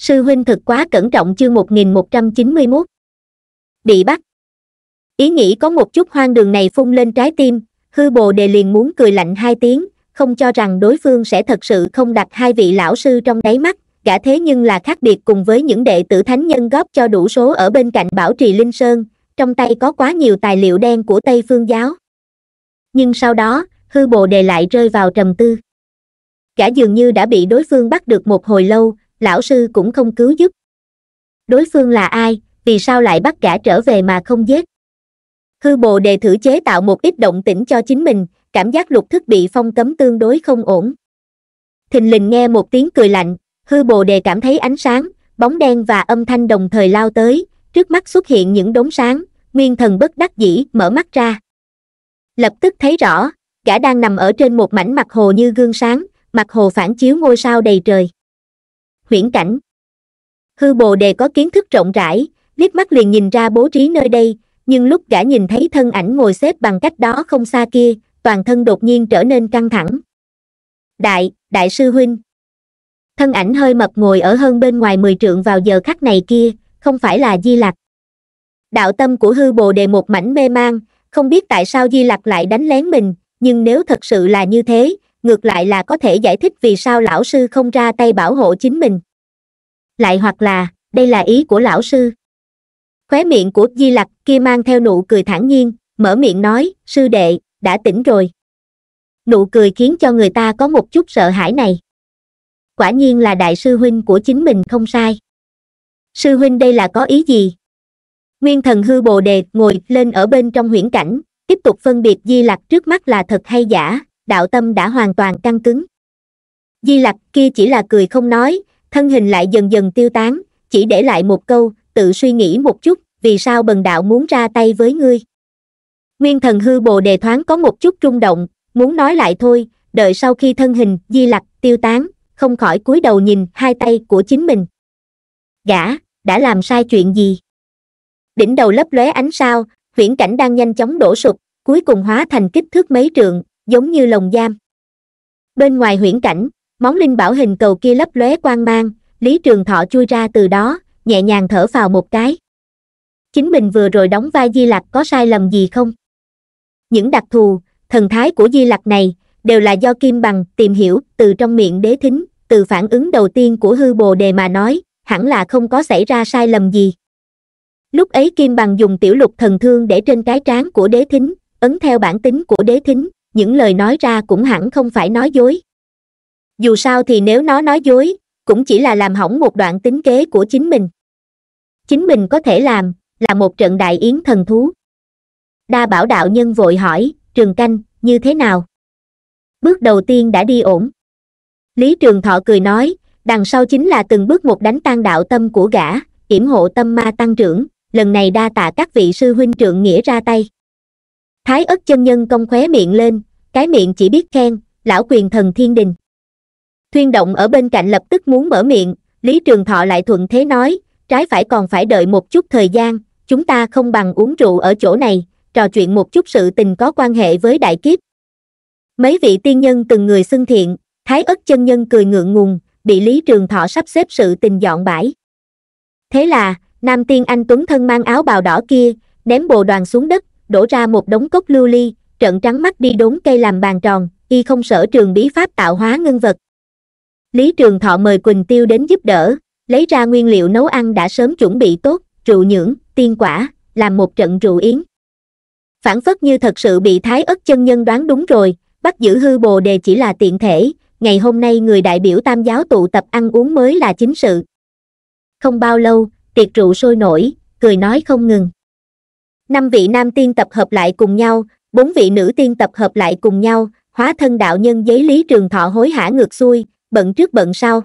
sư huynh thực quá cẩn trọng chương 1191. Bị bắt. Ý nghĩ có một chút hoang đường này phun lên trái tim, hư bồ đề liền muốn cười lạnh hai tiếng, không cho rằng đối phương sẽ thật sự không đặt hai vị lão sư trong đáy mắt, cả thế nhưng là khác biệt cùng với những đệ tử thánh nhân góp cho đủ số ở bên cạnh bảo trì Linh Sơn, trong tay có quá nhiều tài liệu đen của Tây Phương Giáo. Nhưng sau đó, hư bồ đề lại rơi vào trầm tư. Cả dường như đã bị đối phương bắt được một hồi lâu, lão sư cũng không cứu giúp đối phương là ai vì sao lại bắt gã trở về mà không giết hư bồ đề thử chế tạo một ít động tĩnh cho chính mình cảm giác lục thức bị phong cấm tương đối không ổn thình lình nghe một tiếng cười lạnh hư bồ đề cảm thấy ánh sáng bóng đen và âm thanh đồng thời lao tới trước mắt xuất hiện những đốm sáng nguyên thần bất đắc dĩ mở mắt ra lập tức thấy rõ gã đang nằm ở trên một mảnh mặt hồ như gương sáng mặt hồ phản chiếu ngôi sao đầy trời huyễn cảnh. Hư bồ đề có kiến thức rộng rãi, liếc mắt liền nhìn ra bố trí nơi đây, nhưng lúc gã nhìn thấy thân ảnh ngồi xếp bằng cách đó không xa kia, toàn thân đột nhiên trở nên căng thẳng. Đại, đại sư huynh. Thân ảnh hơi mập ngồi ở hơn bên ngoài mười trượng vào giờ khắc này kia, không phải là Di Lặc. Đạo tâm của hư bồ đề một mảnh mê mang, không biết tại sao Di Lặc lại đánh lén mình, nhưng nếu thật sự là như thế, ngược lại là có thể giải thích vì sao lão sư không ra tay bảo hộ chính mình lại hoặc là đây là ý của lão sư khóe miệng của di lặc kia mang theo nụ cười thản nhiên mở miệng nói sư đệ đã tỉnh rồi nụ cười khiến cho người ta có một chút sợ hãi này quả nhiên là đại sư huynh của chính mình không sai sư huynh đây là có ý gì nguyên thần hư bồ đề ngồi lên ở bên trong huyễn cảnh tiếp tục phân biệt di lặc trước mắt là thật hay giả đạo tâm đã hoàn toàn căng cứng di lặc kia chỉ là cười không nói thân hình lại dần dần tiêu tán chỉ để lại một câu tự suy nghĩ một chút vì sao bần đạo muốn ra tay với ngươi nguyên thần hư bồ đề thoáng có một chút rung động muốn nói lại thôi đợi sau khi thân hình di lặc tiêu tán không khỏi cúi đầu nhìn hai tay của chính mình gã đã làm sai chuyện gì đỉnh đầu lấp lóe ánh sao huyễn cảnh đang nhanh chóng đổ sụp cuối cùng hóa thành kích thước mấy trượng giống như lồng giam bên ngoài huyễn cảnh món linh bảo hình cầu kia lấp lóe quang mang lý trường thọ chui ra từ đó nhẹ nhàng thở vào một cái chính mình vừa rồi đóng vai di lặc có sai lầm gì không những đặc thù thần thái của di lặc này đều là do kim bằng tìm hiểu từ trong miệng đế thính từ phản ứng đầu tiên của hư bồ đề mà nói hẳn là không có xảy ra sai lầm gì lúc ấy kim bằng dùng tiểu lục thần thương để trên cái trán của đế thính ấn theo bản tính của đế thính những lời nói ra cũng hẳn không phải nói dối dù sao thì nếu nó nói dối cũng chỉ là làm hỏng một đoạn tính kế của chính mình chính mình có thể làm là một trận đại yến thần thú đa bảo đạo nhân vội hỏi trường canh như thế nào bước đầu tiên đã đi ổn lý trường thọ cười nói đằng sau chính là từng bước một đánh tan đạo tâm của gã yểm hộ tâm ma tăng trưởng lần này đa tạ các vị sư huynh trượng nghĩa ra tay thái ất chân nhân cong khóe miệng lên cái miệng chỉ biết khen lão quyền thần thiên đình thuyên động ở bên cạnh lập tức muốn mở miệng lý trường thọ lại thuận thế nói trái phải còn phải đợi một chút thời gian chúng ta không bằng uống rượu ở chỗ này trò chuyện một chút sự tình có quan hệ với đại kiếp mấy vị tiên nhân từng người xưng thiện thái ất chân nhân cười ngượng ngùng bị lý trường thọ sắp xếp sự tình dọn bãi thế là nam tiên anh tuấn thân mang áo bào đỏ kia ném bồ đoàn xuống đất đổ ra một đống cốc lưu ly, trận trắng mắt đi đốn cây làm bàn tròn, y không sở trường bí pháp tạo hóa ngân vật. Lý Trường Thọ mời Quỳnh Tiêu đến giúp đỡ, lấy ra nguyên liệu nấu ăn đã sớm chuẩn bị tốt, rượu nhưỡng, tiên quả, làm một trận rượu yến. Phản phất như thật sự bị thái ất chân nhân đoán đúng rồi, bắt giữ hư bồ đề chỉ là tiện thể, ngày hôm nay người đại biểu tam giáo tụ tập ăn uống mới là chính sự. Không bao lâu, tiệc rượu sôi nổi, cười nói không ngừng năm vị nam tiên tập hợp lại cùng nhau bốn vị nữ tiên tập hợp lại cùng nhau hóa thân đạo nhân giấy lý trường thọ hối hả ngược xuôi bận trước bận sau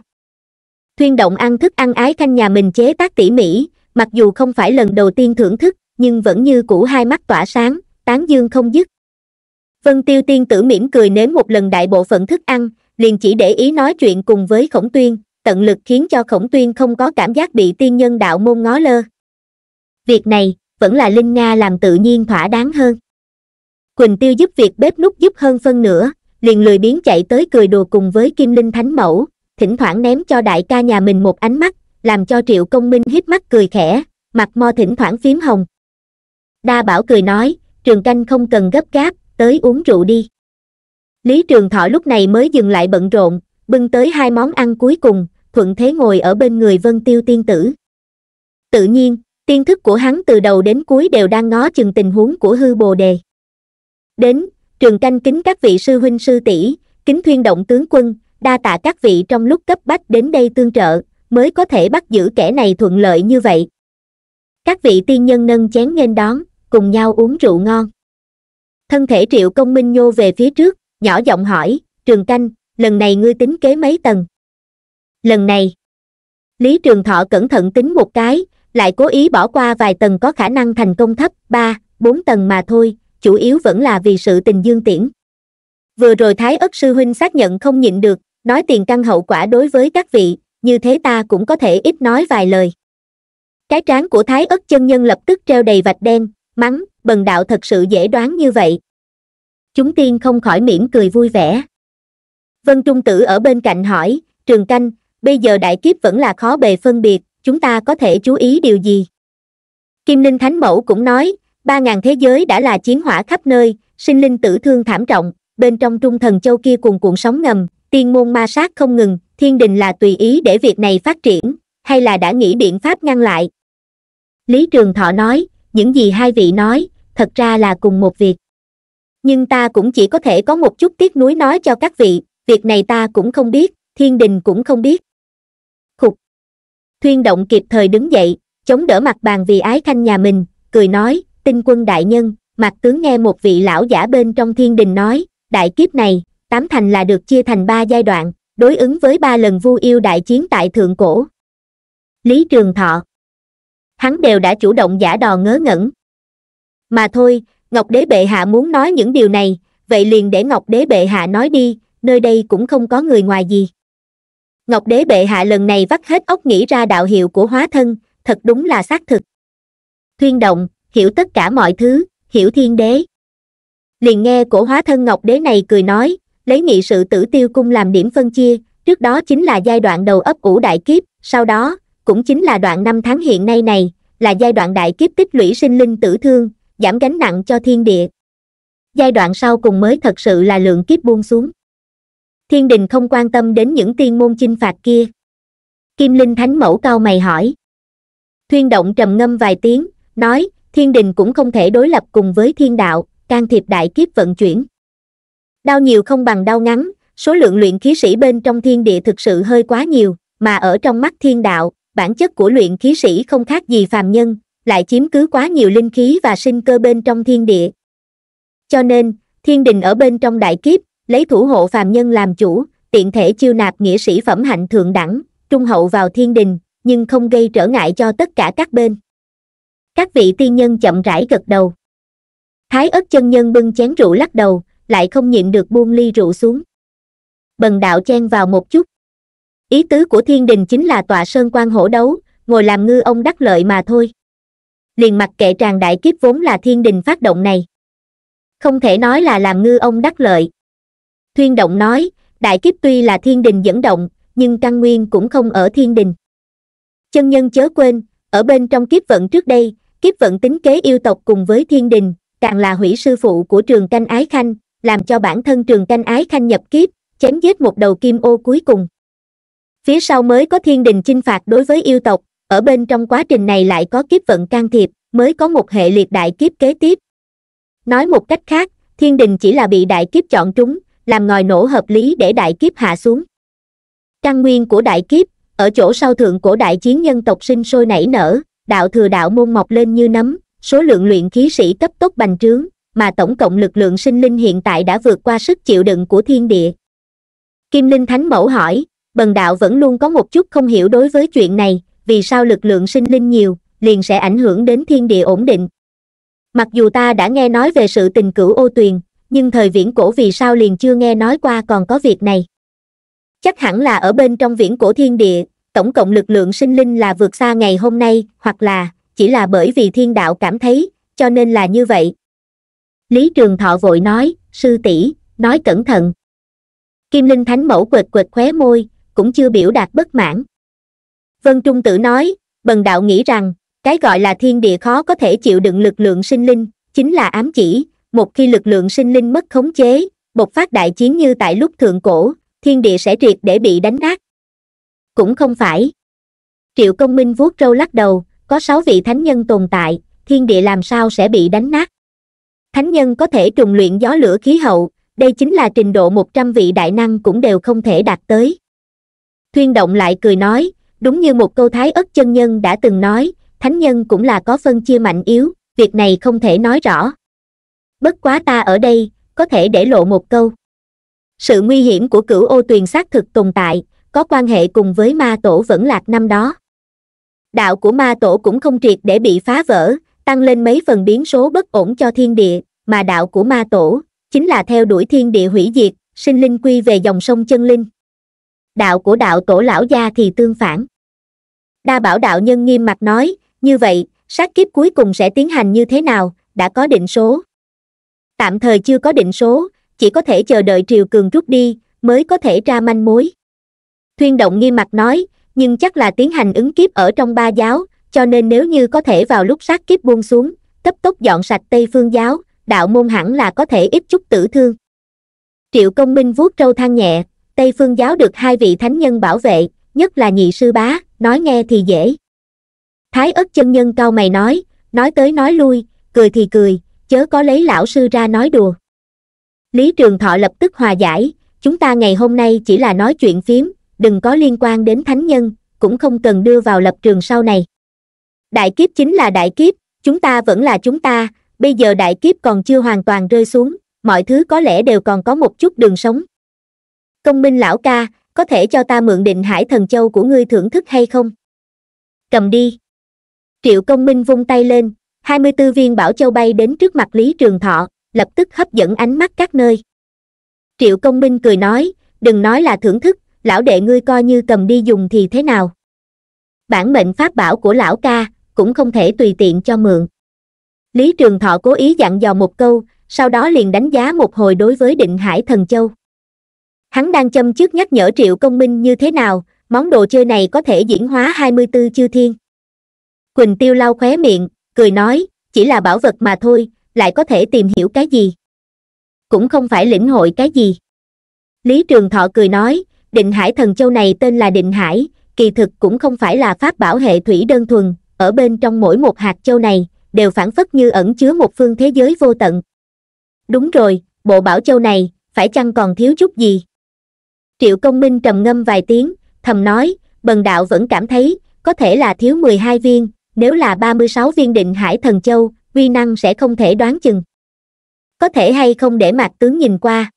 thuyên động ăn thức ăn ái canh nhà mình chế tác tỉ mỉ mặc dù không phải lần đầu tiên thưởng thức nhưng vẫn như cũ hai mắt tỏa sáng tán dương không dứt vân tiêu tiên tử mỉm cười nếm một lần đại bộ phận thức ăn liền chỉ để ý nói chuyện cùng với khổng tuyên tận lực khiến cho khổng tuyên không có cảm giác bị tiên nhân đạo môn ngó lơ việc này vẫn là linh nga làm tự nhiên thỏa đáng hơn quỳnh tiêu giúp việc bếp nút giúp hơn phân nữa liền lười biến chạy tới cười đùa cùng với kim linh thánh mẫu thỉnh thoảng ném cho đại ca nhà mình một ánh mắt làm cho triệu công minh hít mắt cười khẽ mặt mo thỉnh thoảng phím hồng đa bảo cười nói trường canh không cần gấp gáp tới uống rượu đi lý trường thọ lúc này mới dừng lại bận rộn bưng tới hai món ăn cuối cùng thuận thế ngồi ở bên người vân tiêu tiên tử tự nhiên Tiên thức của hắn từ đầu đến cuối đều đang ngó chừng tình huống của hư bồ đề. Đến, trường canh kính các vị sư huynh sư tỷ kính thuyên động tướng quân, đa tạ các vị trong lúc cấp bách đến đây tương trợ, mới có thể bắt giữ kẻ này thuận lợi như vậy. Các vị tiên nhân nâng chén nghênh đón, cùng nhau uống rượu ngon. Thân thể triệu công minh nhô về phía trước, nhỏ giọng hỏi, trường canh, lần này ngươi tính kế mấy tầng? Lần này, Lý Trường Thọ cẩn thận tính một cái, lại cố ý bỏ qua vài tầng có khả năng thành công thấp ba bốn tầng mà thôi chủ yếu vẫn là vì sự tình dương tiễn vừa rồi thái ất sư huynh xác nhận không nhịn được nói tiền căn hậu quả đối với các vị như thế ta cũng có thể ít nói vài lời cái trán của thái ất chân nhân lập tức treo đầy vạch đen mắng bần đạo thật sự dễ đoán như vậy chúng tiên không khỏi mỉm cười vui vẻ vân trung tử ở bên cạnh hỏi trường canh bây giờ đại kiếp vẫn là khó bề phân biệt chúng ta có thể chú ý điều gì kim linh thánh mẫu cũng nói ba ngàn thế giới đã là chiến hỏa khắp nơi sinh linh tử thương thảm trọng bên trong trung thần châu kia cuồn cuộn sóng ngầm tiên môn ma sát không ngừng thiên đình là tùy ý để việc này phát triển hay là đã nghĩ biện pháp ngăn lại lý trường thọ nói những gì hai vị nói thật ra là cùng một việc nhưng ta cũng chỉ có thể có một chút tiếc nuối nói cho các vị việc này ta cũng không biết thiên đình cũng không biết tuyên động kịp thời đứng dậy chống đỡ mặt bàn vì ái khanh nhà mình cười nói tinh quân đại nhân mặt tướng nghe một vị lão giả bên trong thiên đình nói đại kiếp này tám thành là được chia thành ba giai đoạn đối ứng với ba lần vu yêu đại chiến tại thượng cổ lý trường thọ hắn đều đã chủ động giả đò ngớ ngẩn mà thôi ngọc đế bệ hạ muốn nói những điều này vậy liền để ngọc đế bệ hạ nói đi nơi đây cũng không có người ngoài gì ngọc đế bệ hạ lần này vắt hết óc nghĩ ra đạo hiệu của hóa thân thật đúng là xác thực thuyên động hiểu tất cả mọi thứ hiểu thiên đế liền nghe cổ hóa thân ngọc đế này cười nói lấy nghị sự tử tiêu cung làm điểm phân chia trước đó chính là giai đoạn đầu ấp ủ đại kiếp sau đó cũng chính là đoạn năm tháng hiện nay này là giai đoạn đại kiếp tích lũy sinh linh tử thương giảm gánh nặng cho thiên địa giai đoạn sau cùng mới thật sự là lượng kiếp buông xuống thiên đình không quan tâm đến những tiên môn chinh phạt kia kim linh thánh mẫu cao mày hỏi thuyên động trầm ngâm vài tiếng nói thiên đình cũng không thể đối lập cùng với thiên đạo can thiệp đại kiếp vận chuyển đau nhiều không bằng đau ngắn số lượng luyện khí sĩ bên trong thiên địa thực sự hơi quá nhiều mà ở trong mắt thiên đạo bản chất của luyện khí sĩ không khác gì phàm nhân lại chiếm cứ quá nhiều linh khí và sinh cơ bên trong thiên địa cho nên thiên đình ở bên trong đại kiếp lấy thủ hộ phàm nhân làm chủ tiện thể chiêu nạp nghĩa sĩ phẩm hạnh thượng đẳng trung hậu vào thiên đình nhưng không gây trở ngại cho tất cả các bên các vị tiên nhân chậm rãi gật đầu thái ất chân nhân bưng chén rượu lắc đầu lại không nhịn được buông ly rượu xuống bần đạo chen vào một chút ý tứ của thiên đình chính là tòa sơn quan hổ đấu ngồi làm ngư ông đắc lợi mà thôi liền mặc kệ tràng đại kiếp vốn là thiên đình phát động này không thể nói là làm ngư ông đắc lợi thuyên động nói đại kiếp tuy là thiên đình dẫn động nhưng căn nguyên cũng không ở thiên đình chân nhân chớ quên ở bên trong kiếp vận trước đây kiếp vận tính kế yêu tộc cùng với thiên đình càng là hủy sư phụ của trường canh ái khanh làm cho bản thân trường canh ái khanh nhập kiếp chém giết một đầu kim ô cuối cùng phía sau mới có thiên đình chinh phạt đối với yêu tộc ở bên trong quá trình này lại có kiếp vận can thiệp mới có một hệ liệt đại kiếp kế tiếp nói một cách khác thiên đình chỉ là bị đại kiếp chọn trúng làm ngòi nổ hợp lý để đại kiếp hạ xuống căn nguyên của đại kiếp ở chỗ sau thượng cổ đại chiến nhân tộc sinh sôi nảy nở đạo thừa đạo môn mọc lên như nấm số lượng luyện khí sĩ cấp tốc bành trướng mà tổng cộng lực lượng sinh linh hiện tại đã vượt qua sức chịu đựng của thiên địa kim linh thánh mẫu hỏi bần đạo vẫn luôn có một chút không hiểu đối với chuyện này vì sao lực lượng sinh linh nhiều liền sẽ ảnh hưởng đến thiên địa ổn định mặc dù ta đã nghe nói về sự tình cửu ô tuyền nhưng thời viễn cổ vì sao liền chưa nghe nói qua còn có việc này chắc hẳn là ở bên trong viễn cổ thiên địa tổng cộng lực lượng sinh linh là vượt xa ngày hôm nay hoặc là chỉ là bởi vì thiên đạo cảm thấy cho nên là như vậy lý trường thọ vội nói sư tỷ nói cẩn thận kim linh thánh mẫu quệt quệt khóe môi cũng chưa biểu đạt bất mãn vân trung tử nói bần đạo nghĩ rằng cái gọi là thiên địa khó có thể chịu đựng lực lượng sinh linh chính là ám chỉ một khi lực lượng sinh linh mất khống chế bộc phát đại chiến như tại lúc thượng cổ thiên địa sẽ triệt để bị đánh nát cũng không phải triệu công minh vuốt râu lắc đầu có sáu vị thánh nhân tồn tại thiên địa làm sao sẽ bị đánh nát thánh nhân có thể trùng luyện gió lửa khí hậu đây chính là trình độ một trăm vị đại năng cũng đều không thể đạt tới thuyên động lại cười nói đúng như một câu thái ất chân nhân đã từng nói thánh nhân cũng là có phân chia mạnh yếu việc này không thể nói rõ bất quá ta ở đây có thể để lộ một câu sự nguy hiểm của cửu ô tuyền xác thực tồn tại có quan hệ cùng với ma tổ vẫn lạc năm đó đạo của ma tổ cũng không triệt để bị phá vỡ tăng lên mấy phần biến số bất ổn cho thiên địa mà đạo của ma tổ chính là theo đuổi thiên địa hủy diệt sinh linh quy về dòng sông chân linh đạo của đạo tổ lão gia thì tương phản đa bảo đạo nhân nghiêm mặt nói như vậy sát kiếp cuối cùng sẽ tiến hành như thế nào đã có định số tạm thời chưa có định số, chỉ có thể chờ đợi Triều Cường rút đi, mới có thể ra manh mối. Thuyên Động nghi mặt nói, nhưng chắc là tiến hành ứng kiếp ở trong ba giáo, cho nên nếu như có thể vào lúc sát kiếp buông xuống, cấp tốc dọn sạch Tây Phương giáo, đạo môn hẳn là có thể ít chút tử thương. Triệu Công Minh vuốt trâu than nhẹ, Tây Phương giáo được hai vị thánh nhân bảo vệ, nhất là nhị sư bá, nói nghe thì dễ. Thái ất chân nhân cao mày nói, nói tới nói lui, cười thì cười, chớ có lấy lão sư ra nói đùa lý trường thọ lập tức hòa giải chúng ta ngày hôm nay chỉ là nói chuyện phiếm đừng có liên quan đến thánh nhân cũng không cần đưa vào lập trường sau này đại kiếp chính là đại kiếp chúng ta vẫn là chúng ta bây giờ đại kiếp còn chưa hoàn toàn rơi xuống mọi thứ có lẽ đều còn có một chút đường sống công minh lão ca có thể cho ta mượn định hải thần châu của ngươi thưởng thức hay không cầm đi triệu công minh vung tay lên hai mươi tư viên bảo châu bay đến trước mặt lý trường thọ lập tức hấp dẫn ánh mắt các nơi triệu công minh cười nói đừng nói là thưởng thức lão đệ ngươi coi như cầm đi dùng thì thế nào bản mệnh pháp bảo của lão ca cũng không thể tùy tiện cho mượn lý trường thọ cố ý dặn dò một câu sau đó liền đánh giá một hồi đối với định hải thần châu hắn đang châm trước nhắc nhở triệu công minh như thế nào món đồ chơi này có thể diễn hóa hai mươi tư chư thiên quỳnh tiêu lau khóe miệng cười nói chỉ là bảo vật mà thôi lại có thể tìm hiểu cái gì cũng không phải lĩnh hội cái gì lý trường thọ cười nói định hải thần châu này tên là định hải kỳ thực cũng không phải là pháp bảo hệ thủy đơn thuần ở bên trong mỗi một hạt châu này đều phản phất như ẩn chứa một phương thế giới vô tận đúng rồi bộ bảo châu này phải chăng còn thiếu chút gì triệu công minh trầm ngâm vài tiếng thầm nói bần đạo vẫn cảm thấy có thể là thiếu mười hai viên nếu là 36 viên định hải thần châu, uy năng sẽ không thể đoán chừng. Có thể hay không để mặt tướng nhìn qua.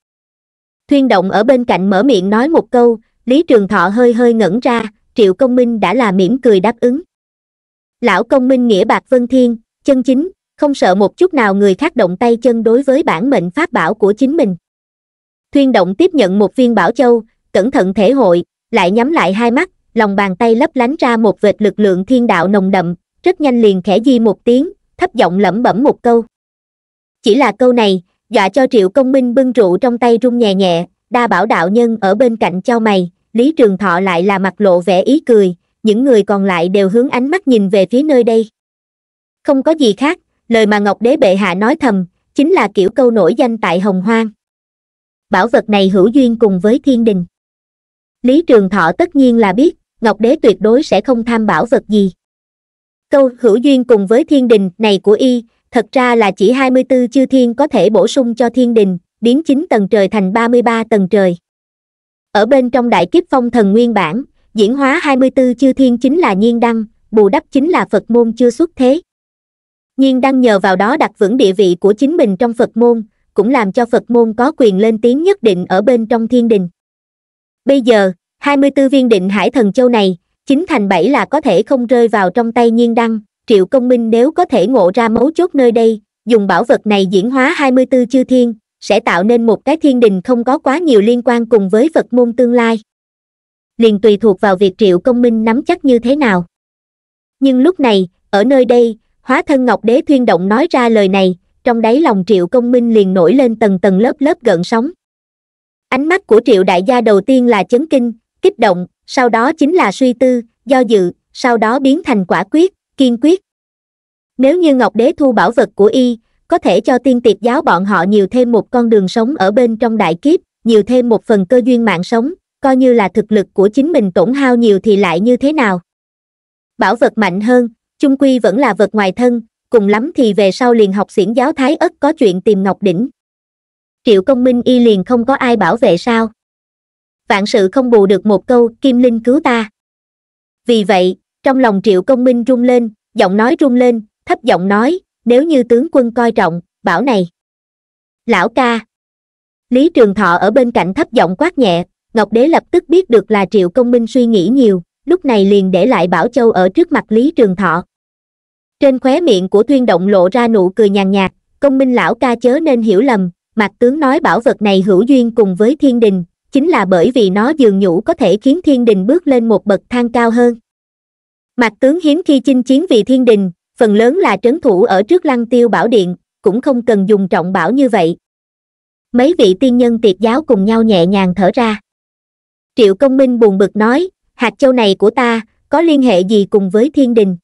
Thuyên động ở bên cạnh mở miệng nói một câu, Lý Trường Thọ hơi hơi ngẩn ra, Triệu Công Minh đã là mỉm cười đáp ứng. Lão Công Minh nghĩa bạc vân thiên, chân chính, không sợ một chút nào người khác động tay chân đối với bản mệnh pháp bảo của chính mình. Thuyên động tiếp nhận một viên bảo châu, cẩn thận thể hội, lại nhắm lại hai mắt, lòng bàn tay lấp lánh ra một vệt lực lượng thiên đạo nồng đậm, rất nhanh liền khẽ di một tiếng thấp giọng lẩm bẩm một câu chỉ là câu này dọa cho triệu công minh bưng rượu trong tay rung nhẹ nhẹ đa bảo đạo nhân ở bên cạnh trao mày lý trường thọ lại là mặt lộ vẻ ý cười những người còn lại đều hướng ánh mắt nhìn về phía nơi đây không có gì khác lời mà ngọc đế bệ hạ nói thầm chính là kiểu câu nổi danh tại hồng hoang bảo vật này hữu duyên cùng với thiên đình lý trường thọ tất nhiên là biết ngọc đế tuyệt đối sẽ không tham bảo vật gì Câu hữu duyên cùng với thiên đình này của y, thật ra là chỉ 24 chư thiên có thể bổ sung cho thiên đình, biến 9 tầng trời thành 33 tầng trời. Ở bên trong đại kiếp phong thần nguyên bản, diễn hóa 24 chư thiên chính là nhiên đăng, bù đắp chính là Phật môn chưa xuất thế. Nhiên đăng nhờ vào đó đặt vững địa vị của chính mình trong Phật môn, cũng làm cho Phật môn có quyền lên tiếng nhất định ở bên trong thiên đình. Bây giờ, 24 viên định hải thần châu này, chín thành bảy là có thể không rơi vào trong tay nhiên đăng triệu công minh nếu có thể ngộ ra mấu chốt nơi đây dùng bảo vật này diễn hóa hai mươi b chư thiên sẽ tạo nên một cái thiên đình không có quá nhiều liên quan cùng với phật môn tương lai liền tùy thuộc vào việc triệu công minh nắm chắc như thế nào nhưng lúc này ở nơi đây hóa thân ngọc đế thuyên động nói ra lời này trong đáy lòng triệu công minh liền nổi lên tầng tầng lớp lớp gợn sóng ánh mắt của triệu đại gia đầu tiên là chấn kinh kích động sau đó chính là suy tư, do dự, sau đó biến thành quả quyết, kiên quyết. Nếu như Ngọc Đế thu bảo vật của y, có thể cho tiên tiệp giáo bọn họ nhiều thêm một con đường sống ở bên trong đại kiếp, nhiều thêm một phần cơ duyên mạng sống, coi như là thực lực của chính mình tổn hao nhiều thì lại như thế nào. Bảo vật mạnh hơn, chung quy vẫn là vật ngoài thân, cùng lắm thì về sau liền học xiển giáo Thái Ất có chuyện tìm Ngọc Đỉnh. Triệu Công Minh y liền không có ai bảo vệ sao? vạn sự không bù được một câu kim linh cứu ta vì vậy trong lòng triệu công minh rung lên giọng nói rung lên thấp giọng nói nếu như tướng quân coi trọng bảo này lão ca lý trường thọ ở bên cạnh thấp giọng quát nhẹ ngọc đế lập tức biết được là triệu công minh suy nghĩ nhiều lúc này liền để lại bảo châu ở trước mặt lý trường thọ trên khóe miệng của thuyên động lộ ra nụ cười nhàn nhạt công minh lão ca chớ nên hiểu lầm mặt tướng nói bảo vật này hữu duyên cùng với thiên đình chính là bởi vì nó dường nhũ có thể khiến thiên đình bước lên một bậc thang cao hơn mặt tướng hiếm khi chinh chiến vì thiên đình phần lớn là trấn thủ ở trước lăng tiêu bảo điện cũng không cần dùng trọng bảo như vậy mấy vị tiên nhân tiệt giáo cùng nhau nhẹ nhàng thở ra triệu công minh buồn bực nói hạt châu này của ta có liên hệ gì cùng với thiên đình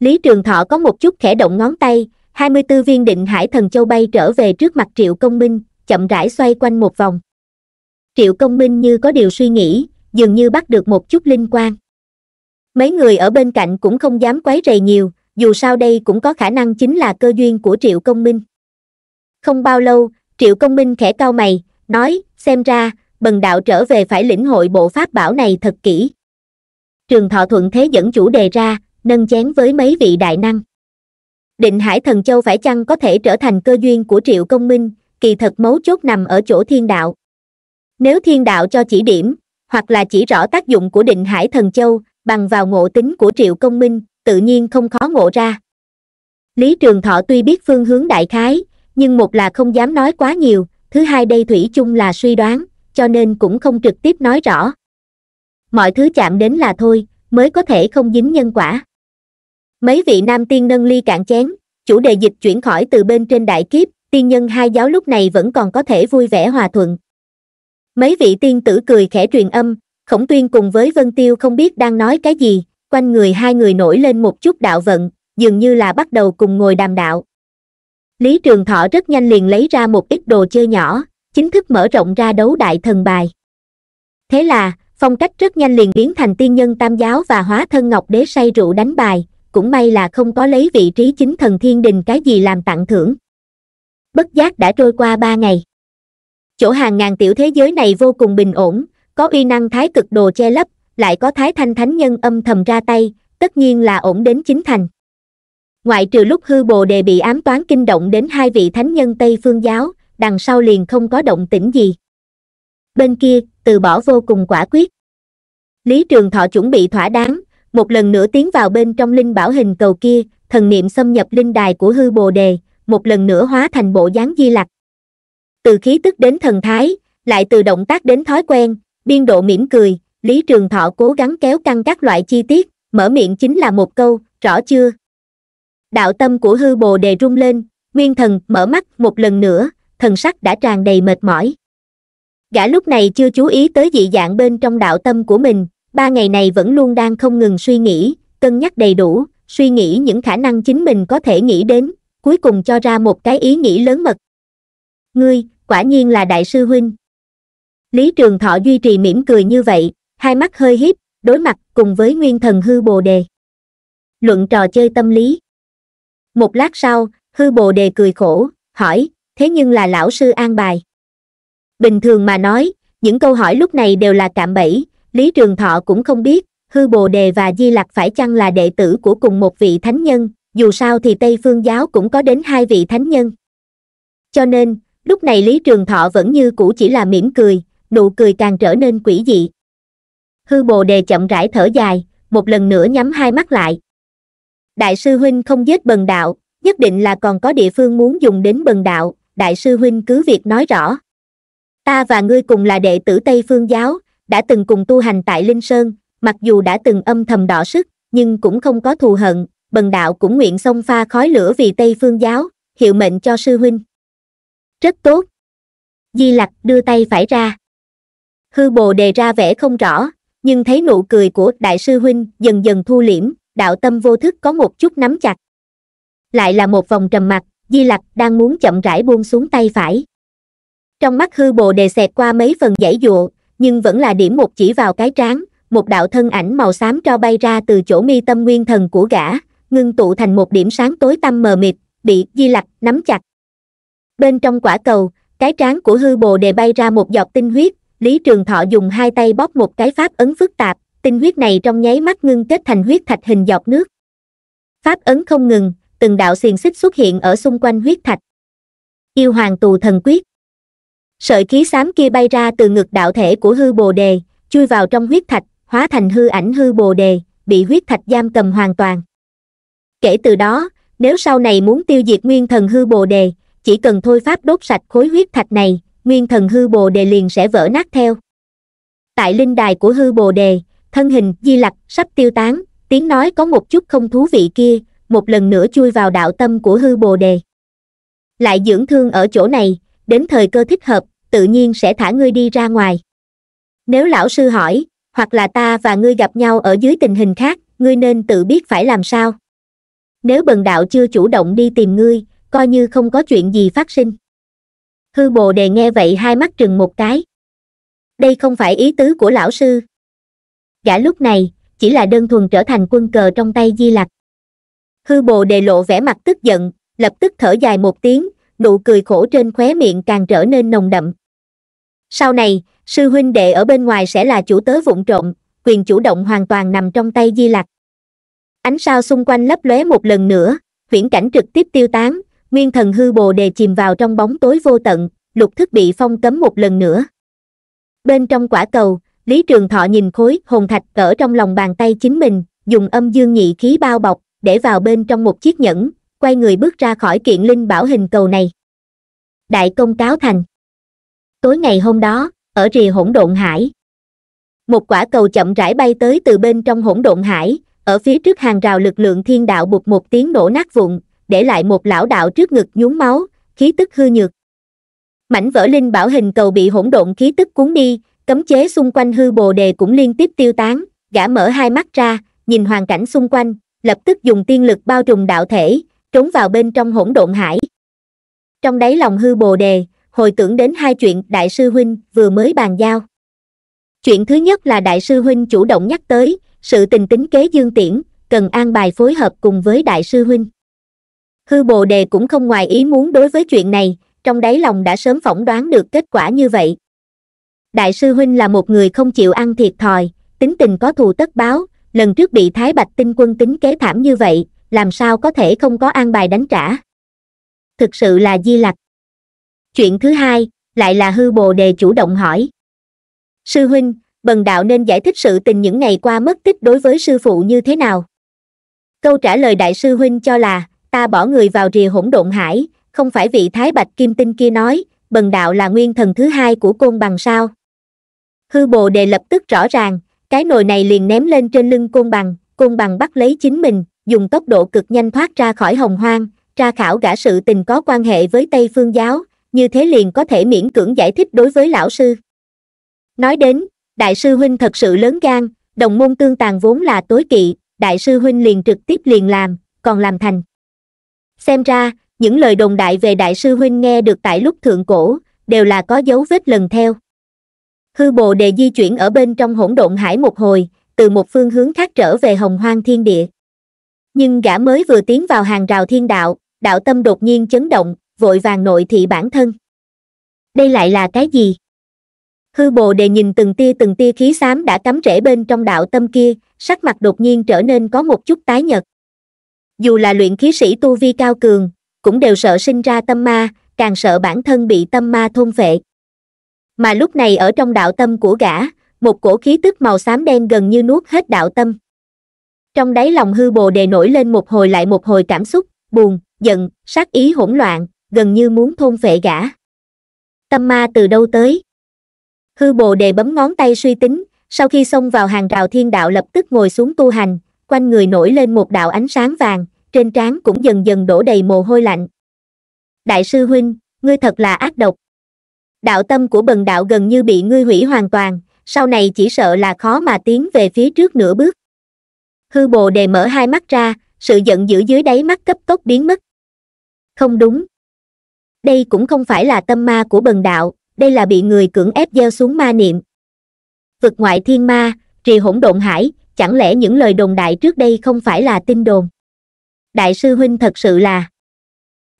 lý trường thọ có một chút khẽ động ngón tay hai mươi b viên định hải thần châu bay trở về trước mặt triệu công minh chậm rãi xoay quanh một vòng triệu công minh như có điều suy nghĩ dường như bắt được một chút linh quan mấy người ở bên cạnh cũng không dám quấy rầy nhiều dù sao đây cũng có khả năng chính là cơ duyên của triệu công minh không bao lâu triệu công minh khẽ cau mày nói xem ra bần đạo trở về phải lĩnh hội bộ pháp bảo này thật kỹ trường thọ thuận thế dẫn chủ đề ra nâng chén với mấy vị đại năng định hải thần châu phải chăng có thể trở thành cơ duyên của triệu công minh kỳ thật mấu chốt nằm ở chỗ thiên đạo nếu thiên đạo cho chỉ điểm hoặc là chỉ rõ tác dụng của định hải thần châu bằng vào ngộ tính của triệu công minh tự nhiên không khó ngộ ra lý trường thọ tuy biết phương hướng đại khái nhưng một là không dám nói quá nhiều thứ hai đây thủy chung là suy đoán cho nên cũng không trực tiếp nói rõ mọi thứ chạm đến là thôi mới có thể không dính nhân quả mấy vị nam tiên nâng ly cạn chén chủ đề dịch chuyển khỏi từ bên trên đại kiếp tiên nhân hai giáo lúc này vẫn còn có thể vui vẻ hòa thuận mấy vị tiên tử cười khẽ truyền âm khổng tuyên cùng với vân tiêu không biết đang nói cái gì quanh người hai người nổi lên một chút đạo vận dường như là bắt đầu cùng ngồi đàm đạo lý trường thọ rất nhanh liền lấy ra một ít đồ chơi nhỏ chính thức mở rộng ra đấu đại thần bài thế là phong cách rất nhanh liền biến thành tiên nhân tam giáo và hóa thân ngọc đế say rượu đánh bài cũng may là không có lấy vị trí chính thần thiên đình cái gì làm tặng thưởng bất giác đã trôi qua ba ngày chỗ hàng ngàn tiểu thế giới này vô cùng bình ổn có uy năng thái cực đồ che lấp lại có thái thanh thánh nhân âm thầm ra tay tất nhiên là ổn đến chính thành ngoại trừ lúc hư bồ đề bị ám toán kinh động đến hai vị thánh nhân tây phương giáo đằng sau liền không có động tĩnh gì bên kia từ bỏ vô cùng quả quyết lý trường thọ chuẩn bị thỏa đáng một lần nữa tiến vào bên trong linh bảo hình cầu kia thần niệm xâm nhập linh đài của hư bồ đề một lần nữa hóa thành bộ dáng di lặc từ khí tức đến thần thái lại từ động tác đến thói quen biên độ mỉm cười lý trường thọ cố gắng kéo căng các loại chi tiết mở miệng chính là một câu rõ chưa đạo tâm của hư bồ đề rung lên nguyên thần mở mắt một lần nữa thần sắc đã tràn đầy mệt mỏi gã lúc này chưa chú ý tới dị dạng bên trong đạo tâm của mình ba ngày này vẫn luôn đang không ngừng suy nghĩ cân nhắc đầy đủ suy nghĩ những khả năng chính mình có thể nghĩ đến cuối cùng cho ra một cái ý nghĩ lớn mật ngươi quả nhiên là đại sư huynh. Lý Trường Thọ duy trì mỉm cười như vậy, hai mắt hơi híp, đối mặt cùng với nguyên thần hư bồ đề. Luận trò chơi tâm lý. Một lát sau, hư bồ đề cười khổ, hỏi, thế nhưng là lão sư an bài. Bình thường mà nói, những câu hỏi lúc này đều là cạm bẫy, Lý Trường Thọ cũng không biết, hư bồ đề và di lặc phải chăng là đệ tử của cùng một vị thánh nhân, dù sao thì Tây Phương Giáo cũng có đến hai vị thánh nhân. Cho nên, lúc này lý trường thọ vẫn như cũ chỉ là mỉm cười nụ cười càng trở nên quỷ dị hư bồ đề chậm rãi thở dài một lần nữa nhắm hai mắt lại đại sư huynh không giết bần đạo nhất định là còn có địa phương muốn dùng đến bần đạo đại sư huynh cứ việc nói rõ ta và ngươi cùng là đệ tử tây phương giáo đã từng cùng tu hành tại linh sơn mặc dù đã từng âm thầm đỏ sức nhưng cũng không có thù hận bần đạo cũng nguyện xông pha khói lửa vì tây phương giáo hiệu mệnh cho sư huynh rất tốt di lặc đưa tay phải ra hư bồ đề ra vẻ không rõ nhưng thấy nụ cười của đại sư huynh dần dần thu liễm đạo tâm vô thức có một chút nắm chặt lại là một vòng trầm mặc di lặc đang muốn chậm rãi buông xuống tay phải trong mắt hư bồ đề xẹt qua mấy phần dãy dụa nhưng vẫn là điểm một chỉ vào cái trán một đạo thân ảnh màu xám cho bay ra từ chỗ mi tâm nguyên thần của gã ngưng tụ thành một điểm sáng tối tăm mờ mịt bị di lặc nắm chặt Bên trong quả cầu, cái trán của hư bồ đề bay ra một giọt tinh huyết, Lý Trường Thọ dùng hai tay bóp một cái pháp ấn phức tạp, tinh huyết này trong nháy mắt ngưng kết thành huyết thạch hình giọt nước. Pháp ấn không ngừng, từng đạo xiềng xích xuất hiện ở xung quanh huyết thạch. Yêu hoàng tù thần quyết. Sợi khí xám kia bay ra từ ngực đạo thể của hư bồ đề, chui vào trong huyết thạch, hóa thành hư ảnh hư bồ đề, bị huyết thạch giam cầm hoàn toàn. Kể từ đó, nếu sau này muốn tiêu diệt nguyên thần hư bồ đề, chỉ cần thôi pháp đốt sạch khối huyết thạch này nguyên thần hư bồ đề liền sẽ vỡ nát theo tại linh đài của hư bồ đề thân hình di lặc sắp tiêu tán tiếng nói có một chút không thú vị kia một lần nữa chui vào đạo tâm của hư bồ đề lại dưỡng thương ở chỗ này đến thời cơ thích hợp tự nhiên sẽ thả ngươi đi ra ngoài nếu lão sư hỏi hoặc là ta và ngươi gặp nhau ở dưới tình hình khác ngươi nên tự biết phải làm sao nếu bần đạo chưa chủ động đi tìm ngươi coi như không có chuyện gì phát sinh hư bồ đề nghe vậy hai mắt trừng một cái đây không phải ý tứ của lão sư gã lúc này chỉ là đơn thuần trở thành quân cờ trong tay di lặc hư bồ đề lộ vẻ mặt tức giận lập tức thở dài một tiếng nụ cười khổ trên khóe miệng càng trở nên nồng đậm sau này sư huynh đệ ở bên ngoài sẽ là chủ tớ vụng trộm quyền chủ động hoàn toàn nằm trong tay di lặc ánh sao xung quanh lấp lóe một lần nữa viễn cảnh trực tiếp tiêu tán nguyên thần hư bồ đề chìm vào trong bóng tối vô tận lục thức bị phong cấm một lần nữa bên trong quả cầu lý trường thọ nhìn khối hồn thạch cỡ trong lòng bàn tay chính mình dùng âm dương nhị khí bao bọc để vào bên trong một chiếc nhẫn quay người bước ra khỏi kiện linh bảo hình cầu này đại công cáo thành tối ngày hôm đó ở rìa hỗn độn hải một quả cầu chậm rãi bay tới từ bên trong hỗn độn hải ở phía trước hàng rào lực lượng thiên đạo bụt một tiếng nổ nát vụn để lại một lão đạo trước ngực nhuốm máu, khí tức hư nhược. Mảnh vỡ linh bảo hình cầu bị hỗn độn khí tức cuốn đi, cấm chế xung quanh hư bồ đề cũng liên tiếp tiêu tán, gã mở hai mắt ra, nhìn hoàn cảnh xung quanh, lập tức dùng tiên lực bao trùm đạo thể, trốn vào bên trong hỗn độn hải. Trong đáy lòng hư bồ đề, hồi tưởng đến hai chuyện đại sư huynh vừa mới bàn giao. Chuyện thứ nhất là đại sư huynh chủ động nhắc tới, sự tình tính kế dương tiễn, cần an bài phối hợp cùng với đại sư huynh hư bồ đề cũng không ngoài ý muốn đối với chuyện này trong đáy lòng đã sớm phỏng đoán được kết quả như vậy đại sư huynh là một người không chịu ăn thiệt thòi tính tình có thù tất báo lần trước bị thái bạch tinh quân tính kế thảm như vậy làm sao có thể không có an bài đánh trả thực sự là di lặc chuyện thứ hai lại là hư bồ đề chủ động hỏi sư huynh bần đạo nên giải thích sự tình những ngày qua mất tích đối với sư phụ như thế nào câu trả lời đại sư huynh cho là ta bỏ người vào rìa hỗn độn hải không phải vị thái bạch kim tinh kia nói bần đạo là nguyên thần thứ hai của côn bằng sao hư bồ đề lập tức rõ ràng cái nồi này liền ném lên trên lưng côn bằng côn bằng bắt lấy chính mình dùng tốc độ cực nhanh thoát ra khỏi hồng hoang tra khảo gã sự tình có quan hệ với tây phương giáo như thế liền có thể miễn cưỡng giải thích đối với lão sư nói đến đại sư huynh thật sự lớn gan đồng môn tương tàn vốn là tối kỵ đại sư huynh liền trực tiếp liền làm còn làm thành xem ra những lời đồn đại về đại sư huynh nghe được tại lúc thượng cổ đều là có dấu vết lần theo hư bồ đề di chuyển ở bên trong hỗn độn hải một hồi từ một phương hướng khác trở về hồng hoang thiên địa nhưng gã mới vừa tiến vào hàng rào thiên đạo đạo tâm đột nhiên chấn động vội vàng nội thị bản thân đây lại là cái gì hư bồ đề nhìn từng tia từng tia khí xám đã cắm rễ bên trong đạo tâm kia sắc mặt đột nhiên trở nên có một chút tái nhật dù là luyện khí sĩ tu vi cao cường cũng đều sợ sinh ra tâm ma càng sợ bản thân bị tâm ma thôn vệ mà lúc này ở trong đạo tâm của gã một cổ khí tức màu xám đen gần như nuốt hết đạo tâm trong đáy lòng hư bồ đề nổi lên một hồi lại một hồi cảm xúc buồn giận sát ý hỗn loạn gần như muốn thôn vệ gã tâm ma từ đâu tới hư bồ đề bấm ngón tay suy tính sau khi xông vào hàng rào thiên đạo lập tức ngồi xuống tu hành quanh người nổi lên một đạo ánh sáng vàng, trên trán cũng dần dần đổ đầy mồ hôi lạnh. Đại sư huynh, ngươi thật là ác độc. Đạo tâm của bần đạo gần như bị ngươi hủy hoàn toàn, sau này chỉ sợ là khó mà tiến về phía trước nửa bước. Hư bồ đề mở hai mắt ra, sự giận dữ dưới đáy mắt cấp tốc biến mất. Không đúng. Đây cũng không phải là tâm ma của bần đạo, đây là bị người cưỡng ép gieo xuống ma niệm. Vực ngoại thiên ma, trì hỗn độn hải, chẳng lẽ những lời đồn đại trước đây không phải là tin đồn đại sư huynh thật sự là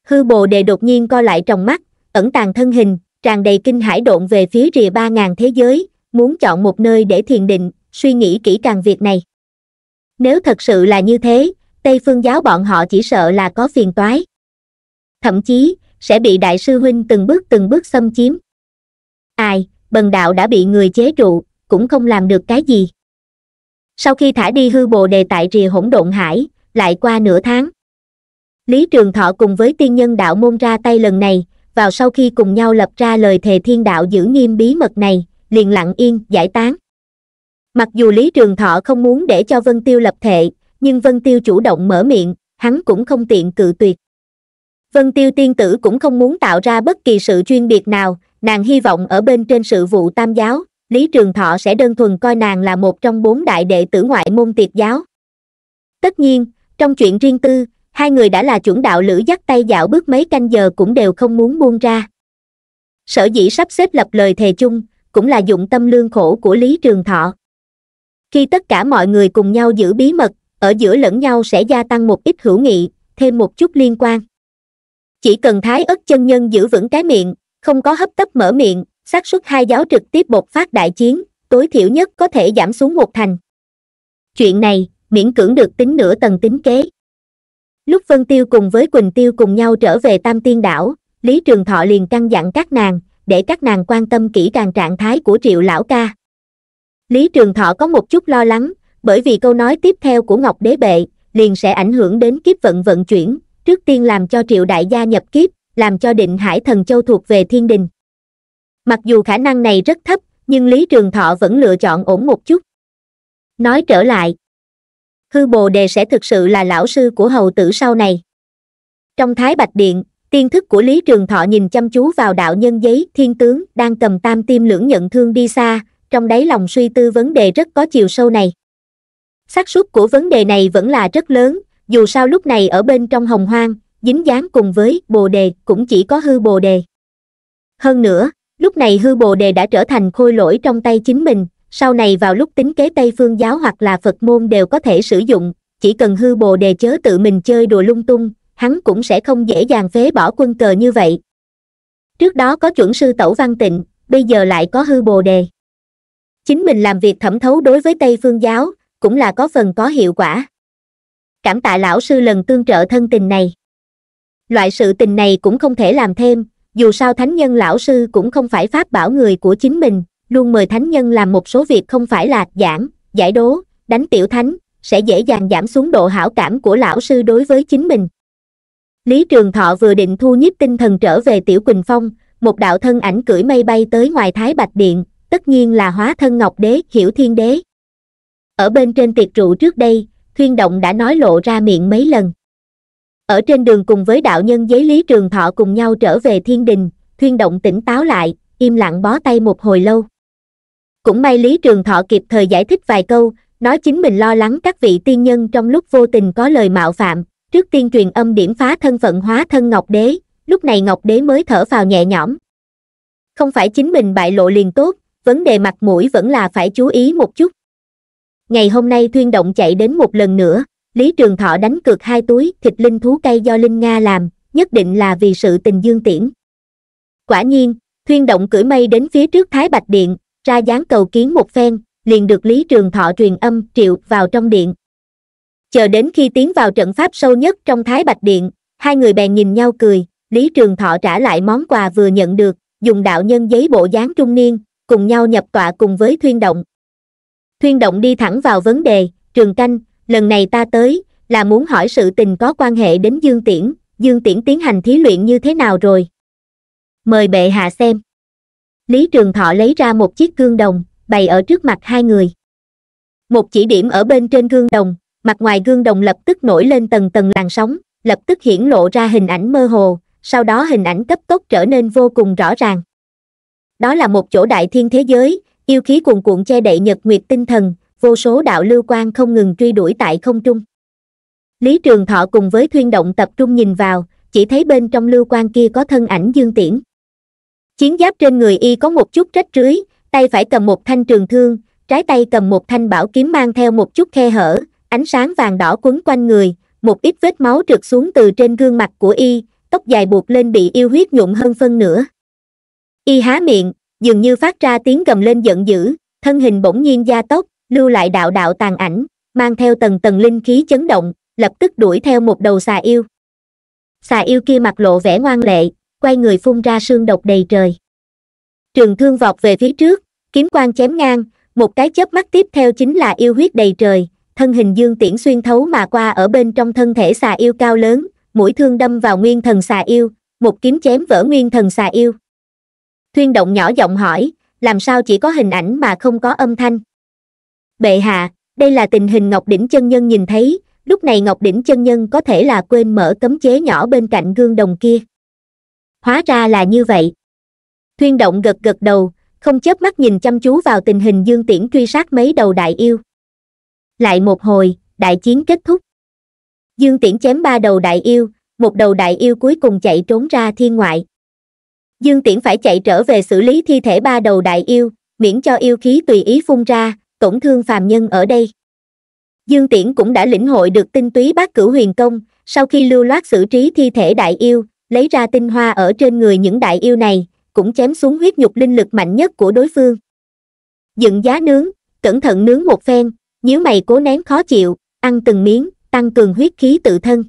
hư bồ đề đột nhiên co lại trong mắt ẩn tàng thân hình tràn đầy kinh hải độn về phía rìa ba ngàn thế giới muốn chọn một nơi để thiền định suy nghĩ kỹ càng việc này nếu thật sự là như thế tây phương giáo bọn họ chỉ sợ là có phiền toái thậm chí sẽ bị đại sư huynh từng bước từng bước xâm chiếm ai bần đạo đã bị người chế trụ cũng không làm được cái gì sau khi thả đi hư bồ đề tại rìa hỗn độn hải lại qua nửa tháng lý trường thọ cùng với tiên nhân đạo môn ra tay lần này vào sau khi cùng nhau lập ra lời thề thiên đạo giữ nghiêm bí mật này liền lặng yên giải tán mặc dù lý trường thọ không muốn để cho vân tiêu lập thệ nhưng vân tiêu chủ động mở miệng hắn cũng không tiện cự tuyệt vân tiêu tiên tử cũng không muốn tạo ra bất kỳ sự chuyên biệt nào nàng hy vọng ở bên trên sự vụ tam giáo lý trường thọ sẽ đơn thuần coi nàng là một trong bốn đại đệ tử ngoại môn tiệt giáo tất nhiên trong chuyện riêng tư hai người đã là chuẩn đạo lữ dắt tay dạo bước mấy canh giờ cũng đều không muốn buông ra sở dĩ sắp xếp lập lời thề chung cũng là dụng tâm lương khổ của lý trường thọ khi tất cả mọi người cùng nhau giữ bí mật ở giữa lẫn nhau sẽ gia tăng một ít hữu nghị thêm một chút liên quan chỉ cần thái ất chân nhân giữ vững cái miệng không có hấp tấp mở miệng xác suất hai giáo trực tiếp bộc phát đại chiến tối thiểu nhất có thể giảm xuống một thành chuyện này miễn cưỡng được tính nửa tầng tính kế lúc vân tiêu cùng với quỳnh tiêu cùng nhau trở về tam tiên đảo lý trường thọ liền căn dặn các nàng để các nàng quan tâm kỹ càng trạng thái của triệu lão ca lý trường thọ có một chút lo lắng bởi vì câu nói tiếp theo của ngọc đế bệ liền sẽ ảnh hưởng đến kiếp vận vận chuyển trước tiên làm cho triệu đại gia nhập kiếp làm cho định hải thần châu thuộc về thiên đình mặc dù khả năng này rất thấp nhưng lý trường thọ vẫn lựa chọn ổn một chút nói trở lại hư bồ đề sẽ thực sự là lão sư của hầu tử sau này trong thái bạch điện tiên thức của lý trường thọ nhìn chăm chú vào đạo nhân giấy thiên tướng đang cầm tam tim lưỡng nhận thương đi xa trong đáy lòng suy tư vấn đề rất có chiều sâu này xác suất của vấn đề này vẫn là rất lớn dù sao lúc này ở bên trong hồng hoang dính dáng cùng với bồ đề cũng chỉ có hư bồ đề hơn nữa lúc này hư bồ đề đã trở thành khôi lỗi trong tay chính mình sau này vào lúc tính kế tây phương giáo hoặc là phật môn đều có thể sử dụng chỉ cần hư bồ đề chớ tự mình chơi đùa lung tung hắn cũng sẽ không dễ dàng phế bỏ quân cờ như vậy trước đó có chuẩn sư tẩu văn tịnh bây giờ lại có hư bồ đề chính mình làm việc thẩm thấu đối với tây phương giáo cũng là có phần có hiệu quả cảm tạ lão sư lần tương trợ thân tình này loại sự tình này cũng không thể làm thêm dù sao thánh nhân lão sư cũng không phải pháp bảo người của chính mình, luôn mời thánh nhân làm một số việc không phải là giảng, giải đố, đánh tiểu thánh, sẽ dễ dàng giảm xuống độ hảo cảm của lão sư đối với chính mình. Lý Trường Thọ vừa định thu nhiếp tinh thần trở về Tiểu Quỳnh Phong, một đạo thân ảnh cưỡi mây bay tới ngoài Thái Bạch Điện, tất nhiên là hóa thân Ngọc Đế, Hiểu Thiên Đế. Ở bên trên tiệc rượu trước đây, Thuyên Động đã nói lộ ra miệng mấy lần ở trên đường cùng với đạo nhân giấy lý trường thọ cùng nhau trở về thiên đình thuyên động tỉnh táo lại im lặng bó tay một hồi lâu cũng may lý trường thọ kịp thời giải thích vài câu nói chính mình lo lắng các vị tiên nhân trong lúc vô tình có lời mạo phạm trước tiên truyền âm điểm phá thân phận hóa thân ngọc đế lúc này ngọc đế mới thở vào nhẹ nhõm không phải chính mình bại lộ liền tốt vấn đề mặt mũi vẫn là phải chú ý một chút ngày hôm nay thuyên động chạy đến một lần nữa Lý Trường Thọ đánh cược hai túi thịt linh thú cây do Linh Nga làm, nhất định là vì sự tình dương tiễn. Quả nhiên, thuyên động cưỡi mây đến phía trước Thái Bạch Điện, ra dáng cầu kiến một phen, liền được Lý Trường Thọ truyền âm triệu vào trong điện. Chờ đến khi tiến vào trận pháp sâu nhất trong Thái Bạch Điện, hai người bèn nhìn nhau cười, Lý Trường Thọ trả lại món quà vừa nhận được, dùng đạo nhân giấy bộ dáng trung niên, cùng nhau nhập tọa cùng với thuyên động. Thuyên động đi thẳng vào vấn đề, trường canh, lần này ta tới là muốn hỏi sự tình có quan hệ đến dương tiễn dương tiễn tiến hành thí luyện như thế nào rồi mời bệ hạ xem lý trường thọ lấy ra một chiếc gương đồng bày ở trước mặt hai người một chỉ điểm ở bên trên gương đồng mặt ngoài gương đồng lập tức nổi lên tầng tầng làn sóng lập tức hiển lộ ra hình ảnh mơ hồ sau đó hình ảnh cấp tốc trở nên vô cùng rõ ràng đó là một chỗ đại thiên thế giới yêu khí cuồn cuộn che đậy nhật nguyệt tinh thần vô số đạo lưu quan không ngừng truy đuổi tại không trung lý trường thọ cùng với thuyên động tập trung nhìn vào chỉ thấy bên trong lưu quan kia có thân ảnh dương tiễn chiến giáp trên người y có một chút rách rưới tay phải cầm một thanh trường thương trái tay cầm một thanh bảo kiếm mang theo một chút khe hở ánh sáng vàng đỏ quấn quanh người một ít vết máu trượt xuống từ trên gương mặt của y tóc dài buộc lên bị yêu huyết nhuộm hơn phân nửa y há miệng dường như phát ra tiếng gầm lên giận dữ thân hình bỗng nhiên gia tốc lưu lại đạo đạo tàn ảnh mang theo tầng tầng linh khí chấn động lập tức đuổi theo một đầu xà yêu xà yêu kia mặt lộ vẻ ngoan lệ quay người phun ra sương độc đầy trời trường thương vọt về phía trước kiếm quang chém ngang một cái chớp mắt tiếp theo chính là yêu huyết đầy trời thân hình dương tiễn xuyên thấu mà qua ở bên trong thân thể xà yêu cao lớn mũi thương đâm vào nguyên thần xà yêu một kiếm chém vỡ nguyên thần xà yêu thuyên động nhỏ giọng hỏi làm sao chỉ có hình ảnh mà không có âm thanh bệ hạ đây là tình hình ngọc đỉnh chân nhân nhìn thấy lúc này ngọc đỉnh chân nhân có thể là quên mở cấm chế nhỏ bên cạnh gương đồng kia hóa ra là như vậy thuyên động gật gật đầu không chớp mắt nhìn chăm chú vào tình hình dương tiễn truy sát mấy đầu đại yêu lại một hồi đại chiến kết thúc dương tiễn chém ba đầu đại yêu một đầu đại yêu cuối cùng chạy trốn ra thiên ngoại dương tiễn phải chạy trở về xử lý thi thể ba đầu đại yêu miễn cho yêu khí tùy ý phun ra tổn thương phàm nhân ở đây dương tiễn cũng đã lĩnh hội được tinh túy bát cửu huyền công sau khi lưu loát xử trí thi thể đại yêu lấy ra tinh hoa ở trên người những đại yêu này cũng chém xuống huyết nhục linh lực mạnh nhất của đối phương dựng giá nướng cẩn thận nướng một phen nhíu mày cố nén khó chịu ăn từng miếng tăng cường huyết khí tự thân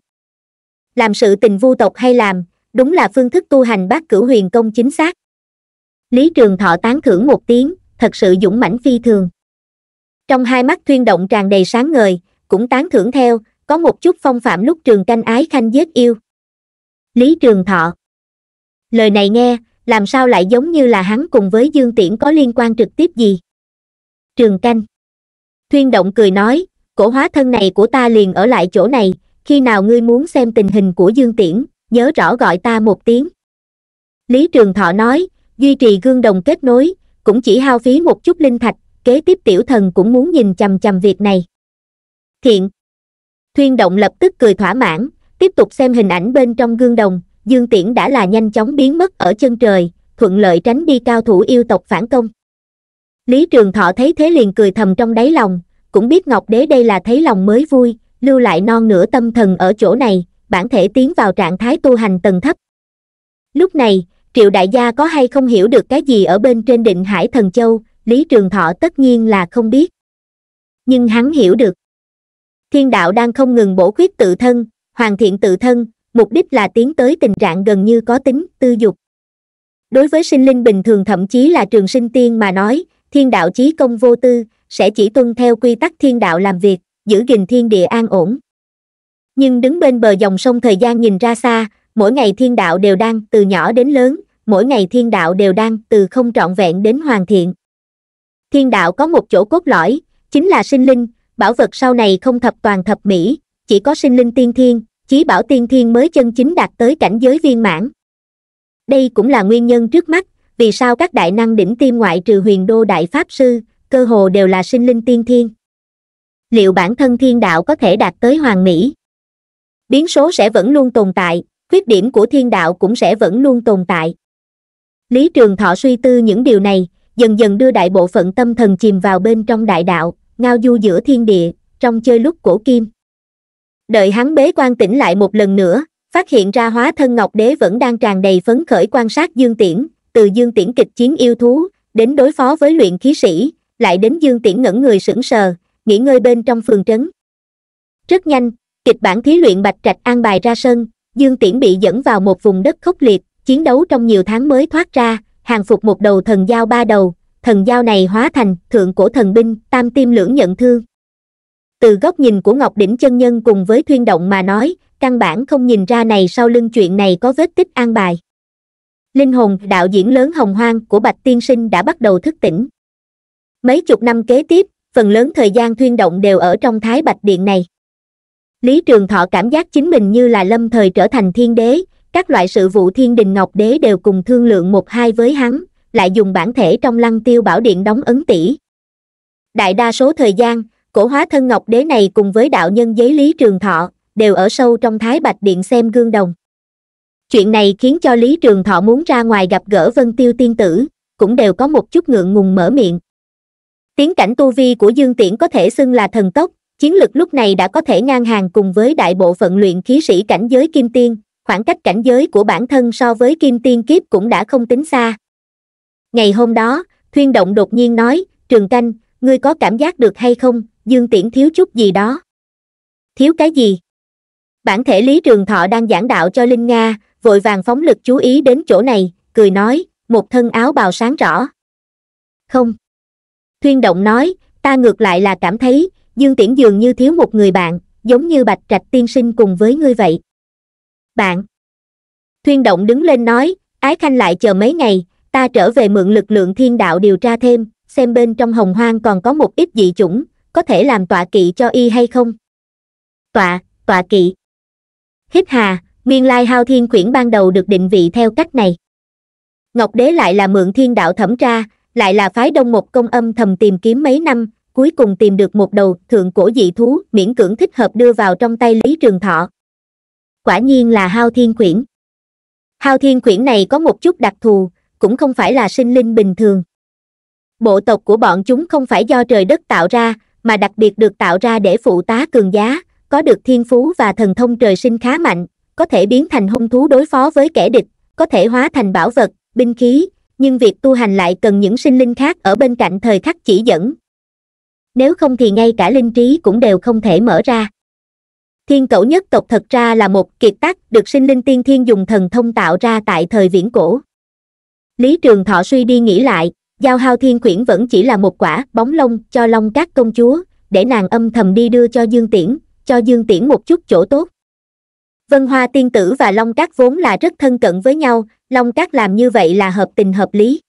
làm sự tình vu tộc hay làm đúng là phương thức tu hành bát cửu huyền công chính xác lý trường thọ tán thưởng một tiếng thật sự dũng mãnh phi thường trong hai mắt Thuyên Động tràn đầy sáng ngời, cũng tán thưởng theo, có một chút phong phạm lúc trường canh ái khanh giết yêu. Lý Trường Thọ Lời này nghe, làm sao lại giống như là hắn cùng với Dương Tiễn có liên quan trực tiếp gì? Trường canh Thuyên Động cười nói, cổ hóa thân này của ta liền ở lại chỗ này, khi nào ngươi muốn xem tình hình của Dương Tiễn, nhớ rõ gọi ta một tiếng. Lý Trường Thọ nói, duy trì gương đồng kết nối, cũng chỉ hao phí một chút linh thạch, kế tiếp tiểu thần cũng muốn nhìn chằm chằm việc này thiện thuyên động lập tức cười thỏa mãn tiếp tục xem hình ảnh bên trong gương đồng dương tiễn đã là nhanh chóng biến mất ở chân trời thuận lợi tránh đi cao thủ yêu tộc phản công lý trường thọ thấy thế liền cười thầm trong đáy lòng cũng biết ngọc đế đây là thấy lòng mới vui lưu lại non nửa tâm thần ở chỗ này bản thể tiến vào trạng thái tu hành tầng thấp lúc này triệu đại gia có hay không hiểu được cái gì ở bên trên định hải thần châu Lý Trường Thọ tất nhiên là không biết. Nhưng hắn hiểu được. Thiên đạo đang không ngừng bổ khuyết tự thân, hoàn thiện tự thân, mục đích là tiến tới tình trạng gần như có tính tư dục. Đối với sinh linh bình thường thậm chí là trường sinh tiên mà nói, thiên đạo chí công vô tư, sẽ chỉ tuân theo quy tắc thiên đạo làm việc, giữ gìn thiên địa an ổn. Nhưng đứng bên bờ dòng sông thời gian nhìn ra xa, mỗi ngày thiên đạo đều đang từ nhỏ đến lớn, mỗi ngày thiên đạo đều đang từ không trọn vẹn đến hoàn thiện thiên đạo có một chỗ cốt lõi, chính là sinh linh, bảo vật sau này không thập toàn thập mỹ, chỉ có sinh linh tiên thiên, chí bảo tiên thiên mới chân chính đạt tới cảnh giới viên mãn. Đây cũng là nguyên nhân trước mắt, vì sao các đại năng đỉnh tiêm ngoại trừ huyền đô đại pháp sư, cơ hồ đều là sinh linh tiên thiên. Liệu bản thân thiên đạo có thể đạt tới hoàng mỹ? Biến số sẽ vẫn luôn tồn tại, khuyết điểm của thiên đạo cũng sẽ vẫn luôn tồn tại. Lý Trường Thọ suy tư những điều này, dần dần đưa đại bộ phận tâm thần chìm vào bên trong đại đạo, ngao du giữa thiên địa, trong chơi lúc cổ kim. Đợi hắn bế quan tỉnh lại một lần nữa, phát hiện ra hóa thân Ngọc Đế vẫn đang tràn đầy phấn khởi quan sát Dương Tiễn, từ Dương Tiễn kịch chiến yêu thú, đến đối phó với luyện khí sĩ, lại đến Dương Tiễn ngẩn người sững sờ, nghỉ ngơi bên trong phường trấn. Rất nhanh, kịch bản thí luyện Bạch Trạch an bài ra sân, Dương Tiễn bị dẫn vào một vùng đất khốc liệt, chiến đấu trong nhiều tháng mới thoát ra, hàng phục một đầu thần giao ba đầu thần giao này hóa thành thượng cổ thần binh tam tim lưỡng nhận thương từ góc nhìn của ngọc đỉnh chân nhân cùng với thuyên động mà nói căn bản không nhìn ra này sau lưng chuyện này có vết tích an bài linh hồn đạo diễn lớn hồng hoang của bạch tiên sinh đã bắt đầu thức tỉnh mấy chục năm kế tiếp phần lớn thời gian thuyên động đều ở trong thái bạch điện này lý trường thọ cảm giác chính mình như là lâm thời trở thành thiên đế các loại sự vụ thiên đình ngọc đế đều cùng thương lượng một hai với hắn lại dùng bản thể trong lăng tiêu bảo điện đóng ấn tỷ đại đa số thời gian cổ hóa thân ngọc đế này cùng với đạo nhân giấy lý trường thọ đều ở sâu trong thái bạch điện xem gương đồng chuyện này khiến cho lý trường thọ muốn ra ngoài gặp gỡ vân tiêu tiên tử cũng đều có một chút ngượng ngùng mở miệng tiến cảnh tu vi của dương tiễn có thể xưng là thần tốc chiến lực lúc này đã có thể ngang hàng cùng với đại bộ phận luyện khí sĩ cảnh giới kim tiên khoảng cách cảnh giới của bản thân so với kim tiên kiếp cũng đã không tính xa ngày hôm đó thuyên động đột nhiên nói trường canh ngươi có cảm giác được hay không dương tiễn thiếu chút gì đó thiếu cái gì bản thể lý trường thọ đang giảng đạo cho linh nga vội vàng phóng lực chú ý đến chỗ này cười nói một thân áo bào sáng rõ không thuyên động nói ta ngược lại là cảm thấy dương tiễn dường như thiếu một người bạn giống như bạch trạch tiên sinh cùng với ngươi vậy bạn thuyên động đứng lên nói ái khanh lại chờ mấy ngày ta trở về mượn lực lượng thiên đạo điều tra thêm xem bên trong hồng hoang còn có một ít dị chủng có thể làm tọa kỵ cho y hay không tọa tọa kỵ hít hà miên lai hao thiên quyển ban đầu được định vị theo cách này ngọc đế lại là mượn thiên đạo thẩm tra lại là phái đông một công âm thầm tìm kiếm mấy năm cuối cùng tìm được một đầu thượng cổ dị thú miễn cưỡng thích hợp đưa vào trong tay lý trường thọ quả nhiên là hao thiên quyển hao thiên quyển này có một chút đặc thù cũng không phải là sinh linh bình thường bộ tộc của bọn chúng không phải do trời đất tạo ra mà đặc biệt được tạo ra để phụ tá cường giá có được thiên phú và thần thông trời sinh khá mạnh có thể biến thành hung thú đối phó với kẻ địch có thể hóa thành bảo vật binh khí nhưng việc tu hành lại cần những sinh linh khác ở bên cạnh thời khắc chỉ dẫn nếu không thì ngay cả linh trí cũng đều không thể mở ra Thiên cẩu nhất tộc thật ra là một kiệt tác được sinh linh tiên thiên dùng thần thông tạo ra tại thời viễn cổ. Lý Trường Thọ suy đi nghĩ lại, giao hao thiên quyển vẫn chỉ là một quả bóng lông cho long các công chúa, để nàng âm thầm đi đưa cho Dương Tiễn, cho Dương Tiễn một chút chỗ tốt. Vân Hoa Tiên Tử và Long Các vốn là rất thân cận với nhau, Long Các làm như vậy là hợp tình hợp lý.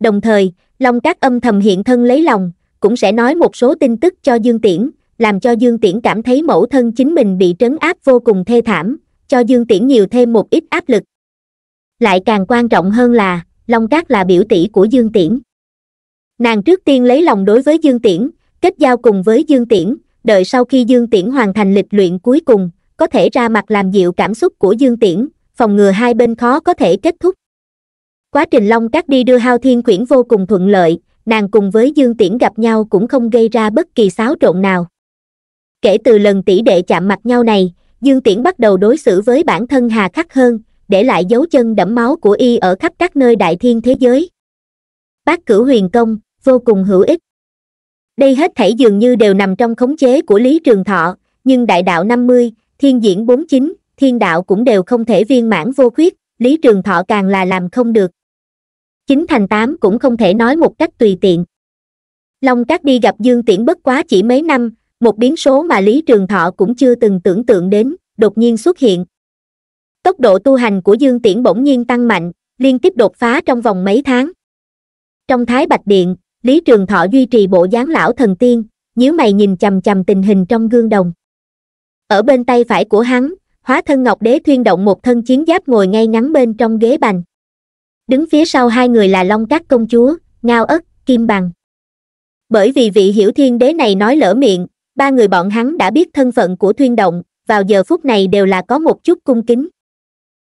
Đồng thời, Long Các âm thầm hiện thân lấy lòng, cũng sẽ nói một số tin tức cho Dương Tiễn, làm cho Dương Tiễn cảm thấy mẫu thân chính mình bị trấn áp vô cùng thê thảm, cho Dương Tiễn nhiều thêm một ít áp lực. Lại càng quan trọng hơn là, Long Cát là biểu tỷ của Dương Tiễn. Nàng trước tiên lấy lòng đối với Dương Tiễn, kết giao cùng với Dương Tiễn, đợi sau khi Dương Tiễn hoàn thành lịch luyện cuối cùng, có thể ra mặt làm dịu cảm xúc của Dương Tiễn, phòng ngừa hai bên khó có thể kết thúc. Quá trình Long Cát đi đưa Hao Thiên Quyển vô cùng thuận lợi, nàng cùng với Dương Tiễn gặp nhau cũng không gây ra bất kỳ xáo trộn nào kể từ lần tỷ đệ chạm mặt nhau này dương tiễn bắt đầu đối xử với bản thân hà khắc hơn để lại dấu chân đẫm máu của y ở khắp các nơi đại thiên thế giới bác cử huyền công vô cùng hữu ích đây hết thảy dường như đều nằm trong khống chế của lý trường thọ nhưng đại đạo năm mươi thiên diễn bốn chín thiên đạo cũng đều không thể viên mãn vô khuyết lý trường thọ càng là làm không được chín thành tám cũng không thể nói một cách tùy tiện long cát đi gặp dương tiễn bất quá chỉ mấy năm một biến số mà Lý Trường Thọ cũng chưa từng tưởng tượng đến, đột nhiên xuất hiện. Tốc độ tu hành của Dương Tiễn bỗng nhiên tăng mạnh, liên tiếp đột phá trong vòng mấy tháng. Trong Thái Bạch Điện, Lý Trường Thọ duy trì bộ dáng lão thần tiên, nhíu mày nhìn chầm chầm tình hình trong gương đồng. Ở bên tay phải của hắn, hóa thân Ngọc Đế thuyên động một thân chiến giáp ngồi ngay ngắn bên trong ghế bành. Đứng phía sau hai người là Long Các Công Chúa, Ngao Ất, Kim Bằng. Bởi vì vị hiểu thiên đế này nói lỡ miệng, ba người bọn hắn đã biết thân phận của thuyên động vào giờ phút này đều là có một chút cung kính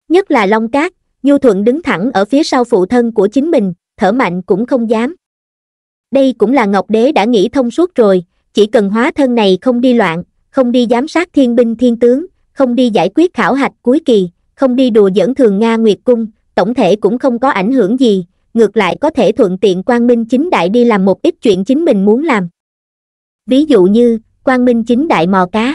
nhất là long cát nhu thuận đứng thẳng ở phía sau phụ thân của chính mình thở mạnh cũng không dám đây cũng là ngọc đế đã nghĩ thông suốt rồi chỉ cần hóa thân này không đi loạn không đi giám sát thiên binh thiên tướng không đi giải quyết khảo hạch cuối kỳ không đi đùa dẫn thường nga nguyệt cung tổng thể cũng không có ảnh hưởng gì ngược lại có thể thuận tiện quang minh chính đại đi làm một ít chuyện chính mình muốn làm ví dụ như quang minh chính đại mò cá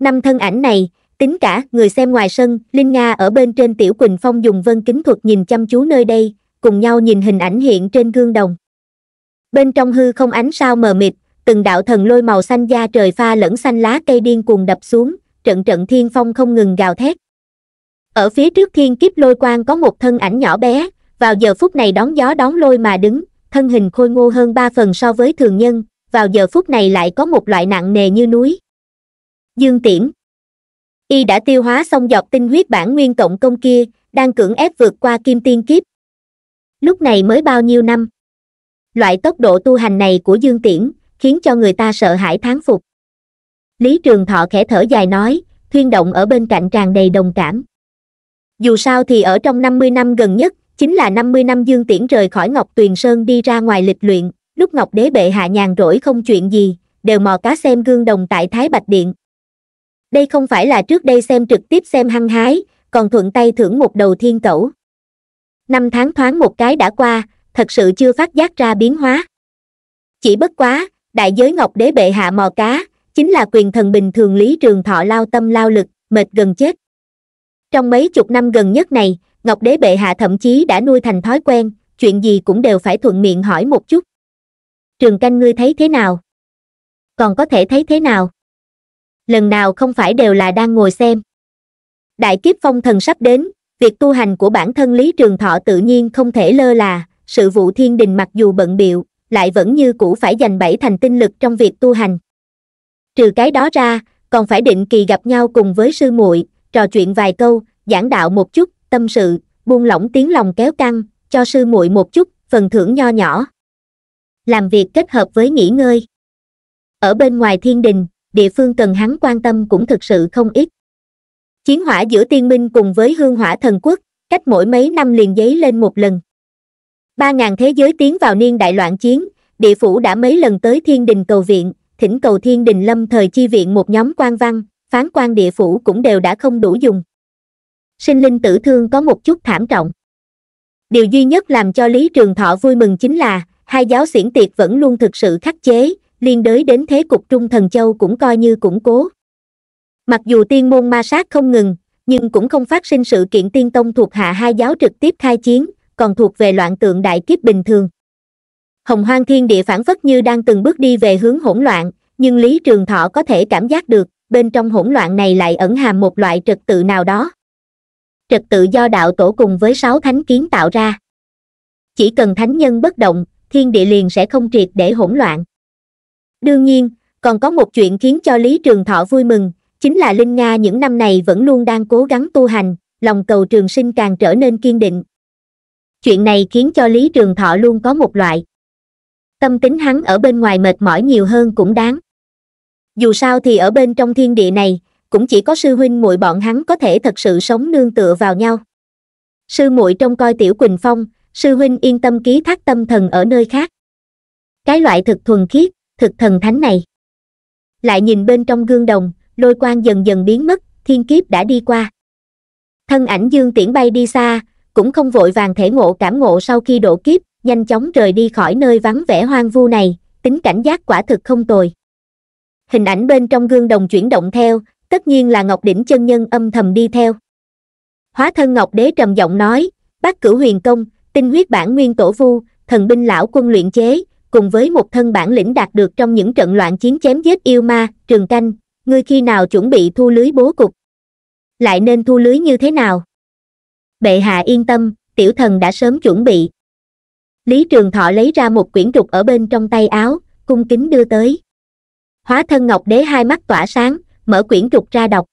năm thân ảnh này tính cả người xem ngoài sân linh nga ở bên trên tiểu quỳnh phong dùng vân kính thuật nhìn chăm chú nơi đây cùng nhau nhìn hình ảnh hiện trên gương đồng bên trong hư không ánh sao mờ mịt từng đạo thần lôi màu xanh da trời pha lẫn xanh lá cây điên cuồng đập xuống trận trận thiên phong không ngừng gào thét ở phía trước thiên kiếp lôi quang có một thân ảnh nhỏ bé vào giờ phút này đón gió đón lôi mà đứng thân hình khôi ngô hơn ba phần so với thường nhân vào giờ phút này lại có một loại nặng nề như núi dương tiễn y đã tiêu hóa xong dọc tinh huyết bản nguyên cộng công kia đang cưỡng ép vượt qua kim tiên kiếp lúc này mới bao nhiêu năm loại tốc độ tu hành này của dương tiễn khiến cho người ta sợ hãi thán phục lý trường thọ khẽ thở dài nói thuyên động ở bên cạnh tràn đầy đồng cảm dù sao thì ở trong năm mươi năm gần nhất chính là năm mươi năm dương tiễn rời khỏi ngọc tuyền sơn đi ra ngoài lịch luyện lúc ngọc đế bệ hạ nhàn rỗi không chuyện gì đều mò cá xem gương đồng tại thái bạch điện đây không phải là trước đây xem trực tiếp xem hăng hái còn thuận tay thưởng một đầu thiên cẩu năm tháng thoáng một cái đã qua thật sự chưa phát giác ra biến hóa chỉ bất quá đại giới ngọc đế bệ hạ mò cá chính là quyền thần bình thường lý trường thọ lao tâm lao lực mệt gần chết trong mấy chục năm gần nhất này ngọc đế bệ hạ thậm chí đã nuôi thành thói quen chuyện gì cũng đều phải thuận miệng hỏi một chút trường canh ngươi thấy thế nào còn có thể thấy thế nào lần nào không phải đều là đang ngồi xem đại kiếp phong thần sắp đến việc tu hành của bản thân lý trường thọ tự nhiên không thể lơ là sự vụ thiên đình mặc dù bận biệu lại vẫn như cũ phải dành bảy thành tinh lực trong việc tu hành trừ cái đó ra còn phải định kỳ gặp nhau cùng với sư muội trò chuyện vài câu giảng đạo một chút tâm sự buông lỏng tiếng lòng kéo căng cho sư muội một chút phần thưởng nho nhỏ làm việc kết hợp với nghỉ ngơi ở bên ngoài thiên đình địa phương cần hắn quan tâm cũng thực sự không ít chiến hỏa giữa tiên minh cùng với hương hỏa thần quốc cách mỗi mấy năm liền dấy lên một lần ba ngàn thế giới tiến vào niên đại loạn chiến địa phủ đã mấy lần tới thiên đình cầu viện thỉnh cầu thiên đình lâm thời chi viện một nhóm quan văn phán quan địa phủ cũng đều đã không đủ dùng sinh linh tử thương có một chút thảm trọng điều duy nhất làm cho lý trường thọ vui mừng chính là hai giáo xiển tiệt vẫn luôn thực sự khắc chế, liên đới đến thế cục Trung Thần Châu cũng coi như củng cố. Mặc dù tiên môn ma sát không ngừng, nhưng cũng không phát sinh sự kiện tiên tông thuộc hạ hai giáo trực tiếp khai chiến, còn thuộc về loạn tượng đại kiếp bình thường. Hồng hoang thiên địa phản phất như đang từng bước đi về hướng hỗn loạn, nhưng Lý Trường Thọ có thể cảm giác được, bên trong hỗn loạn này lại ẩn hàm một loại trật tự nào đó. Trật tự do đạo tổ cùng với sáu thánh kiến tạo ra. Chỉ cần thánh nhân bất động, thiên địa liền sẽ không triệt để hỗn loạn. Đương nhiên, còn có một chuyện khiến cho Lý Trường Thọ vui mừng, chính là Linh Nga những năm này vẫn luôn đang cố gắng tu hành, lòng cầu trường sinh càng trở nên kiên định. Chuyện này khiến cho Lý Trường Thọ luôn có một loại. Tâm tính hắn ở bên ngoài mệt mỏi nhiều hơn cũng đáng. Dù sao thì ở bên trong thiên địa này, cũng chỉ có sư huynh muội bọn hắn có thể thật sự sống nương tựa vào nhau. Sư muội trông coi Tiểu Quỳnh Phong, sư huynh yên tâm ký thác tâm thần ở nơi khác cái loại thực thuần khiết thực thần thánh này lại nhìn bên trong gương đồng lôi quang dần dần biến mất thiên kiếp đã đi qua thân ảnh dương tiễn bay đi xa cũng không vội vàng thể ngộ cảm ngộ sau khi đổ kiếp nhanh chóng rời đi khỏi nơi vắng vẻ hoang vu này tính cảnh giác quả thực không tồi hình ảnh bên trong gương đồng chuyển động theo tất nhiên là ngọc đỉnh chân nhân âm thầm đi theo hóa thân ngọc đế trầm giọng nói bác cử huyền công tinh huyết bản nguyên tổ vu, thần binh lão quân luyện chế, cùng với một thân bản lĩnh đạt được trong những trận loạn chiến chém giết yêu ma, trường canh, ngươi khi nào chuẩn bị thu lưới bố cục? Lại nên thu lưới như thế nào? Bệ hạ yên tâm, tiểu thần đã sớm chuẩn bị. Lý Trường Thọ lấy ra một quyển trục ở bên trong tay áo, cung kính đưa tới. Hóa thân Ngọc Đế hai mắt tỏa sáng, mở quyển trục ra đọc.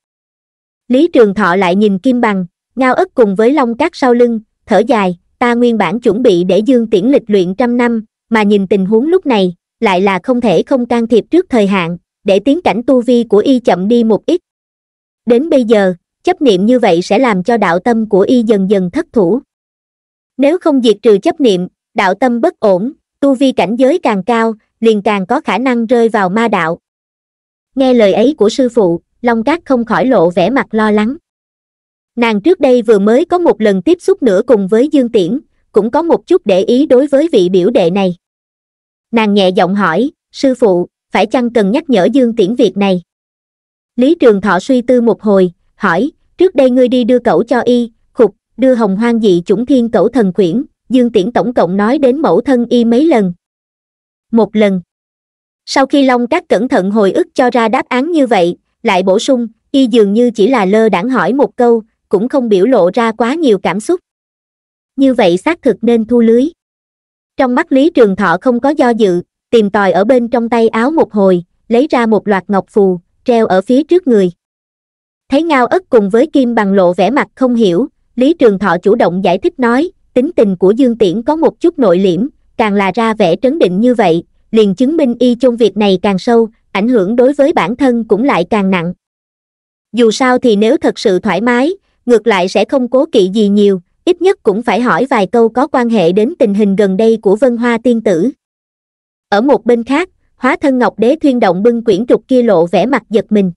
Lý Trường Thọ lại nhìn Kim Bằng, ngao ức cùng với long cát sau lưng, thở dài, ta nguyên bản chuẩn bị để dương tiễn lịch luyện trăm năm mà nhìn tình huống lúc này lại là không thể không can thiệp trước thời hạn để tiến cảnh tu vi của y chậm đi một ít đến bây giờ chấp niệm như vậy sẽ làm cho đạo tâm của y dần dần thất thủ nếu không diệt trừ chấp niệm đạo tâm bất ổn tu vi cảnh giới càng cao liền càng có khả năng rơi vào ma đạo nghe lời ấy của sư phụ long cát không khỏi lộ vẻ mặt lo lắng nàng trước đây vừa mới có một lần tiếp xúc nữa cùng với dương tiễn cũng có một chút để ý đối với vị biểu đệ này nàng nhẹ giọng hỏi sư phụ phải chăng cần nhắc nhở dương tiễn việc này lý trường thọ suy tư một hồi hỏi trước đây ngươi đi đưa cậu cho y khục đưa hồng hoang dị chủng thiên cẩu thần quyển dương tiễn tổng cộng nói đến mẫu thân y mấy lần một lần sau khi long cát cẩn thận hồi ức cho ra đáp án như vậy lại bổ sung y dường như chỉ là lơ đãng hỏi một câu cũng không biểu lộ ra quá nhiều cảm xúc như vậy xác thực nên thu lưới trong mắt lý trường thọ không có do dự tìm tòi ở bên trong tay áo một hồi lấy ra một loạt ngọc phù treo ở phía trước người thấy ngao ất cùng với kim bằng lộ vẻ mặt không hiểu lý trường thọ chủ động giải thích nói tính tình của dương tiễn có một chút nội liễm càng là ra vẻ trấn định như vậy liền chứng minh y trong việc này càng sâu ảnh hưởng đối với bản thân cũng lại càng nặng dù sao thì nếu thật sự thoải mái ngược lại sẽ không cố kỵ gì nhiều ít nhất cũng phải hỏi vài câu có quan hệ đến tình hình gần đây của vân hoa tiên tử ở một bên khác hóa thân ngọc đế thuyên động bưng quyển trục kia lộ vẻ mặt giật mình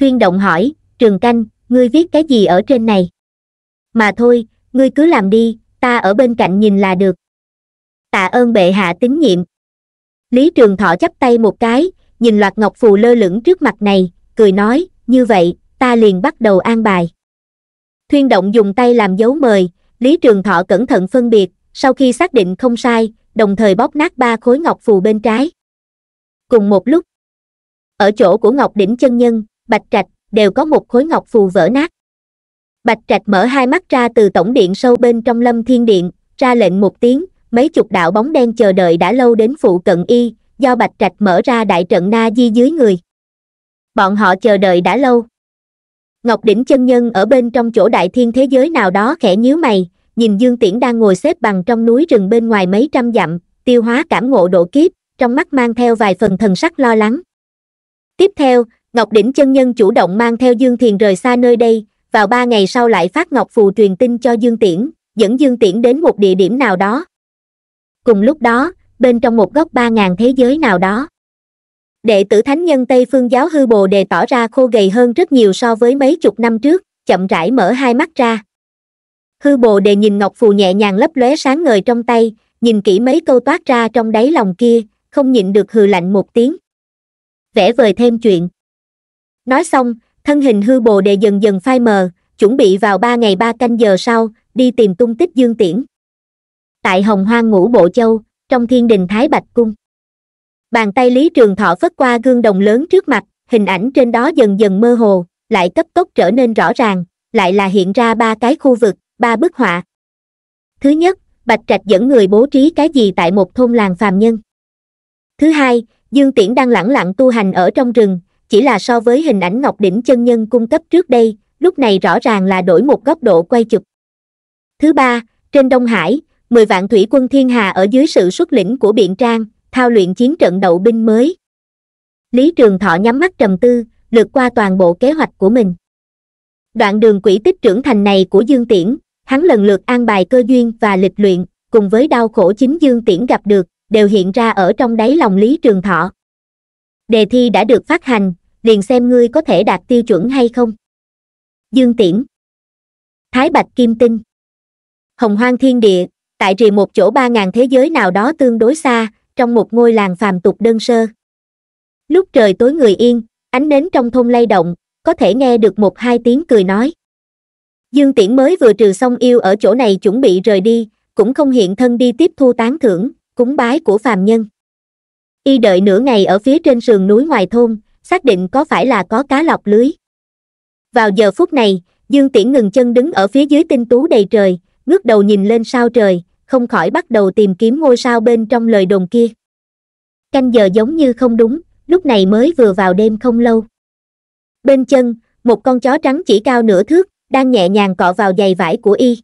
thuyên động hỏi trường canh ngươi viết cái gì ở trên này mà thôi ngươi cứ làm đi ta ở bên cạnh nhìn là được tạ ơn bệ hạ tín nhiệm lý trường thọ chắp tay một cái nhìn loạt ngọc phù lơ lửng trước mặt này cười nói như vậy ta liền bắt đầu an bài Thuyên Động dùng tay làm dấu mời, Lý Trường Thọ cẩn thận phân biệt, sau khi xác định không sai, đồng thời bóp nát ba khối ngọc phù bên trái. Cùng một lúc, ở chỗ của Ngọc Đỉnh Chân Nhân, Bạch Trạch, đều có một khối ngọc phù vỡ nát. Bạch Trạch mở hai mắt ra từ tổng điện sâu bên trong lâm thiên điện, ra lệnh một tiếng, mấy chục đạo bóng đen chờ đợi đã lâu đến phụ cận y, do Bạch Trạch mở ra đại trận Na Di dưới người. Bọn họ chờ đợi đã lâu ngọc đỉnh chân nhân ở bên trong chỗ đại thiên thế giới nào đó khẽ nhíu mày nhìn dương tiễn đang ngồi xếp bằng trong núi rừng bên ngoài mấy trăm dặm tiêu hóa cảm ngộ độ kiếp trong mắt mang theo vài phần thần sắc lo lắng tiếp theo ngọc đỉnh chân nhân chủ động mang theo dương thiền rời xa nơi đây vào ba ngày sau lại phát ngọc phù truyền tin cho dương tiễn dẫn dương tiễn đến một địa điểm nào đó cùng lúc đó bên trong một góc ba ngàn thế giới nào đó đệ tử thánh nhân Tây Phương Giáo Hư Bồ Đề tỏ ra khô gầy hơn rất nhiều so với mấy chục năm trước, chậm rãi mở hai mắt ra. Hư Bồ Đề nhìn Ngọc Phù nhẹ nhàng lấp lóe sáng ngời trong tay, nhìn kỹ mấy câu toát ra trong đáy lòng kia, không nhịn được hừ lạnh một tiếng. Vẽ vời thêm chuyện. Nói xong, thân hình Hư Bồ Đề dần dần phai mờ, chuẩn bị vào ba ngày ba canh giờ sau, đi tìm tung tích Dương Tiễn. Tại Hồng Hoang Ngũ Bộ Châu, trong thiên đình Thái Bạch Cung bàn tay lý trường thọ phất qua gương đồng lớn trước mặt hình ảnh trên đó dần dần mơ hồ lại cấp tốc trở nên rõ ràng lại là hiện ra ba cái khu vực ba bức họa thứ nhất bạch trạch dẫn người bố trí cái gì tại một thôn làng phàm nhân thứ hai dương tiễn đang lẳng lặng tu hành ở trong rừng chỉ là so với hình ảnh ngọc đỉnh chân nhân cung cấp trước đây lúc này rõ ràng là đổi một góc độ quay chụp thứ ba trên đông hải mười vạn thủy quân thiên hà ở dưới sự xuất lĩnh của biện trang thao luyện chiến trận đậu binh mới lý trường thọ nhắm mắt trầm tư lượt qua toàn bộ kế hoạch của mình đoạn đường quỷ tích trưởng thành này của dương tiễn hắn lần lượt an bài cơ duyên và lịch luyện cùng với đau khổ chính dương tiễn gặp được đều hiện ra ở trong đáy lòng lý trường thọ đề thi đã được phát hành liền xem ngươi có thể đạt tiêu chuẩn hay không dương tiễn thái bạch kim tinh hồng hoang thiên địa tại rì một chỗ ba ngàn thế giới nào đó tương đối xa trong một ngôi làng phàm tục đơn sơ lúc trời tối người yên ánh nến trong thôn lay động có thể nghe được một hai tiếng cười nói dương tiễn mới vừa trừ xong yêu ở chỗ này chuẩn bị rời đi cũng không hiện thân đi tiếp thu tán thưởng cúng bái của phàm nhân y đợi nửa ngày ở phía trên sườn núi ngoài thôn xác định có phải là có cá lọc lưới vào giờ phút này dương tiễn ngừng chân đứng ở phía dưới tinh tú đầy trời ngước đầu nhìn lên sao trời không khỏi bắt đầu tìm kiếm ngôi sao bên trong lời đồn kia canh giờ giống như không đúng lúc này mới vừa vào đêm không lâu bên chân một con chó trắng chỉ cao nửa thước đang nhẹ nhàng cọ vào giày vải của y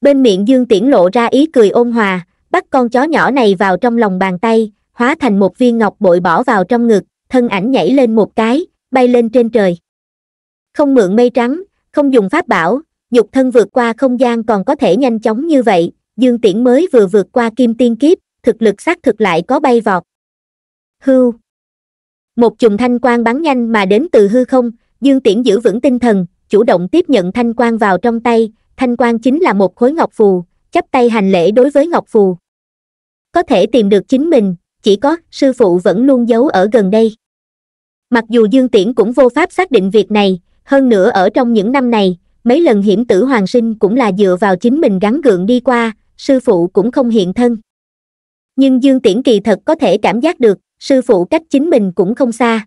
bên miệng dương tiễn lộ ra ý cười ôn hòa bắt con chó nhỏ này vào trong lòng bàn tay hóa thành một viên ngọc bội bỏ vào trong ngực thân ảnh nhảy lên một cái bay lên trên trời không mượn mây trắng không dùng pháp bảo dục thân vượt qua không gian còn có thể nhanh chóng như vậy dương tiễn mới vừa vượt qua kim tiên kiếp thực lực xác thực lại có bay vọt hưu một chùm thanh quang bắn nhanh mà đến từ hư không dương tiễn giữ vững tinh thần chủ động tiếp nhận thanh quang vào trong tay thanh quang chính là một khối ngọc phù chấp tay hành lễ đối với ngọc phù có thể tìm được chính mình chỉ có sư phụ vẫn luôn giấu ở gần đây mặc dù dương tiễn cũng vô pháp xác định việc này hơn nữa ở trong những năm này mấy lần hiểm tử hoàng sinh cũng là dựa vào chính mình gắn gượng đi qua sư phụ cũng không hiện thân. Nhưng Dương Tiễn kỳ thật có thể cảm giác được, sư phụ cách chính mình cũng không xa.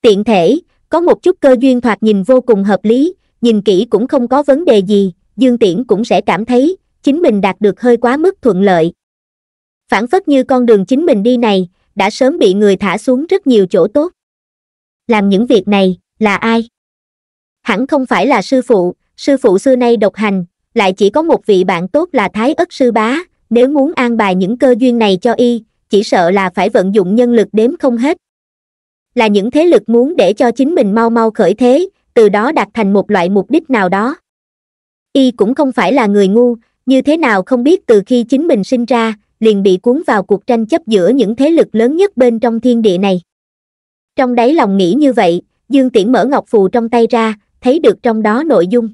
Tiện thể, có một chút cơ duyên thoạt nhìn vô cùng hợp lý, nhìn kỹ cũng không có vấn đề gì, Dương Tiễn cũng sẽ cảm thấy, chính mình đạt được hơi quá mức thuận lợi. Phản phất như con đường chính mình đi này, đã sớm bị người thả xuống rất nhiều chỗ tốt. Làm những việc này, là ai? Hẳn không phải là sư phụ, sư phụ xưa nay độc hành, lại chỉ có một vị bạn tốt là thái ất sư bá nếu muốn an bài những cơ duyên này cho y chỉ sợ là phải vận dụng nhân lực đếm không hết là những thế lực muốn để cho chính mình mau mau khởi thế từ đó đạt thành một loại mục đích nào đó y cũng không phải là người ngu như thế nào không biết từ khi chính mình sinh ra liền bị cuốn vào cuộc tranh chấp giữa những thế lực lớn nhất bên trong thiên địa này trong đáy lòng nghĩ như vậy dương tiễn mở ngọc phù trong tay ra thấy được trong đó nội dung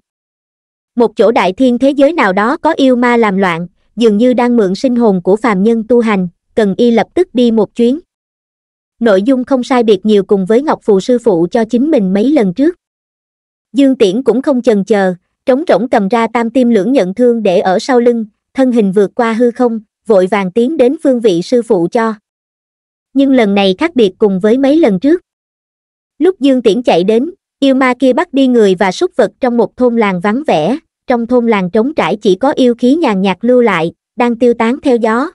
một chỗ đại thiên thế giới nào đó có yêu ma làm loạn dường như đang mượn sinh hồn của phàm nhân tu hành cần y lập tức đi một chuyến nội dung không sai biệt nhiều cùng với ngọc phù sư phụ cho chính mình mấy lần trước dương tiễn cũng không chần chờ trống rỗng cầm ra tam tim lưỡng nhận thương để ở sau lưng thân hình vượt qua hư không vội vàng tiến đến phương vị sư phụ cho nhưng lần này khác biệt cùng với mấy lần trước lúc dương tiễn chạy đến yêu ma kia bắt đi người và súc vật trong một thôn làng vắng vẻ trong thôn làng trống trải chỉ có yêu khí nhàn nhạt lưu lại, đang tiêu tán theo gió.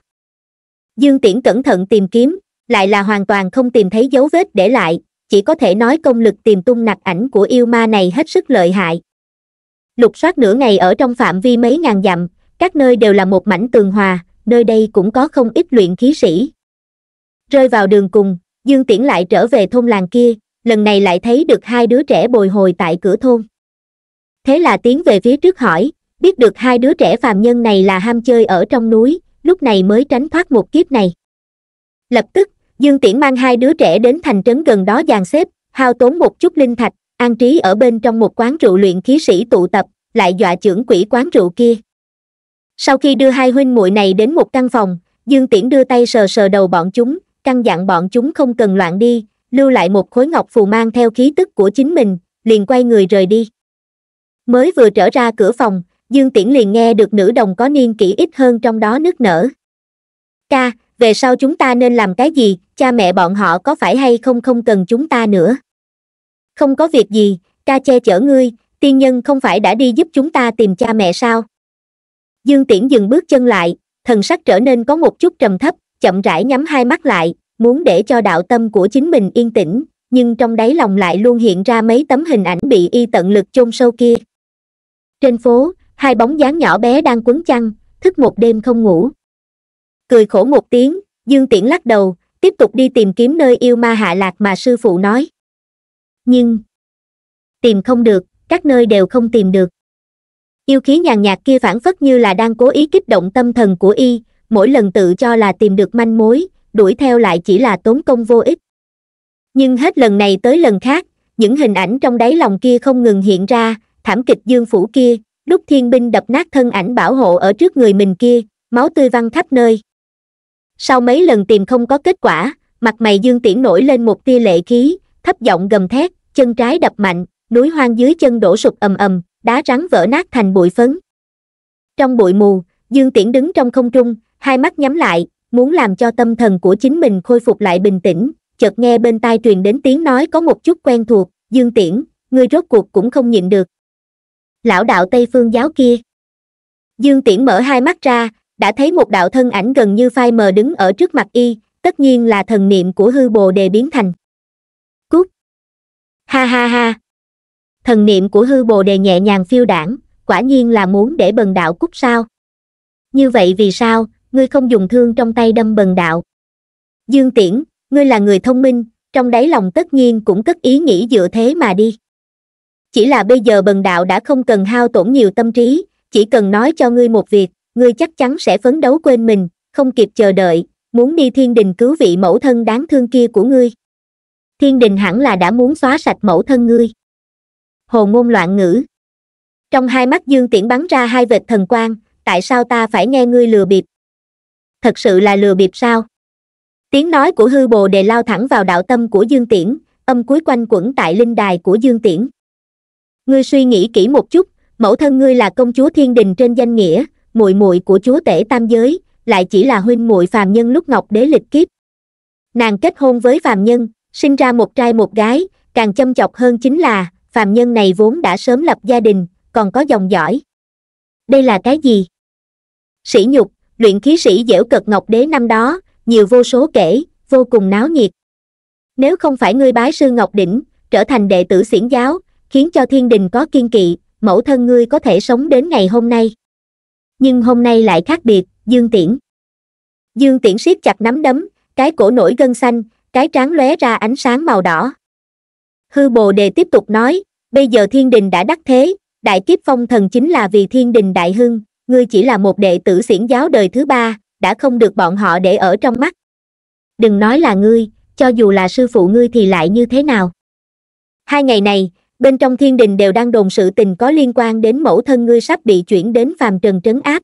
Dương Tiễn cẩn thận tìm kiếm, lại là hoàn toàn không tìm thấy dấu vết để lại, chỉ có thể nói công lực tìm tung nặc ảnh của yêu ma này hết sức lợi hại. Lục soát nửa ngày ở trong phạm vi mấy ngàn dặm, các nơi đều là một mảnh tường hòa, nơi đây cũng có không ít luyện khí sĩ. Rơi vào đường cùng, Dương Tiễn lại trở về thôn làng kia, lần này lại thấy được hai đứa trẻ bồi hồi tại cửa thôn thế là tiến về phía trước hỏi biết được hai đứa trẻ phàm nhân này là ham chơi ở trong núi lúc này mới tránh thoát một kiếp này lập tức dương tiễn mang hai đứa trẻ đến thành trấn gần đó dàn xếp hao tốn một chút linh thạch an trí ở bên trong một quán rượu luyện khí sĩ tụ tập lại dọa trưởng quỷ quán rượu kia sau khi đưa hai huynh muội này đến một căn phòng dương tiễn đưa tay sờ sờ đầu bọn chúng căn dặn bọn chúng không cần loạn đi lưu lại một khối ngọc phù mang theo khí tức của chính mình liền quay người rời đi mới vừa trở ra cửa phòng dương tiễn liền nghe được nữ đồng có niên kỷ ít hơn trong đó nức nở ca về sau chúng ta nên làm cái gì cha mẹ bọn họ có phải hay không không cần chúng ta nữa không có việc gì ca che chở ngươi tiên nhân không phải đã đi giúp chúng ta tìm cha mẹ sao dương tiễn dừng bước chân lại thần sắc trở nên có một chút trầm thấp chậm rãi nhắm hai mắt lại muốn để cho đạo tâm của chính mình yên tĩnh nhưng trong đáy lòng lại luôn hiện ra mấy tấm hình ảnh bị y tận lực chôn sâu kia trên phố hai bóng dáng nhỏ bé đang quấn chăn thức một đêm không ngủ cười khổ một tiếng dương tiễn lắc đầu tiếp tục đi tìm kiếm nơi yêu ma hạ lạc mà sư phụ nói nhưng tìm không được các nơi đều không tìm được yêu khí nhàn nhạt kia phản phất như là đang cố ý kích động tâm thần của y mỗi lần tự cho là tìm được manh mối đuổi theo lại chỉ là tốn công vô ích nhưng hết lần này tới lần khác những hình ảnh trong đáy lòng kia không ngừng hiện ra thảm kịch dương phủ kia lúc thiên binh đập nát thân ảnh bảo hộ ở trước người mình kia máu tươi văng khắp nơi sau mấy lần tìm không có kết quả mặt mày dương tiễn nổi lên một tia lệ khí thấp giọng gầm thét chân trái đập mạnh núi hoang dưới chân đổ sụp ầm ầm đá rắn vỡ nát thành bụi phấn trong bụi mù dương tiễn đứng trong không trung hai mắt nhắm lại muốn làm cho tâm thần của chính mình khôi phục lại bình tĩnh chợt nghe bên tai truyền đến tiếng nói có một chút quen thuộc dương tiễn người rốt cuộc cũng không nhịn được lão đạo tây phương giáo kia dương tiễn mở hai mắt ra đã thấy một đạo thân ảnh gần như phai mờ đứng ở trước mặt y tất nhiên là thần niệm của hư bồ đề biến thành cút ha ha ha thần niệm của hư bồ đề nhẹ nhàng phiêu đảng quả nhiên là muốn để bần đạo cút sao như vậy vì sao ngươi không dùng thương trong tay đâm bần đạo dương tiễn ngươi là người thông minh trong đáy lòng tất nhiên cũng cất ý nghĩ dựa thế mà đi chỉ là bây giờ bần đạo đã không cần hao tổn nhiều tâm trí chỉ cần nói cho ngươi một việc ngươi chắc chắn sẽ phấn đấu quên mình không kịp chờ đợi muốn đi thiên đình cứu vị mẫu thân đáng thương kia của ngươi thiên đình hẳn là đã muốn xóa sạch mẫu thân ngươi hồ ngôn loạn ngữ trong hai mắt dương tiễn bắn ra hai vệt thần quang tại sao ta phải nghe ngươi lừa bịp thật sự là lừa bịp sao tiếng nói của hư bồ đề lao thẳng vào đạo tâm của dương tiễn âm cuối quanh quẩn tại linh đài của dương tiễn ngươi suy nghĩ kỹ một chút mẫu thân ngươi là công chúa thiên đình trên danh nghĩa muội muội của chúa tể tam giới lại chỉ là huynh muội phàm nhân lúc ngọc đế lịch kiếp nàng kết hôn với phàm nhân sinh ra một trai một gái càng châm chọc hơn chính là phàm nhân này vốn đã sớm lập gia đình còn có dòng dõi đây là cái gì sĩ nhục luyện khí sĩ dễu cực ngọc đế năm đó nhiều vô số kể vô cùng náo nhiệt nếu không phải ngươi bái sư ngọc đỉnh trở thành đệ tử xiển giáo khiến cho thiên đình có kiên kỵ, mẫu thân ngươi có thể sống đến ngày hôm nay. Nhưng hôm nay lại khác biệt, Dương Tiễn. Dương Tiễn siết chặt nắm đấm, cái cổ nổi gân xanh, cái trán lóe ra ánh sáng màu đỏ. Hư Bồ Đề tiếp tục nói, bây giờ thiên đình đã đắc thế, đại kiếp phong thần chính là vì thiên đình đại hưng, ngươi chỉ là một đệ tử xiển giáo đời thứ ba, đã không được bọn họ để ở trong mắt. Đừng nói là ngươi, cho dù là sư phụ ngươi thì lại như thế nào. Hai ngày này, bên trong thiên đình đều đang đồn sự tình có liên quan đến mẫu thân ngươi sắp bị chuyển đến phàm trần trấn áp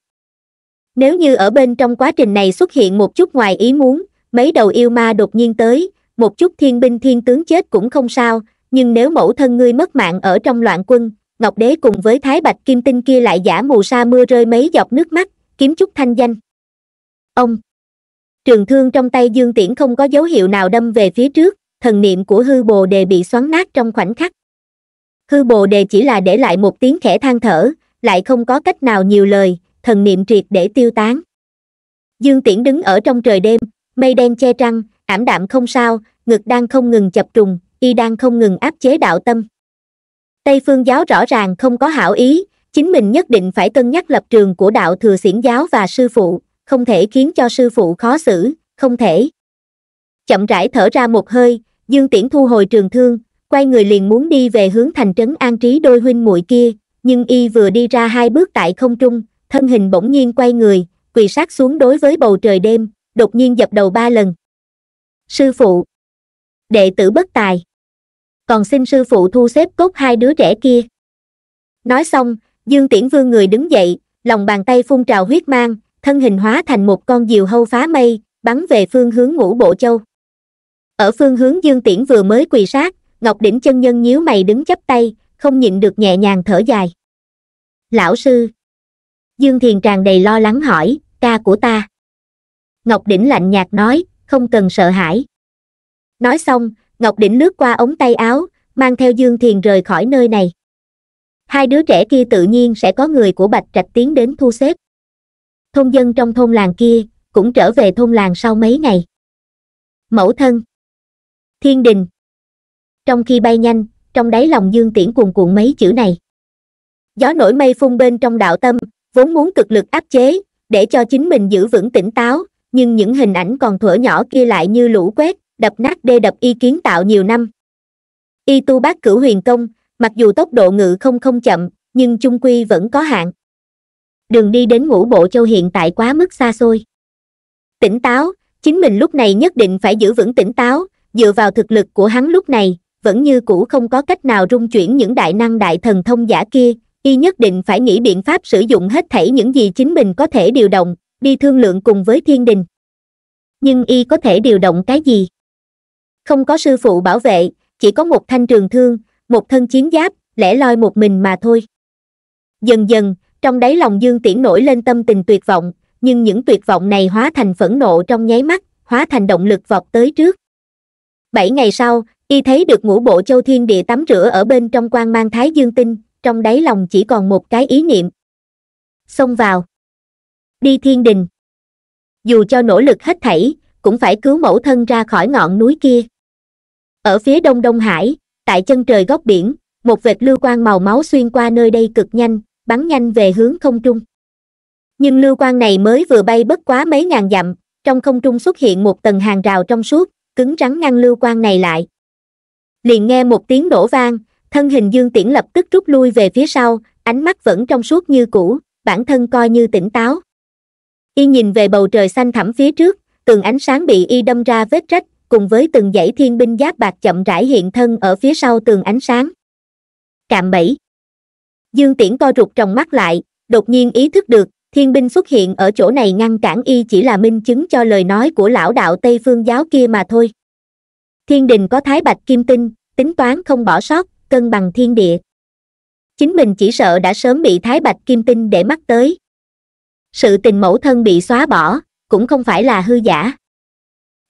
nếu như ở bên trong quá trình này xuất hiện một chút ngoài ý muốn mấy đầu yêu ma đột nhiên tới một chút thiên binh thiên tướng chết cũng không sao nhưng nếu mẫu thân ngươi mất mạng ở trong loạn quân ngọc đế cùng với thái bạch kim tinh kia lại giả mù sa mưa rơi mấy giọt nước mắt kiếm chút thanh danh ông trường thương trong tay dương tiễn không có dấu hiệu nào đâm về phía trước thần niệm của hư bồ đề bị xoắn nát trong khoảnh khắc hư bồ đề chỉ là để lại một tiếng khẽ than thở lại không có cách nào nhiều lời thần niệm triệt để tiêu tán dương tiễn đứng ở trong trời đêm mây đen che trăng ảm đạm không sao ngực đang không ngừng chập trùng y đang không ngừng áp chế đạo tâm tây phương giáo rõ ràng không có hảo ý chính mình nhất định phải cân nhắc lập trường của đạo thừa xiển giáo và sư phụ không thể khiến cho sư phụ khó xử không thể chậm rãi thở ra một hơi dương tiễn thu hồi trường thương quay người liền muốn đi về hướng thành trấn an trí đôi huynh muội kia nhưng y vừa đi ra hai bước tại không trung thân hình bỗng nhiên quay người quỳ sát xuống đối với bầu trời đêm đột nhiên dập đầu ba lần sư phụ đệ tử bất tài còn xin sư phụ thu xếp cốt hai đứa trẻ kia nói xong dương tiễn vương người đứng dậy lòng bàn tay phun trào huyết mang thân hình hóa thành một con diều hâu phá mây bắn về phương hướng ngũ bộ châu ở phương hướng dương tiễn vừa mới quỳ sát ngọc đỉnh chân nhân nhíu mày đứng chắp tay không nhịn được nhẹ nhàng thở dài lão sư dương thiền tràn đầy lo lắng hỏi ca của ta ngọc đỉnh lạnh nhạt nói không cần sợ hãi nói xong ngọc đỉnh lướt qua ống tay áo mang theo dương thiền rời khỏi nơi này hai đứa trẻ kia tự nhiên sẽ có người của bạch trạch tiến đến thu xếp thôn dân trong thôn làng kia cũng trở về thôn làng sau mấy ngày mẫu thân thiên đình trong khi bay nhanh trong đáy lòng dương tiễn cuồn cuộn mấy chữ này gió nổi mây phun bên trong đạo tâm vốn muốn cực lực áp chế để cho chính mình giữ vững tỉnh táo nhưng những hình ảnh còn thuở nhỏ kia lại như lũ quét đập nát đê đập y kiến tạo nhiều năm y tu bác cửu huyền công mặc dù tốc độ ngự không không chậm nhưng chung quy vẫn có hạn đường đi đến ngũ bộ châu hiện tại quá mức xa xôi tỉnh táo chính mình lúc này nhất định phải giữ vững tỉnh táo dựa vào thực lực của hắn lúc này vẫn như cũ không có cách nào rung chuyển những đại năng đại thần thông giả kia y nhất định phải nghĩ biện pháp sử dụng hết thảy những gì chính mình có thể điều động đi thương lượng cùng với thiên đình nhưng y có thể điều động cái gì không có sư phụ bảo vệ chỉ có một thanh trường thương một thân chiến giáp lẻ loi một mình mà thôi dần dần trong đáy lòng dương tiễn nổi lên tâm tình tuyệt vọng nhưng những tuyệt vọng này hóa thành phẫn nộ trong nháy mắt hóa thành động lực vọt tới trước bảy ngày sau y thấy được ngũ bộ châu thiên địa tắm rửa ở bên trong quan mang thái dương tinh trong đáy lòng chỉ còn một cái ý niệm xông vào đi thiên đình dù cho nỗ lực hết thảy cũng phải cứu mẫu thân ra khỏi ngọn núi kia ở phía đông đông hải tại chân trời góc biển một vệt lưu quang màu máu xuyên qua nơi đây cực nhanh bắn nhanh về hướng không trung nhưng lưu quang này mới vừa bay bất quá mấy ngàn dặm trong không trung xuất hiện một tầng hàng rào trong suốt cứng rắn ngăn lưu quang này lại liền nghe một tiếng nổ vang thân hình dương tiễn lập tức rút lui về phía sau ánh mắt vẫn trong suốt như cũ bản thân coi như tỉnh táo y nhìn về bầu trời xanh thẳm phía trước từng ánh sáng bị y đâm ra vết rách cùng với từng dãy thiên binh giáp bạc chậm rãi hiện thân ở phía sau tường ánh sáng cạm bẫy dương tiễn co rụt trong mắt lại đột nhiên ý thức được thiên binh xuất hiện ở chỗ này ngăn cản y chỉ là minh chứng cho lời nói của lão đạo tây phương giáo kia mà thôi thiên đình có thái bạch kim tinh tính toán không bỏ sót cân bằng thiên địa chính mình chỉ sợ đã sớm bị thái bạch kim tinh để mắt tới sự tình mẫu thân bị xóa bỏ cũng không phải là hư giả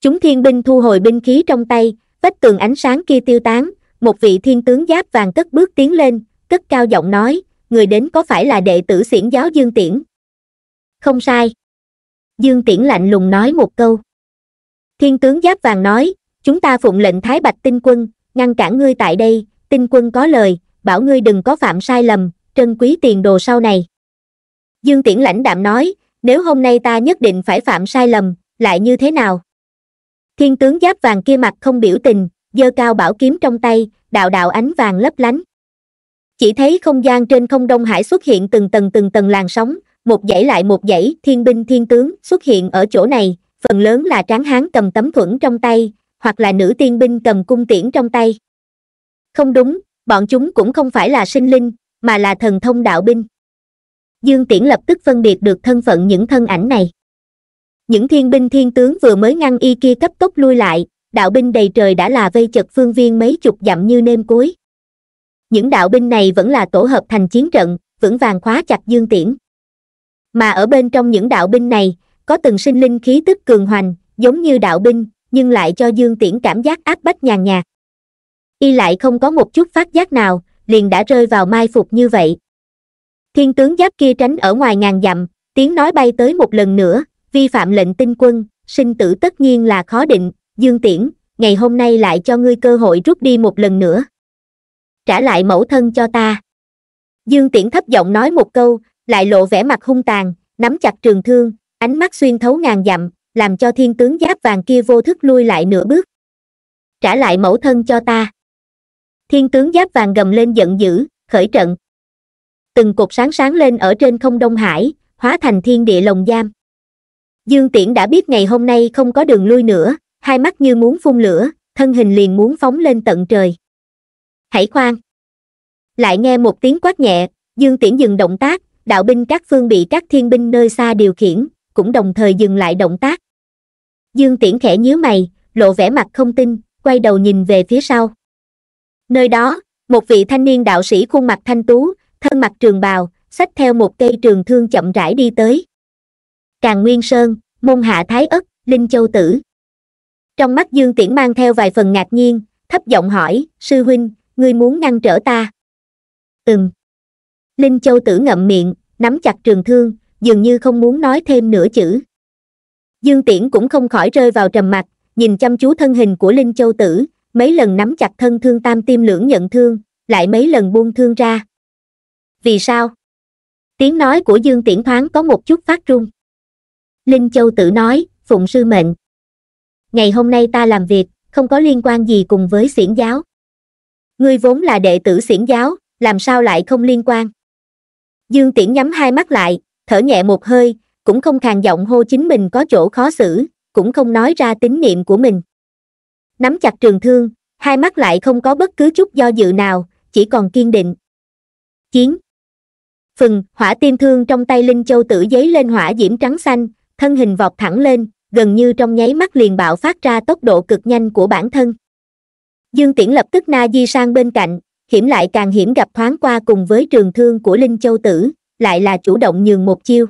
chúng thiên binh thu hồi binh khí trong tay vách tường ánh sáng kia tiêu tán một vị thiên tướng giáp vàng cất bước tiến lên cất cao giọng nói người đến có phải là đệ tử xiển giáo dương tiễn không sai dương tiễn lạnh lùng nói một câu thiên tướng giáp vàng nói chúng ta phụng lệnh thái bạch tinh quân ngăn cản ngươi tại đây tinh quân có lời bảo ngươi đừng có phạm sai lầm trân quý tiền đồ sau này dương tiễn lãnh đạm nói nếu hôm nay ta nhất định phải phạm sai lầm lại như thế nào thiên tướng giáp vàng kia mặt không biểu tình giơ cao bảo kiếm trong tay đạo đạo ánh vàng lấp lánh chỉ thấy không gian trên không đông hải xuất hiện từng tầng từng tầng làn sóng một dãy lại một dãy thiên binh thiên tướng xuất hiện ở chỗ này phần lớn là tráng hán cầm tấm thuẫn trong tay hoặc là nữ tiên binh cầm cung tiễn trong tay không đúng bọn chúng cũng không phải là sinh linh mà là thần thông đạo binh dương tiễn lập tức phân biệt được thân phận những thân ảnh này những thiên binh thiên tướng vừa mới ngăn y kia cấp tốc lui lại đạo binh đầy trời đã là vây chật phương viên mấy chục dặm như nêm cối những đạo binh này vẫn là tổ hợp thành chiến trận vững vàng khóa chặt dương tiễn mà ở bên trong những đạo binh này có từng sinh linh khí tức cường hoành giống như đạo binh nhưng lại cho dương tiễn cảm giác áp bách nhàn nhạt y lại không có một chút phát giác nào liền đã rơi vào mai phục như vậy thiên tướng giáp kia tránh ở ngoài ngàn dặm tiếng nói bay tới một lần nữa vi phạm lệnh tinh quân sinh tử tất nhiên là khó định dương tiễn ngày hôm nay lại cho ngươi cơ hội rút đi một lần nữa trả lại mẫu thân cho ta dương tiễn thấp giọng nói một câu lại lộ vẻ mặt hung tàn nắm chặt trường thương ánh mắt xuyên thấu ngàn dặm làm cho thiên tướng giáp vàng kia vô thức lui lại nửa bước trả lại mẫu thân cho ta thiên tướng giáp vàng gầm lên giận dữ khởi trận từng cột sáng sáng lên ở trên không đông hải hóa thành thiên địa lồng giam dương tiễn đã biết ngày hôm nay không có đường lui nữa hai mắt như muốn phun lửa thân hình liền muốn phóng lên tận trời hãy khoan lại nghe một tiếng quát nhẹ dương tiễn dừng động tác đạo binh các phương bị các thiên binh nơi xa điều khiển cũng đồng thời dừng lại động tác dương tiễn khẽ nhíu mày lộ vẻ mặt không tin quay đầu nhìn về phía sau nơi đó một vị thanh niên đạo sĩ khuôn mặt thanh tú thân mặt trường bào xách theo một cây trường thương chậm rãi đi tới càng nguyên sơn môn hạ thái ất linh châu tử trong mắt dương tiễn mang theo vài phần ngạc nhiên thấp giọng hỏi sư huynh ngươi muốn ngăn trở ta ừm linh châu tử ngậm miệng nắm chặt trường thương dường như không muốn nói thêm nửa chữ dương tiễn cũng không khỏi rơi vào trầm mặc nhìn chăm chú thân hình của linh châu tử mấy lần nắm chặt thân thương tam tim lưỡng nhận thương lại mấy lần buông thương ra vì sao tiếng nói của dương tiễn thoáng có một chút phát run linh châu tử nói phụng sư mệnh ngày hôm nay ta làm việc không có liên quan gì cùng với xiển giáo ngươi vốn là đệ tử xiển giáo làm sao lại không liên quan dương tiễn nhắm hai mắt lại thở nhẹ một hơi cũng không khàn giọng hô chính mình có chỗ khó xử cũng không nói ra tín niệm của mình nắm chặt trường thương hai mắt lại không có bất cứ chút do dự nào chỉ còn kiên định chiến phừng hỏa tiêm thương trong tay linh châu tử giấy lên hỏa diễm trắng xanh thân hình vọt thẳng lên gần như trong nháy mắt liền bạo phát ra tốc độ cực nhanh của bản thân dương tiễn lập tức na di sang bên cạnh hiểm lại càng hiểm gặp thoáng qua cùng với trường thương của linh châu tử lại là chủ động nhường một chiêu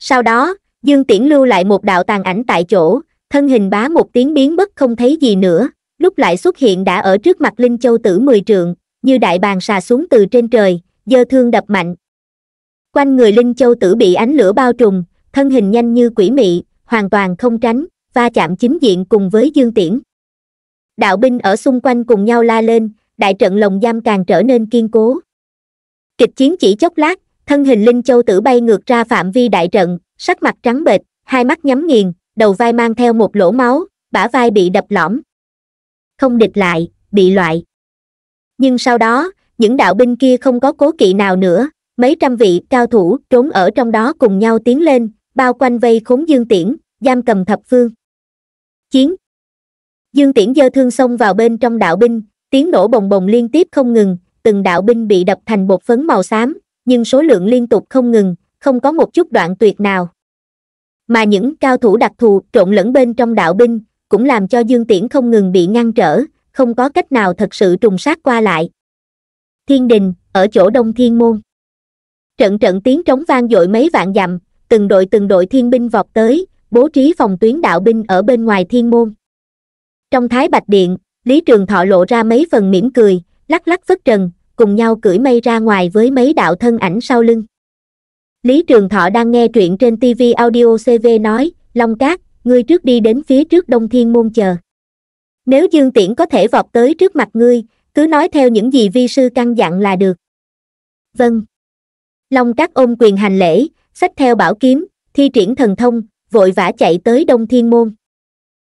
sau đó, Dương Tiễn lưu lại một đạo tàn ảnh tại chỗ, thân hình bá một tiếng biến mất không thấy gì nữa, lúc lại xuất hiện đã ở trước mặt Linh Châu Tử mười trượng, như đại bàng xà xuống từ trên trời, dơ thương đập mạnh. Quanh người Linh Châu Tử bị ánh lửa bao trùm, thân hình nhanh như quỷ mị, hoàn toàn không tránh, va chạm chính diện cùng với Dương Tiễn. Đạo binh ở xung quanh cùng nhau la lên, đại trận lồng giam càng trở nên kiên cố. Kịch chiến chỉ chốc lát, thân hình linh châu tử bay ngược ra phạm vi đại trận sắc mặt trắng bệch hai mắt nhắm nghiền đầu vai mang theo một lỗ máu bả vai bị đập lõm không địch lại bị loại nhưng sau đó những đạo binh kia không có cố kỵ nào nữa mấy trăm vị cao thủ trốn ở trong đó cùng nhau tiến lên bao quanh vây khốn dương tiễn giam cầm thập phương chiến dương tiễn giơ thương xông vào bên trong đạo binh tiếng nổ bồng bồng liên tiếp không ngừng từng đạo binh bị đập thành bột phấn màu xám nhưng số lượng liên tục không ngừng không có một chút đoạn tuyệt nào mà những cao thủ đặc thù trộn lẫn bên trong đạo binh cũng làm cho dương tiễn không ngừng bị ngăn trở không có cách nào thật sự trùng sát qua lại thiên đình ở chỗ đông thiên môn trận trận tiếng trống vang dội mấy vạn dặm từng đội từng đội thiên binh vọt tới bố trí phòng tuyến đạo binh ở bên ngoài thiên môn trong thái bạch điện lý trường thọ lộ ra mấy phần mỉm cười lắc lắc phất trần cùng nhau cưỡi mây ra ngoài với mấy đạo thân ảnh sau lưng. Lý Trường Thọ đang nghe truyện trên TV Audio CV nói, Long Cát, ngươi trước đi đến phía trước Đông Thiên Môn chờ. Nếu Dương Tiễn có thể vọt tới trước mặt ngươi, cứ nói theo những gì vi sư căn dặn là được. Vâng. Long Cát ôm quyền hành lễ, xách theo bảo kiếm, thi triển thần thông, vội vã chạy tới Đông Thiên Môn.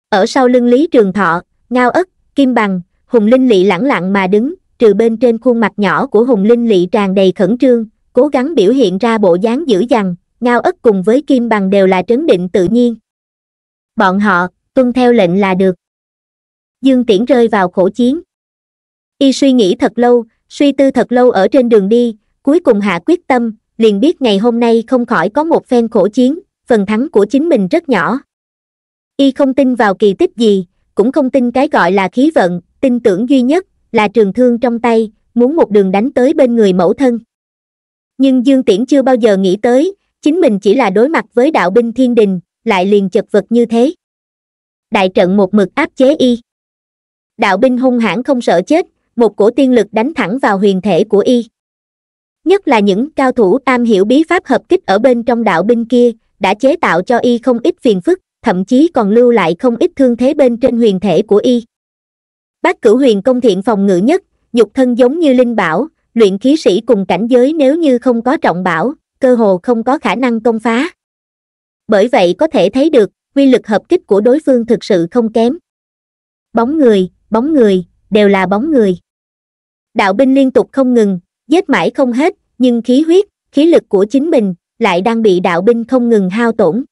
Ở sau lưng Lý Trường Thọ, Ngao Ất, Kim Bằng, Hùng Linh Lị lẳng lặng mà đứng, trừ bên trên khuôn mặt nhỏ của Hùng Linh Lị tràn đầy khẩn trương, cố gắng biểu hiện ra bộ dáng dữ dằn, ngao ức cùng với Kim Bằng đều là trấn định tự nhiên. Bọn họ, tuân theo lệnh là được. Dương Tiễn rơi vào khổ chiến. Y suy nghĩ thật lâu, suy tư thật lâu ở trên đường đi, cuối cùng hạ quyết tâm, liền biết ngày hôm nay không khỏi có một phen khổ chiến, phần thắng của chính mình rất nhỏ. Y không tin vào kỳ tích gì, cũng không tin cái gọi là khí vận, tin tưởng duy nhất là trường thương trong tay muốn một đường đánh tới bên người mẫu thân nhưng dương tiễn chưa bao giờ nghĩ tới chính mình chỉ là đối mặt với đạo binh thiên đình lại liền chật vật như thế đại trận một mực áp chế y đạo binh hung hãn không sợ chết một cổ tiên lực đánh thẳng vào huyền thể của y nhất là những cao thủ am hiểu bí pháp hợp kích ở bên trong đạo binh kia đã chế tạo cho y không ít phiền phức thậm chí còn lưu lại không ít thương thế bên trên huyền thể của y bác cửu huyền công thiện phòng ngự nhất nhục thân giống như linh bảo luyện khí sĩ cùng cảnh giới nếu như không có trọng bảo cơ hồ không có khả năng công phá bởi vậy có thể thấy được quy lực hợp kích của đối phương thực sự không kém bóng người bóng người đều là bóng người đạo binh liên tục không ngừng giết mãi không hết nhưng khí huyết khí lực của chính mình lại đang bị đạo binh không ngừng hao tổn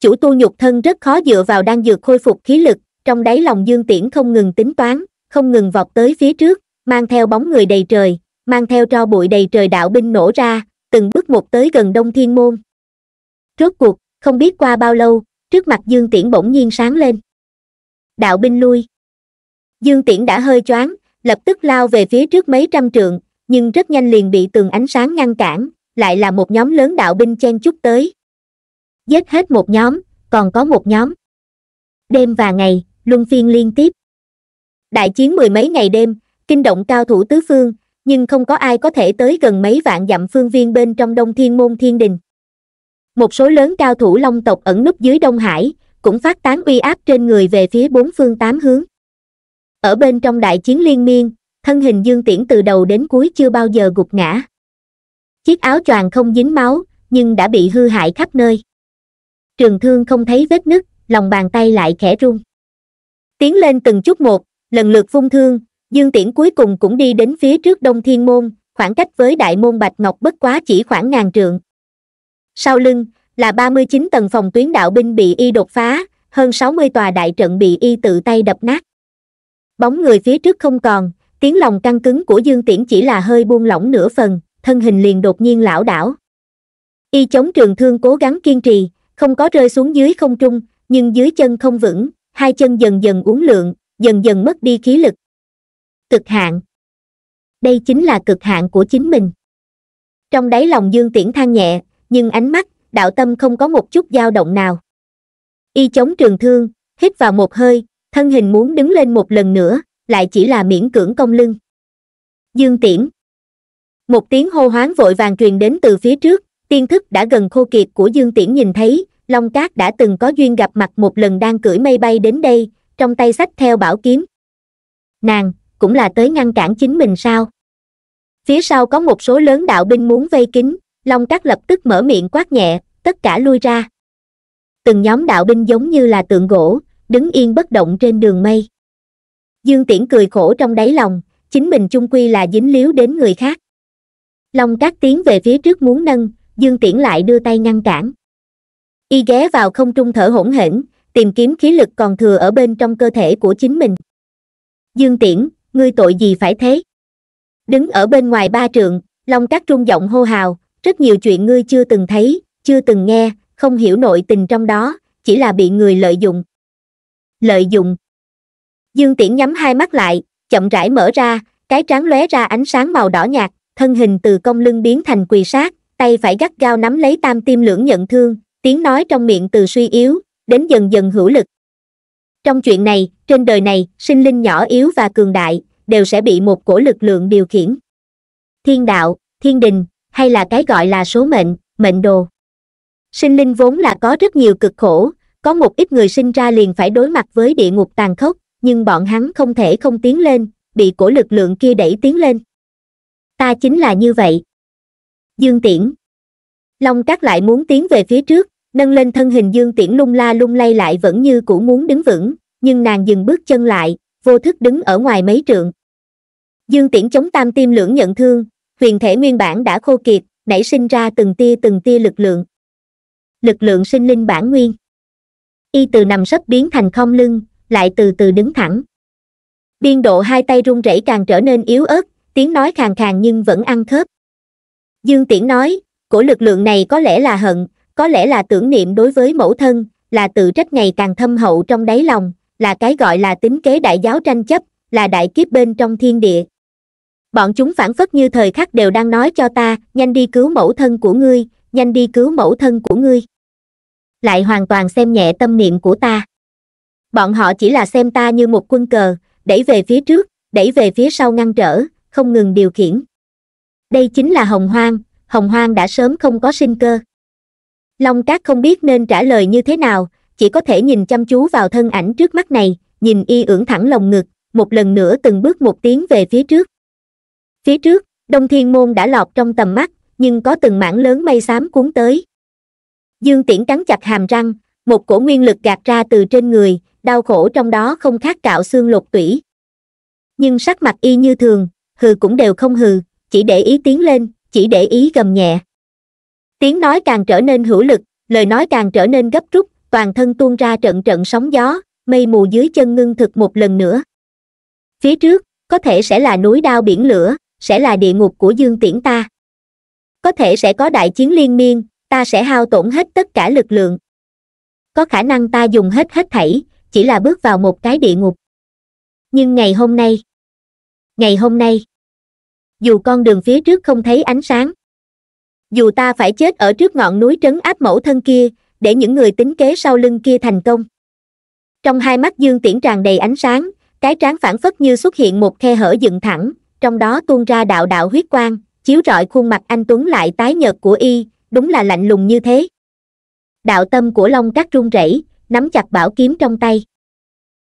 chủ tu nhục thân rất khó dựa vào đang dược khôi phục khí lực trong đáy lòng dương tiễn không ngừng tính toán không ngừng vọt tới phía trước mang theo bóng người đầy trời mang theo tro bụi đầy trời đạo binh nổ ra từng bước một tới gần đông thiên môn rốt cuộc không biết qua bao lâu trước mặt dương tiễn bỗng nhiên sáng lên đạo binh lui dương tiễn đã hơi choáng lập tức lao về phía trước mấy trăm trượng nhưng rất nhanh liền bị tường ánh sáng ngăn cản lại là một nhóm lớn đạo binh chen chúc tới giết hết một nhóm còn có một nhóm đêm và ngày luân phiên liên tiếp đại chiến mười mấy ngày đêm kinh động cao thủ tứ phương nhưng không có ai có thể tới gần mấy vạn dặm phương viên bên trong đông thiên môn thiên đình một số lớn cao thủ long tộc ẩn núp dưới đông hải cũng phát tán uy áp trên người về phía bốn phương tám hướng ở bên trong đại chiến liên miên thân hình dương tiễn từ đầu đến cuối chưa bao giờ gục ngã chiếc áo choàng không dính máu nhưng đã bị hư hại khắp nơi trường thương không thấy vết nứt lòng bàn tay lại khẽ rung tiến lên từng chút một lần lượt vung thương dương tiễn cuối cùng cũng đi đến phía trước đông thiên môn khoảng cách với đại môn bạch ngọc bất quá chỉ khoảng ngàn trượng sau lưng là ba mươi chín tầng phòng tuyến đạo binh bị y đột phá hơn sáu mươi tòa đại trận bị y tự tay đập nát bóng người phía trước không còn tiếng lòng căng cứng của dương tiễn chỉ là hơi buông lỏng nửa phần thân hình liền đột nhiên lão đảo y chống trường thương cố gắng kiên trì không có rơi xuống dưới không trung nhưng dưới chân không vững hai chân dần dần uốn lượng, dần dần mất đi khí lực cực hạn đây chính là cực hạn của chính mình trong đáy lòng dương tiễn than nhẹ nhưng ánh mắt đạo tâm không có một chút dao động nào y chống trường thương hít vào một hơi thân hình muốn đứng lên một lần nữa lại chỉ là miễn cưỡng cong lưng dương tiễn một tiếng hô hoáng vội vàng truyền đến từ phía trước tiên thức đã gần khô kiệt của dương tiễn nhìn thấy Long Cát đã từng có duyên gặp mặt một lần đang cưỡi mây bay đến đây, trong tay sách theo bảo kiếm. Nàng, cũng là tới ngăn cản chính mình sao? Phía sau có một số lớn đạo binh muốn vây kín, Long Cát lập tức mở miệng quát nhẹ, tất cả lui ra. Từng nhóm đạo binh giống như là tượng gỗ, đứng yên bất động trên đường mây. Dương Tiễn cười khổ trong đáy lòng, chính mình chung quy là dính líu đến người khác. Long Cát tiến về phía trước muốn nâng, Dương Tiễn lại đưa tay ngăn cản y ghé vào không trung thở hổn hển tìm kiếm khí lực còn thừa ở bên trong cơ thể của chính mình dương tiễn ngươi tội gì phải thế đứng ở bên ngoài ba trường long cát trung giọng hô hào rất nhiều chuyện ngươi chưa từng thấy chưa từng nghe không hiểu nội tình trong đó chỉ là bị người lợi dụng lợi dụng dương tiễn nhắm hai mắt lại chậm rãi mở ra cái trán lóe ra ánh sáng màu đỏ nhạt thân hình từ cong lưng biến thành quỳ sát tay phải gắt gao nắm lấy tam tim lưỡng nhận thương tiếng nói trong miệng từ suy yếu đến dần dần hữu lực trong chuyện này trên đời này sinh linh nhỏ yếu và cường đại đều sẽ bị một cổ lực lượng điều khiển thiên đạo thiên đình hay là cái gọi là số mệnh mệnh đồ sinh linh vốn là có rất nhiều cực khổ có một ít người sinh ra liền phải đối mặt với địa ngục tàn khốc nhưng bọn hắn không thể không tiến lên bị cổ lực lượng kia đẩy tiến lên ta chính là như vậy dương tiễn long cát lại muốn tiến về phía trước nâng lên thân hình dương tiễn lung la lung lay lại vẫn như cũ muốn đứng vững nhưng nàng dừng bước chân lại vô thức đứng ở ngoài mấy trượng dương tiễn chống tam tim lưỡng nhận thương huyền thể nguyên bản đã khô kiệt nảy sinh ra từng tia từng tia lực lượng lực lượng sinh linh bản nguyên y từ nằm sấp biến thành không lưng lại từ từ đứng thẳng biên độ hai tay run rẩy càng trở nên yếu ớt tiếng nói khàn khàn nhưng vẫn ăn khớp dương tiễn nói của lực lượng này có lẽ là hận có lẽ là tưởng niệm đối với mẫu thân là tự trách ngày càng thâm hậu trong đáy lòng là cái gọi là tính kế đại giáo tranh chấp là đại kiếp bên trong thiên địa bọn chúng phản phất như thời khắc đều đang nói cho ta nhanh đi cứu mẫu thân của ngươi nhanh đi cứu mẫu thân của ngươi lại hoàn toàn xem nhẹ tâm niệm của ta bọn họ chỉ là xem ta như một quân cờ đẩy về phía trước đẩy về phía sau ngăn trở không ngừng điều khiển đây chính là hồng hoang hồng hoang đã sớm không có sinh cơ long cát không biết nên trả lời như thế nào chỉ có thể nhìn chăm chú vào thân ảnh trước mắt này nhìn y ưỡn thẳng lồng ngực một lần nữa từng bước một tiếng về phía trước phía trước đông thiên môn đã lọt trong tầm mắt nhưng có từng mảng lớn mây xám cuốn tới dương tiễn cắn chặt hàm răng một cổ nguyên lực gạt ra từ trên người đau khổ trong đó không khác cạo xương lột tủy nhưng sắc mặt y như thường hừ cũng đều không hừ chỉ để ý tiếng lên chỉ để ý gầm nhẹ tiếng nói càng trở nên hữu lực lời nói càng trở nên gấp rút toàn thân tuôn ra trận trận sóng gió mây mù dưới chân ngưng thực một lần nữa phía trước có thể sẽ là núi đao biển lửa sẽ là địa ngục của dương tiễn ta có thể sẽ có đại chiến liên miên ta sẽ hao tổn hết tất cả lực lượng có khả năng ta dùng hết hết thảy chỉ là bước vào một cái địa ngục nhưng ngày hôm nay ngày hôm nay dù con đường phía trước không thấy ánh sáng dù ta phải chết ở trước ngọn núi trấn áp mẫu thân kia để những người tính kế sau lưng kia thành công trong hai mắt dương tiễn tràn đầy ánh sáng cái trán phản phất như xuất hiện một khe hở dựng thẳng trong đó tuôn ra đạo đạo huyết quang chiếu rọi khuôn mặt anh tuấn lại tái nhợt của y đúng là lạnh lùng như thế đạo tâm của long cắt run rẩy nắm chặt bảo kiếm trong tay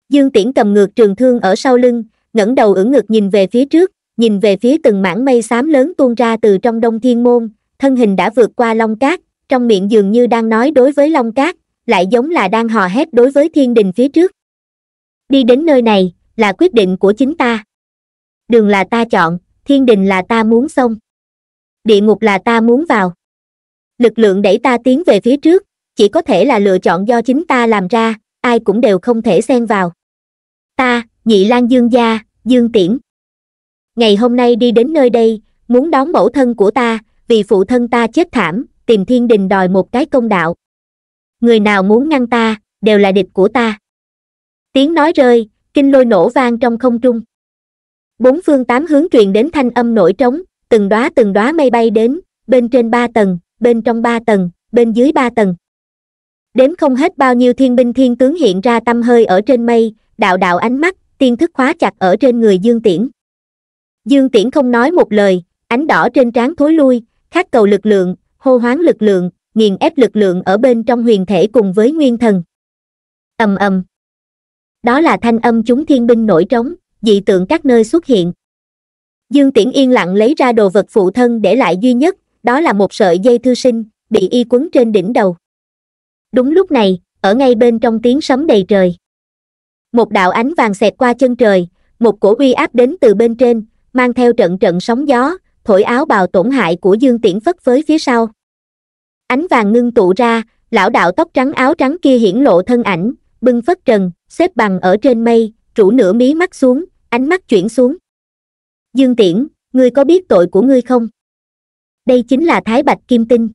dương tiễn cầm ngược trường thương ở sau lưng ngẩng đầu ưỡn ngực nhìn về phía trước nhìn về phía từng mảng mây xám lớn tuôn ra từ trong đông thiên môn thân hình đã vượt qua long cát trong miệng dường như đang nói đối với long cát lại giống là đang hò hét đối với thiên đình phía trước đi đến nơi này là quyết định của chính ta đường là ta chọn thiên đình là ta muốn xông địa ngục là ta muốn vào lực lượng đẩy ta tiến về phía trước chỉ có thể là lựa chọn do chính ta làm ra ai cũng đều không thể xen vào ta nhị lan dương gia dương tiễn ngày hôm nay đi đến nơi đây muốn đón mẫu thân của ta vì phụ thân ta chết thảm tìm thiên đình đòi một cái công đạo người nào muốn ngăn ta đều là địch của ta tiếng nói rơi kinh lôi nổ vang trong không trung bốn phương tám hướng truyền đến thanh âm nổi trống từng đóa từng đóa mây bay đến bên trên ba tầng bên trong ba tầng bên dưới ba tầng đếm không hết bao nhiêu thiên binh thiên tướng hiện ra tâm hơi ở trên mây đạo đạo ánh mắt tiên thức khóa chặt ở trên người dương tiễn dương tiễn không nói một lời ánh đỏ trên trán thối lui khát cầu lực lượng hô hoáng lực lượng nghiền ép lực lượng ở bên trong huyền thể cùng với nguyên thần ầm ầm đó là thanh âm chúng thiên binh nổi trống dị tượng các nơi xuất hiện dương tiễn yên lặng lấy ra đồ vật phụ thân để lại duy nhất đó là một sợi dây thư sinh bị y quấn trên đỉnh đầu đúng lúc này ở ngay bên trong tiếng sấm đầy trời một đạo ánh vàng xẹt qua chân trời một cổ uy áp đến từ bên trên mang theo trận trận sóng gió, thổi áo bào tổn hại của Dương Tiễn phất với phía sau. Ánh vàng ngưng tụ ra, lão đạo tóc trắng áo trắng kia hiển lộ thân ảnh, bưng phất trần, xếp bằng ở trên mây, trụ nửa mí mắt xuống, ánh mắt chuyển xuống. Dương Tiễn, ngươi có biết tội của ngươi không? Đây chính là Thái Bạch Kim Tinh.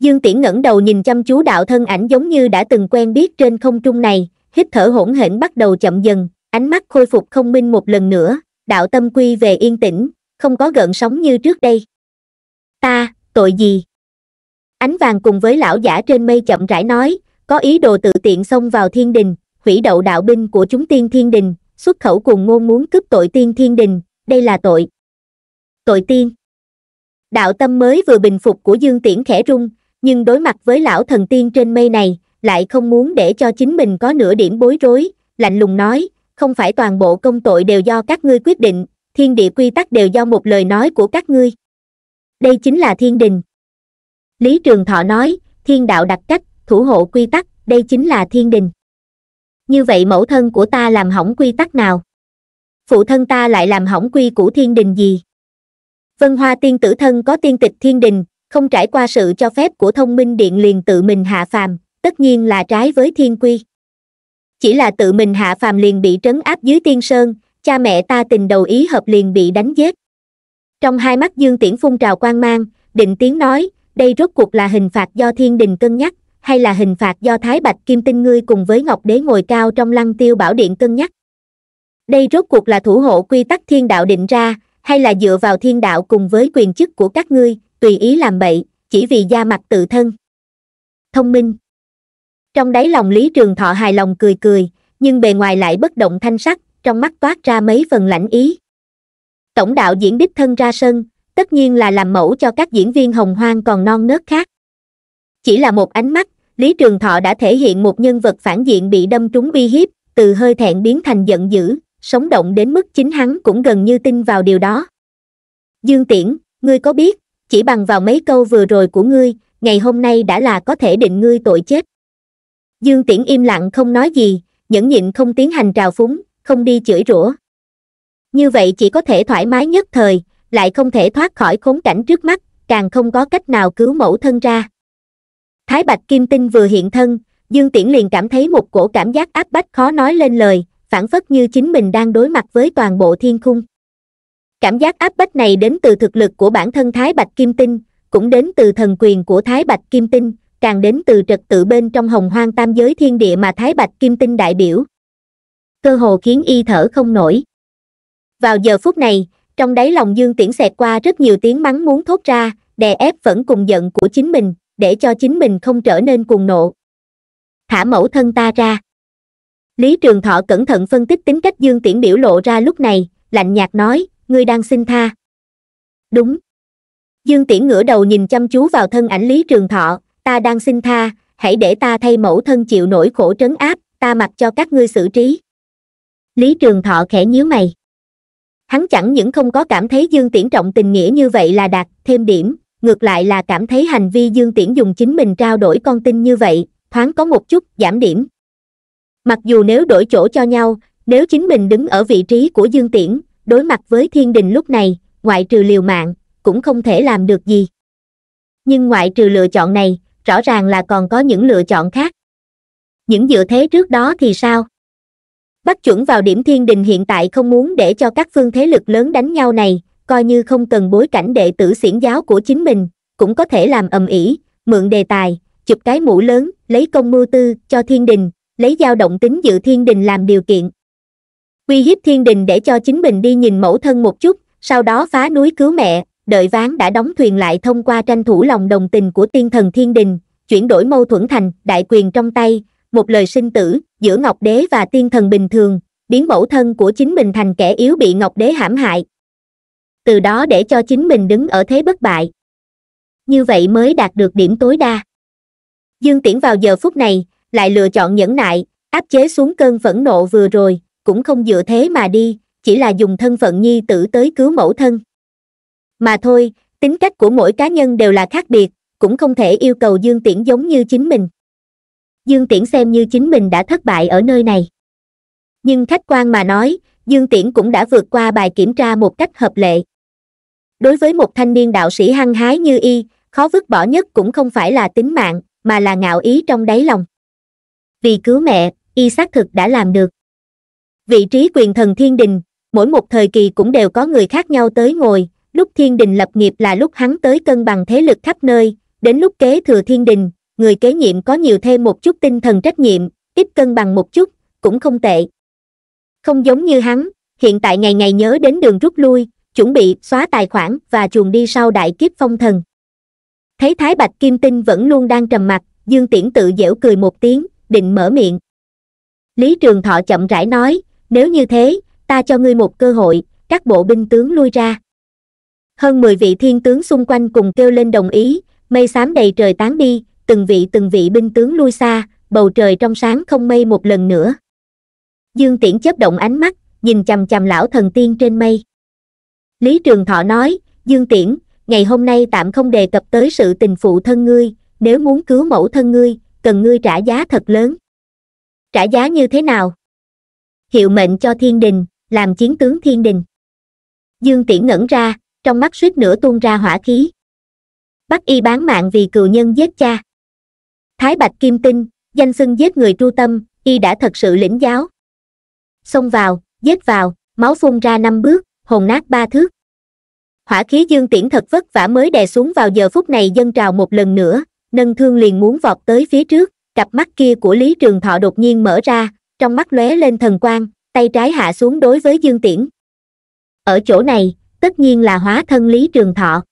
Dương Tiễn ngẩng đầu nhìn chăm chú đạo thân ảnh giống như đã từng quen biết trên không trung này, hít thở hỗn hển bắt đầu chậm dần, ánh mắt khôi phục không minh một lần nữa, đạo tâm quy về yên tĩnh không có gợn sóng như trước đây ta tội gì ánh vàng cùng với lão giả trên mây chậm rãi nói có ý đồ tự tiện xông vào thiên đình hủy đậu đạo binh của chúng tiên thiên đình xuất khẩu cùng ngôn muốn cướp tội tiên thiên đình đây là tội tội tiên đạo tâm mới vừa bình phục của dương tiễn khẽ rung nhưng đối mặt với lão thần tiên trên mây này lại không muốn để cho chính mình có nửa điểm bối rối lạnh lùng nói không phải toàn bộ công tội đều do các ngươi quyết định thiên địa quy tắc đều do một lời nói của các ngươi đây chính là thiên đình lý trường thọ nói thiên đạo đặc cách thủ hộ quy tắc đây chính là thiên đình như vậy mẫu thân của ta làm hỏng quy tắc nào phụ thân ta lại làm hỏng quy của thiên đình gì vân hoa tiên tử thân có tiên tịch thiên đình không trải qua sự cho phép của thông minh điện liền tự mình hạ phàm tất nhiên là trái với thiên quy chỉ là tự mình hạ phàm liền bị trấn áp dưới tiên sơn cha mẹ ta tình đầu ý hợp liền bị đánh giết trong hai mắt dương tiễn phun trào quan mang định tiếng nói đây rốt cuộc là hình phạt do thiên đình cân nhắc hay là hình phạt do thái bạch kim tinh ngươi cùng với ngọc đế ngồi cao trong lăng tiêu bảo điện cân nhắc đây rốt cuộc là thủ hộ quy tắc thiên đạo định ra hay là dựa vào thiên đạo cùng với quyền chức của các ngươi tùy ý làm bậy chỉ vì da mặt tự thân thông minh trong đáy lòng lý trường thọ hài lòng cười cười nhưng bề ngoài lại bất động thanh sắc trong mắt toát ra mấy phần lãnh ý tổng đạo diễn đích thân ra sân tất nhiên là làm mẫu cho các diễn viên hồng hoang còn non nớt khác chỉ là một ánh mắt lý trường thọ đã thể hiện một nhân vật phản diện bị đâm trúng bi hiếp từ hơi thẹn biến thành giận dữ sống động đến mức chính hắn cũng gần như tin vào điều đó dương tiễn ngươi có biết chỉ bằng vào mấy câu vừa rồi của ngươi ngày hôm nay đã là có thể định ngươi tội chết dương tiễn im lặng không nói gì nhẫn nhịn không tiến hành trào phúng không đi chửi rủa như vậy chỉ có thể thoải mái nhất thời lại không thể thoát khỏi khốn cảnh trước mắt càng không có cách nào cứu mẫu thân ra thái bạch kim tinh vừa hiện thân dương tiễn liền cảm thấy một cổ cảm giác áp bách khó nói lên lời phản phất như chính mình đang đối mặt với toàn bộ thiên khung cảm giác áp bách này đến từ thực lực của bản thân thái bạch kim tinh cũng đến từ thần quyền của thái bạch kim tinh càng đến từ trật tự bên trong hồng hoang tam giới thiên địa mà thái bạch kim tinh đại biểu cơ hồ khiến y thở không nổi vào giờ phút này trong đáy lòng dương tiễn xẹt qua rất nhiều tiếng mắng muốn thốt ra đè ép vẫn cùng giận của chính mình để cho chính mình không trở nên cuồng nộ thả mẫu thân ta ra lý trường thọ cẩn thận phân tích tính cách dương tiễn biểu lộ ra lúc này lạnh nhạt nói ngươi đang xin tha đúng dương tiễn ngửa đầu nhìn chăm chú vào thân ảnh lý trường thọ ta đang xin tha hãy để ta thay mẫu thân chịu nỗi khổ trấn áp ta mặc cho các ngươi xử trí lý trường thọ khẽ nhíu mày hắn chẳng những không có cảm thấy dương tiễn trọng tình nghĩa như vậy là đạt thêm điểm ngược lại là cảm thấy hành vi dương tiễn dùng chính mình trao đổi con tin như vậy thoáng có một chút giảm điểm mặc dù nếu đổi chỗ cho nhau nếu chính mình đứng ở vị trí của dương tiễn đối mặt với thiên đình lúc này ngoại trừ liều mạng cũng không thể làm được gì nhưng ngoại trừ lựa chọn này rõ ràng là còn có những lựa chọn khác những dựa thế trước đó thì sao bắt chuẩn vào điểm thiên đình hiện tại không muốn để cho các phương thế lực lớn đánh nhau này coi như không cần bối cảnh đệ tử xiển giáo của chính mình cũng có thể làm ầm ĩ mượn đề tài chụp cái mũ lớn lấy công mưu tư cho thiên đình lấy dao động tính dự thiên đình làm điều kiện quy hiếp thiên đình để cho chính mình đi nhìn mẫu thân một chút sau đó phá núi cứu mẹ đợi ván đã đóng thuyền lại thông qua tranh thủ lòng đồng tình của tiên thần thiên đình, chuyển đổi mâu thuẫn thành đại quyền trong tay, một lời sinh tử giữa Ngọc Đế và tiên thần bình thường, biến mẫu thân của chính mình thành kẻ yếu bị Ngọc Đế hãm hại. Từ đó để cho chính mình đứng ở thế bất bại. Như vậy mới đạt được điểm tối đa. Dương Tiễn vào giờ phút này, lại lựa chọn nhẫn nại, áp chế xuống cơn phẫn nộ vừa rồi, cũng không dựa thế mà đi, chỉ là dùng thân phận nhi tử tới cứu mẫu thân mà thôi tính cách của mỗi cá nhân đều là khác biệt cũng không thể yêu cầu dương tiễn giống như chính mình dương tiễn xem như chính mình đã thất bại ở nơi này nhưng khách quan mà nói dương tiễn cũng đã vượt qua bài kiểm tra một cách hợp lệ đối với một thanh niên đạo sĩ hăng hái như y khó vứt bỏ nhất cũng không phải là tính mạng mà là ngạo ý trong đáy lòng vì cứu mẹ y xác thực đã làm được vị trí quyền thần thiên đình mỗi một thời kỳ cũng đều có người khác nhau tới ngồi lúc thiên đình lập nghiệp là lúc hắn tới cân bằng thế lực khắp nơi đến lúc kế thừa thiên đình người kế nhiệm có nhiều thêm một chút tinh thần trách nhiệm ít cân bằng một chút cũng không tệ không giống như hắn hiện tại ngày ngày nhớ đến đường rút lui chuẩn bị xóa tài khoản và chuồn đi sau đại kiếp phong thần thấy thái bạch kim tinh vẫn luôn đang trầm mặt dương tiễn tự dễu cười một tiếng định mở miệng lý trường thọ chậm rãi nói nếu như thế ta cho ngươi một cơ hội các bộ binh tướng lui ra hơn mười vị thiên tướng xung quanh cùng kêu lên đồng ý mây xám đầy trời tán đi từng vị từng vị binh tướng lui xa bầu trời trong sáng không mây một lần nữa dương tiễn chớp động ánh mắt nhìn chằm chằm lão thần tiên trên mây lý trường thọ nói dương tiễn ngày hôm nay tạm không đề cập tới sự tình phụ thân ngươi nếu muốn cứu mẫu thân ngươi cần ngươi trả giá thật lớn trả giá như thế nào hiệu mệnh cho thiên đình làm chiến tướng thiên đình dương tiễn ngẩn ra trong mắt suýt nữa tuôn ra hỏa khí bắt y bán mạng vì cừu nhân giết cha thái bạch kim tinh danh xưng giết người tru tâm y đã thật sự lĩnh giáo xông vào giết vào máu phun ra năm bước hồn nát ba thước hỏa khí dương tiễn thật vất vả mới đè xuống vào giờ phút này dân trào một lần nữa nâng thương liền muốn vọt tới phía trước cặp mắt kia của lý trường thọ đột nhiên mở ra trong mắt lóe lên thần quang tay trái hạ xuống đối với dương tiễn ở chỗ này tất nhiên là hóa thân lý trường thọ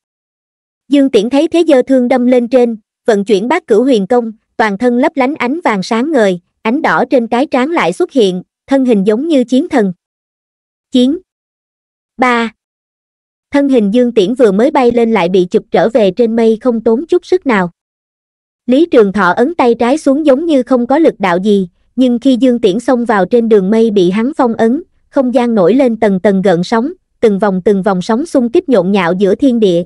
dương tiễn thấy thế dơ thương đâm lên trên vận chuyển bát cửu huyền công toàn thân lấp lánh ánh vàng sáng ngời ánh đỏ trên cái trán lại xuất hiện thân hình giống như chiến thần chiến ba thân hình dương tiễn vừa mới bay lên lại bị chụp trở về trên mây không tốn chút sức nào lý trường thọ ấn tay trái xuống giống như không có lực đạo gì nhưng khi dương tiễn xông vào trên đường mây bị hắn phong ấn không gian nổi lên tầng tầng gợn sóng từng vòng từng vòng sóng xung kích nhộn nhạo giữa thiên địa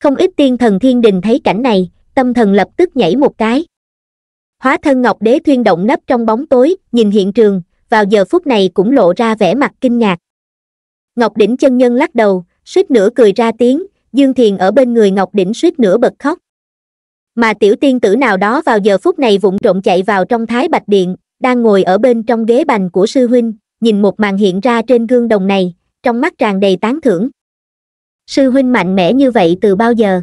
không ít tiên thần thiên đình thấy cảnh này tâm thần lập tức nhảy một cái hóa thân ngọc đế thuyên động nấp trong bóng tối nhìn hiện trường vào giờ phút này cũng lộ ra vẻ mặt kinh ngạc ngọc đỉnh chân nhân lắc đầu suýt nữa cười ra tiếng dương thiền ở bên người ngọc đỉnh suýt nữa bật khóc mà tiểu tiên tử nào đó vào giờ phút này vụng trộn chạy vào trong thái bạch điện đang ngồi ở bên trong ghế bành của sư huynh nhìn một màn hiện ra trên gương đồng này trong mắt tràn đầy tán thưởng sư huynh mạnh mẽ như vậy từ bao giờ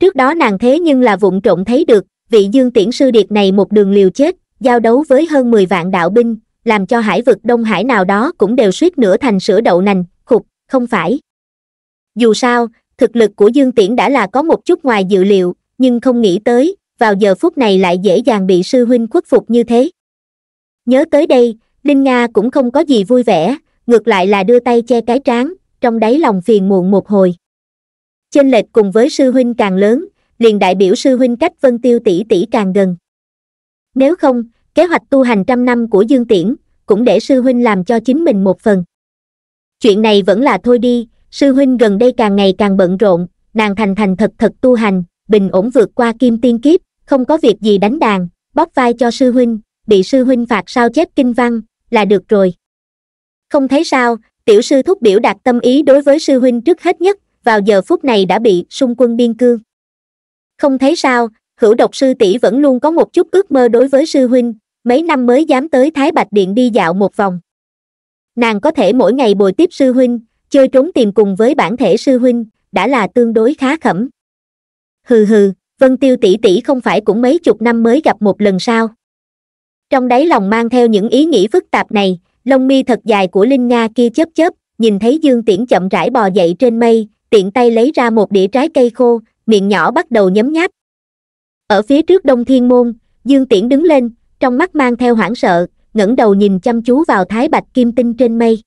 trước đó nàng thế nhưng là vụng trộn thấy được vị dương tiễn sư điệp này một đường liều chết giao đấu với hơn mười vạn đạo binh làm cho hải vực đông hải nào đó cũng đều suýt nửa thành sữa đậu nành khục không phải dù sao thực lực của dương tiễn đã là có một chút ngoài dự liệu nhưng không nghĩ tới vào giờ phút này lại dễ dàng bị sư huynh khuất phục như thế nhớ tới đây linh nga cũng không có gì vui vẻ ngược lại là đưa tay che cái trán trong đáy lòng phiền muộn một hồi chênh lệch cùng với sư huynh càng lớn liền đại biểu sư huynh cách vân tiêu tỷ tỷ càng gần nếu không kế hoạch tu hành trăm năm của dương tiễn cũng để sư huynh làm cho chính mình một phần chuyện này vẫn là thôi đi sư huynh gần đây càng ngày càng bận rộn nàng thành thành thật thật tu hành bình ổn vượt qua kim tiên kiếp không có việc gì đánh đàn bóp vai cho sư huynh bị sư huynh phạt sao chép kinh văn là được rồi không thấy sao tiểu sư thúc biểu đạt tâm ý đối với sư huynh trước hết nhất vào giờ phút này đã bị xung quân biên cương không thấy sao hữu độc sư tỷ vẫn luôn có một chút ước mơ đối với sư huynh mấy năm mới dám tới thái bạch điện đi dạo một vòng nàng có thể mỗi ngày bồi tiếp sư huynh chơi trốn tìm cùng với bản thể sư huynh đã là tương đối khá khẩm hừ hừ vân tiêu tỷ tỷ không phải cũng mấy chục năm mới gặp một lần sao trong đáy lòng mang theo những ý nghĩ phức tạp này lông mi thật dài của linh nga kia chớp chớp nhìn thấy dương tiễn chậm rãi bò dậy trên mây tiện tay lấy ra một đĩa trái cây khô miệng nhỏ bắt đầu nhấm nháp ở phía trước đông thiên môn dương tiễn đứng lên trong mắt mang theo hoảng sợ ngẩng đầu nhìn chăm chú vào thái bạch kim tinh trên mây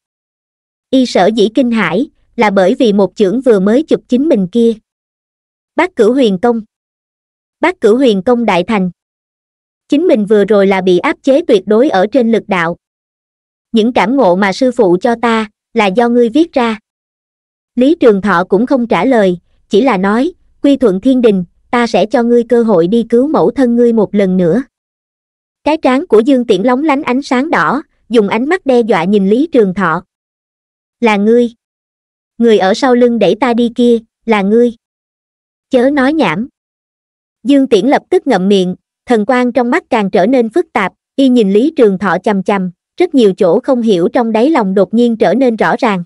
y sở dĩ kinh hãi là bởi vì một chưởng vừa mới chụp chính mình kia bác cửu huyền công bác cửu huyền công đại thành chính mình vừa rồi là bị áp chế tuyệt đối ở trên lực đạo những cảm ngộ mà sư phụ cho ta là do ngươi viết ra lý trường thọ cũng không trả lời chỉ là nói quy thuận thiên đình ta sẽ cho ngươi cơ hội đi cứu mẫu thân ngươi một lần nữa cái trán của dương tiễn lóng lánh ánh sáng đỏ dùng ánh mắt đe dọa nhìn lý trường thọ là ngươi người ở sau lưng để ta đi kia là ngươi chớ nói nhảm dương tiễn lập tức ngậm miệng thần quan trong mắt càng trở nên phức tạp y nhìn lý trường thọ chằm chằm rất nhiều chỗ không hiểu trong đáy lòng đột nhiên trở nên rõ ràng.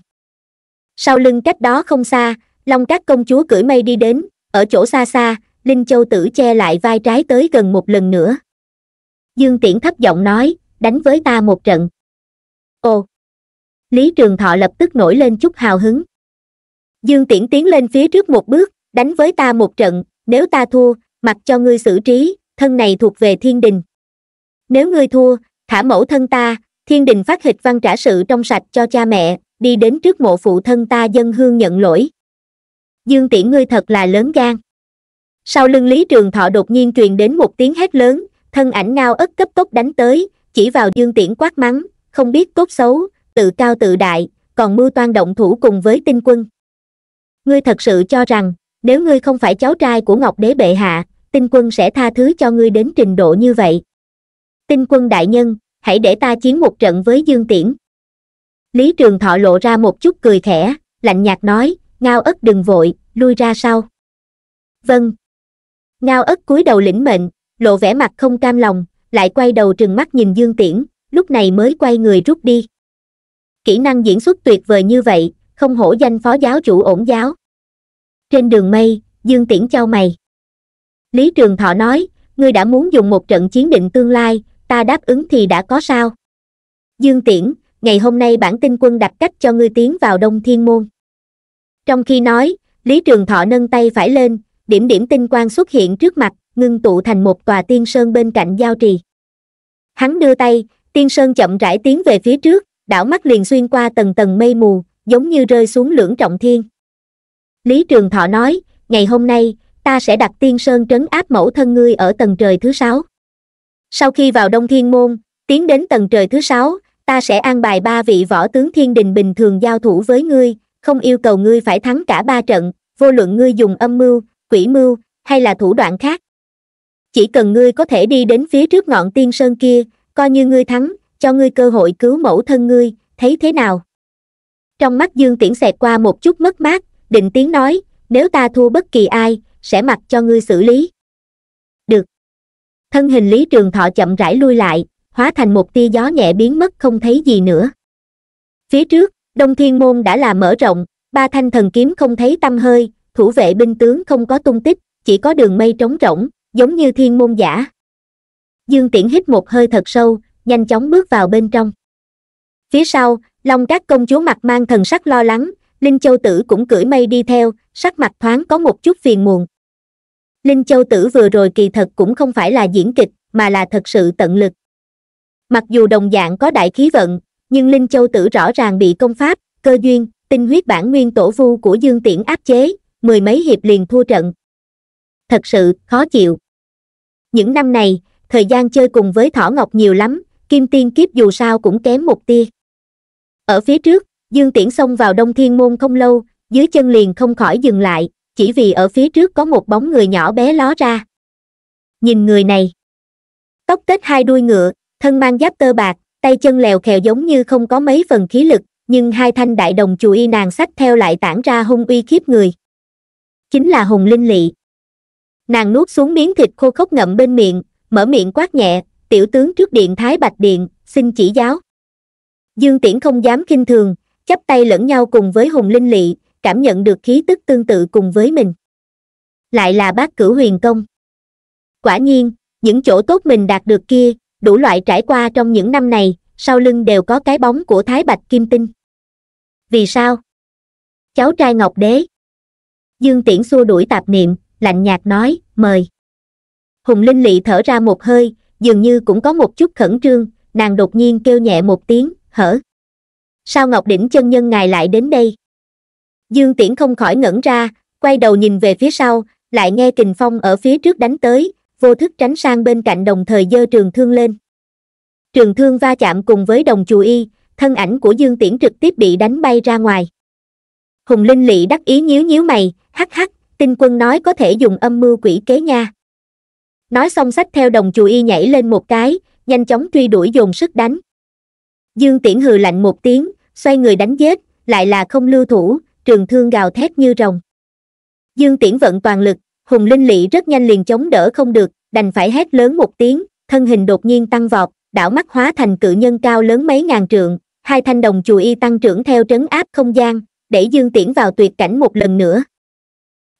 Sau lưng cách đó không xa, Long các công chúa cưỡi mây đi đến, ở chỗ xa xa, Linh Châu Tử che lại vai trái tới gần một lần nữa. Dương Tiễn thấp giọng nói, đánh với ta một trận. Ồ! Lý Trường Thọ lập tức nổi lên chút hào hứng. Dương Tiễn tiến lên phía trước một bước, đánh với ta một trận, nếu ta thua, mặc cho ngươi xử trí, thân này thuộc về thiên đình. Nếu ngươi thua, thả mẫu thân ta, thiên đình phát hịch văn trả sự trong sạch cho cha mẹ đi đến trước mộ phụ thân ta dân hương nhận lỗi dương tiễn ngươi thật là lớn gan sau lưng lý trường thọ đột nhiên truyền đến một tiếng hét lớn thân ảnh ngao ất cấp tốc đánh tới chỉ vào dương tiễn quát mắng không biết tốt xấu tự cao tự đại còn mưu toan động thủ cùng với tinh quân ngươi thật sự cho rằng nếu ngươi không phải cháu trai của ngọc đế bệ hạ tinh quân sẽ tha thứ cho ngươi đến trình độ như vậy tinh quân đại nhân hãy để ta chiến một trận với dương tiễn lý trường thọ lộ ra một chút cười khẽ lạnh nhạt nói ngao ất đừng vội lui ra sau vâng ngao ất cúi đầu lĩnh mệnh lộ vẻ mặt không cam lòng lại quay đầu trừng mắt nhìn dương tiễn lúc này mới quay người rút đi kỹ năng diễn xuất tuyệt vời như vậy không hổ danh phó giáo chủ ổn giáo trên đường mây dương tiễn chau mày lý trường thọ nói ngươi đã muốn dùng một trận chiến định tương lai ta đáp ứng thì đã có sao dương tiễn ngày hôm nay bản tin quân đặt cách cho ngươi tiến vào đông thiên môn trong khi nói lý trường thọ nâng tay phải lên điểm điểm tinh quang xuất hiện trước mặt ngưng tụ thành một tòa tiên sơn bên cạnh giao trì hắn đưa tay tiên sơn chậm rãi tiến về phía trước đảo mắt liền xuyên qua tầng tầng mây mù giống như rơi xuống lưỡng trọng thiên lý trường thọ nói ngày hôm nay ta sẽ đặt tiên sơn trấn áp mẫu thân ngươi ở tầng trời thứ sáu sau khi vào đông thiên môn tiến đến tầng trời thứ sáu ta sẽ an bài ba vị võ tướng thiên đình bình thường giao thủ với ngươi không yêu cầu ngươi phải thắng cả ba trận vô luận ngươi dùng âm mưu quỷ mưu hay là thủ đoạn khác chỉ cần ngươi có thể đi đến phía trước ngọn tiên sơn kia coi như ngươi thắng cho ngươi cơ hội cứu mẫu thân ngươi thấy thế nào trong mắt dương tiễn xẹt qua một chút mất mát định tiếng nói nếu ta thua bất kỳ ai sẽ mặc cho ngươi xử lý thân hình lý trường thọ chậm rãi lui lại hóa thành một tia gió nhẹ biến mất không thấy gì nữa phía trước đông thiên môn đã là mở rộng ba thanh thần kiếm không thấy tâm hơi thủ vệ binh tướng không có tung tích chỉ có đường mây trống rỗng giống như thiên môn giả dương tiễn hít một hơi thật sâu nhanh chóng bước vào bên trong phía sau long các công chúa mặt mang thần sắc lo lắng linh châu tử cũng cưỡi mây đi theo sắc mặt thoáng có một chút phiền muộn linh châu tử vừa rồi kỳ thật cũng không phải là diễn kịch mà là thật sự tận lực mặc dù đồng dạng có đại khí vận nhưng linh châu tử rõ ràng bị công pháp cơ duyên tinh huyết bản nguyên tổ vu của dương tiễn áp chế mười mấy hiệp liền thua trận thật sự khó chịu những năm này thời gian chơi cùng với thỏ ngọc nhiều lắm kim tiên kiếp dù sao cũng kém một tia ở phía trước dương tiễn xông vào đông thiên môn không lâu dưới chân liền không khỏi dừng lại chỉ vì ở phía trước có một bóng người nhỏ bé ló ra nhìn người này tóc tết hai đuôi ngựa thân mang giáp tơ bạc tay chân lèo khèo giống như không có mấy phần khí lực nhưng hai thanh đại đồng y nàng sách theo lại tản ra hung uy khiếp người chính là hùng linh lị nàng nuốt xuống miếng thịt khô khốc ngậm bên miệng mở miệng quát nhẹ tiểu tướng trước điện thái bạch điện xin chỉ giáo dương tiễn không dám kinh thường chắp tay lẫn nhau cùng với hùng linh lị cảm nhận được khí tức tương tự cùng với mình lại là bác cửu huyền công quả nhiên những chỗ tốt mình đạt được kia đủ loại trải qua trong những năm này sau lưng đều có cái bóng của thái bạch kim tinh vì sao cháu trai ngọc đế dương tiễn xua đuổi tạp niệm lạnh nhạt nói mời hùng linh lị thở ra một hơi dường như cũng có một chút khẩn trương nàng đột nhiên kêu nhẹ một tiếng hở sao ngọc đỉnh chân nhân ngài lại đến đây dương tiễn không khỏi ngẩn ra quay đầu nhìn về phía sau lại nghe kình phong ở phía trước đánh tới vô thức tránh sang bên cạnh đồng thời giơ trường thương lên trường thương va chạm cùng với đồng chù y thân ảnh của dương tiễn trực tiếp bị đánh bay ra ngoài hùng linh lỵ đắc ý nhíu nhíu mày hắc hắc tinh quân nói có thể dùng âm mưu quỷ kế nha nói xong sách theo đồng chù y nhảy lên một cái nhanh chóng truy đuổi dồn sức đánh dương tiễn hừ lạnh một tiếng xoay người đánh giết lại là không lưu thủ trường thương gào thét như rồng dương tiễn vận toàn lực hùng linh lỵ rất nhanh liền chống đỡ không được đành phải hét lớn một tiếng thân hình đột nhiên tăng vọt đảo mắt hóa thành cự nhân cao lớn mấy ngàn trượng hai thanh đồng chùa y tăng trưởng theo trấn áp không gian để dương tiễn vào tuyệt cảnh một lần nữa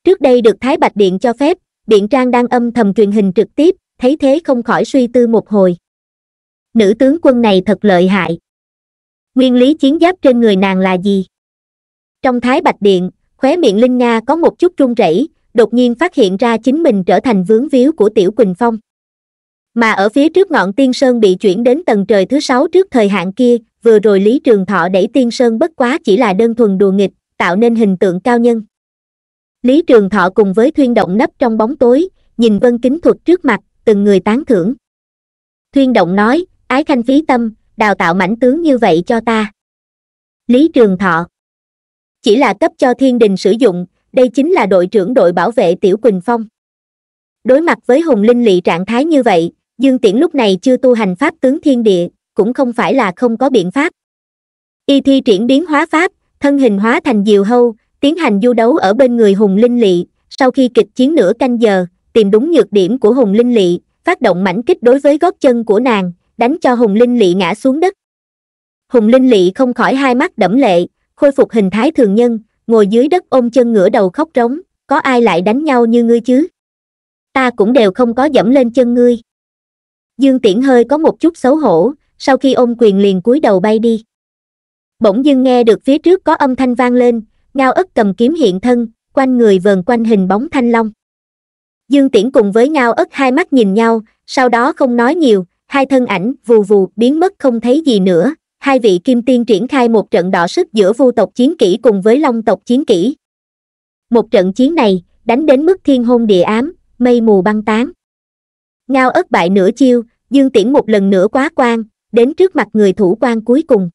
trước đây được thái bạch điện cho phép điện trang đang âm thầm truyền hình trực tiếp thấy thế không khỏi suy tư một hồi nữ tướng quân này thật lợi hại nguyên lý chiến giáp trên người nàng là gì trong thái bạch điện khóe miệng linh nga có một chút run rẩy đột nhiên phát hiện ra chính mình trở thành vướng víu của tiểu quỳnh phong mà ở phía trước ngọn tiên sơn bị chuyển đến tầng trời thứ sáu trước thời hạn kia vừa rồi lý trường thọ đẩy tiên sơn bất quá chỉ là đơn thuần đùa nghịch tạo nên hình tượng cao nhân lý trường thọ cùng với thuyên động nấp trong bóng tối nhìn vân kính thuật trước mặt từng người tán thưởng thuyên động nói ái khanh phí tâm đào tạo mảnh tướng như vậy cho ta lý trường thọ chỉ là cấp cho thiên đình sử dụng đây chính là đội trưởng đội bảo vệ tiểu quỳnh phong đối mặt với hùng linh lị trạng thái như vậy dương tiễn lúc này chưa tu hành pháp tướng thiên địa cũng không phải là không có biện pháp y thi triển biến hóa pháp thân hình hóa thành diều hâu tiến hành du đấu ở bên người hùng linh lị sau khi kịch chiến nửa canh giờ tìm đúng nhược điểm của hùng linh lị phát động mảnh kích đối với gót chân của nàng đánh cho hùng linh lị ngã xuống đất hùng linh lị không khỏi hai mắt đẫm lệ khôi phục hình thái thường nhân ngồi dưới đất ôm chân ngửa đầu khóc rống có ai lại đánh nhau như ngươi chứ ta cũng đều không có dẫm lên chân ngươi dương tiễn hơi có một chút xấu hổ sau khi ôm quyền liền cúi đầu bay đi bỗng dưng nghe được phía trước có âm thanh vang lên ngao ức cầm kiếm hiện thân quanh người vờn quanh hình bóng thanh long dương tiễn cùng với ngao ức hai mắt nhìn nhau sau đó không nói nhiều hai thân ảnh vù vù biến mất không thấy gì nữa hai vị kim tiên triển khai một trận đỏ sức giữa vu tộc chiến kỹ cùng với long tộc chiến kỹ. Một trận chiến này, đánh đến mức thiên hôn địa ám, mây mù băng tán. Ngao ất bại nửa chiêu, dương tiễn một lần nữa quá quan, đến trước mặt người thủ quan cuối cùng.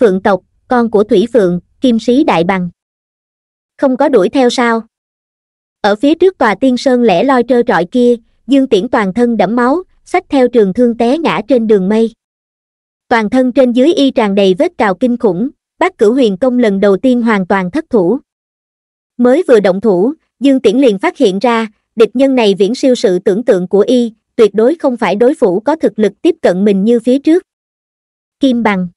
Phượng tộc, con của Thủy Phượng, kim sĩ đại bằng. Không có đuổi theo sao? Ở phía trước tòa tiên sơn lẻ loi trơ trọi kia, dương tiễn toàn thân đẫm máu, xách theo trường thương té ngã trên đường mây toàn thân trên dưới y tràn đầy vết cào kinh khủng bác cửu huyền công lần đầu tiên hoàn toàn thất thủ mới vừa động thủ dương tiễn liền phát hiện ra địch nhân này viễn siêu sự tưởng tượng của y tuyệt đối không phải đối phủ có thực lực tiếp cận mình như phía trước kim bằng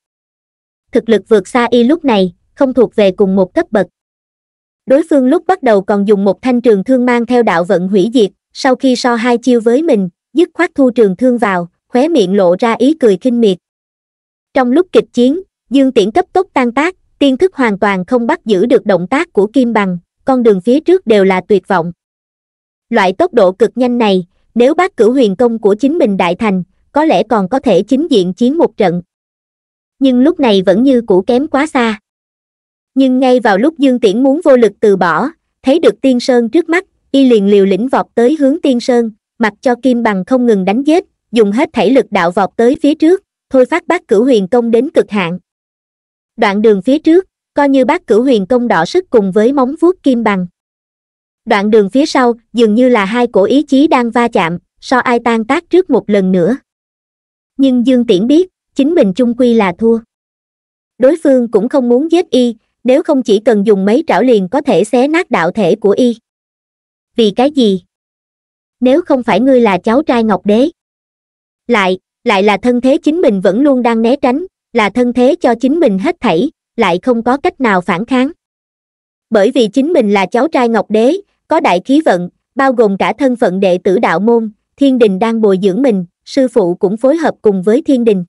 thực lực vượt xa y lúc này không thuộc về cùng một cấp bậc đối phương lúc bắt đầu còn dùng một thanh trường thương mang theo đạo vận hủy diệt sau khi so hai chiêu với mình dứt khoát thu trường thương vào khóe miệng lộ ra ý cười kinh miệt trong lúc kịch chiến dương tiễn cấp tốc tan tác tiên thức hoàn toàn không bắt giữ được động tác của kim bằng con đường phía trước đều là tuyệt vọng loại tốc độ cực nhanh này nếu bác cử huyền công của chính mình đại thành có lẽ còn có thể chính diện chiến một trận nhưng lúc này vẫn như cũ kém quá xa nhưng ngay vào lúc dương tiễn muốn vô lực từ bỏ thấy được tiên sơn trước mắt y liền liều lĩnh vọt tới hướng tiên sơn mặc cho kim bằng không ngừng đánh giết dùng hết thể lực đạo vọt tới phía trước thôi phát bác cửu huyền công đến cực hạn đoạn đường phía trước coi như bác cửu huyền công đỏ sức cùng với móng vuốt kim bằng đoạn đường phía sau dường như là hai cổ ý chí đang va chạm so ai tan tác trước một lần nữa nhưng dương tiễn biết chính mình chung quy là thua đối phương cũng không muốn giết y nếu không chỉ cần dùng mấy trảo liền có thể xé nát đạo thể của y vì cái gì nếu không phải ngươi là cháu trai ngọc đế lại lại là thân thế chính mình vẫn luôn đang né tránh là thân thế cho chính mình hết thảy lại không có cách nào phản kháng bởi vì chính mình là cháu trai ngọc đế có đại khí vận bao gồm cả thân phận đệ tử đạo môn thiên đình đang bồi dưỡng mình sư phụ cũng phối hợp cùng với thiên đình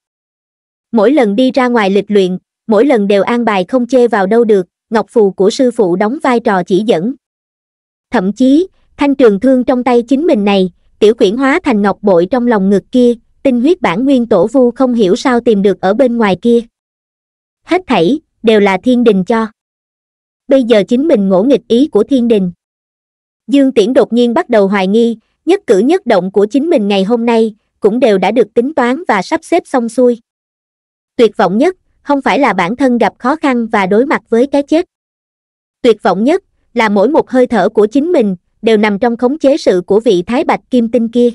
mỗi lần đi ra ngoài lịch luyện mỗi lần đều an bài không chê vào đâu được ngọc phù của sư phụ đóng vai trò chỉ dẫn thậm chí thanh trường thương trong tay chính mình này tiểu quyển hóa thành ngọc bội trong lòng ngực kia tinh huyết bản nguyên tổ vu không hiểu sao tìm được ở bên ngoài kia hết thảy đều là thiên đình cho bây giờ chính mình ngỗ nghịch ý của thiên đình dương tiễn đột nhiên bắt đầu hoài nghi nhất cử nhất động của chính mình ngày hôm nay cũng đều đã được tính toán và sắp xếp xong xuôi tuyệt vọng nhất không phải là bản thân gặp khó khăn và đối mặt với cái chết tuyệt vọng nhất là mỗi một hơi thở của chính mình đều nằm trong khống chế sự của vị thái bạch kim tinh kia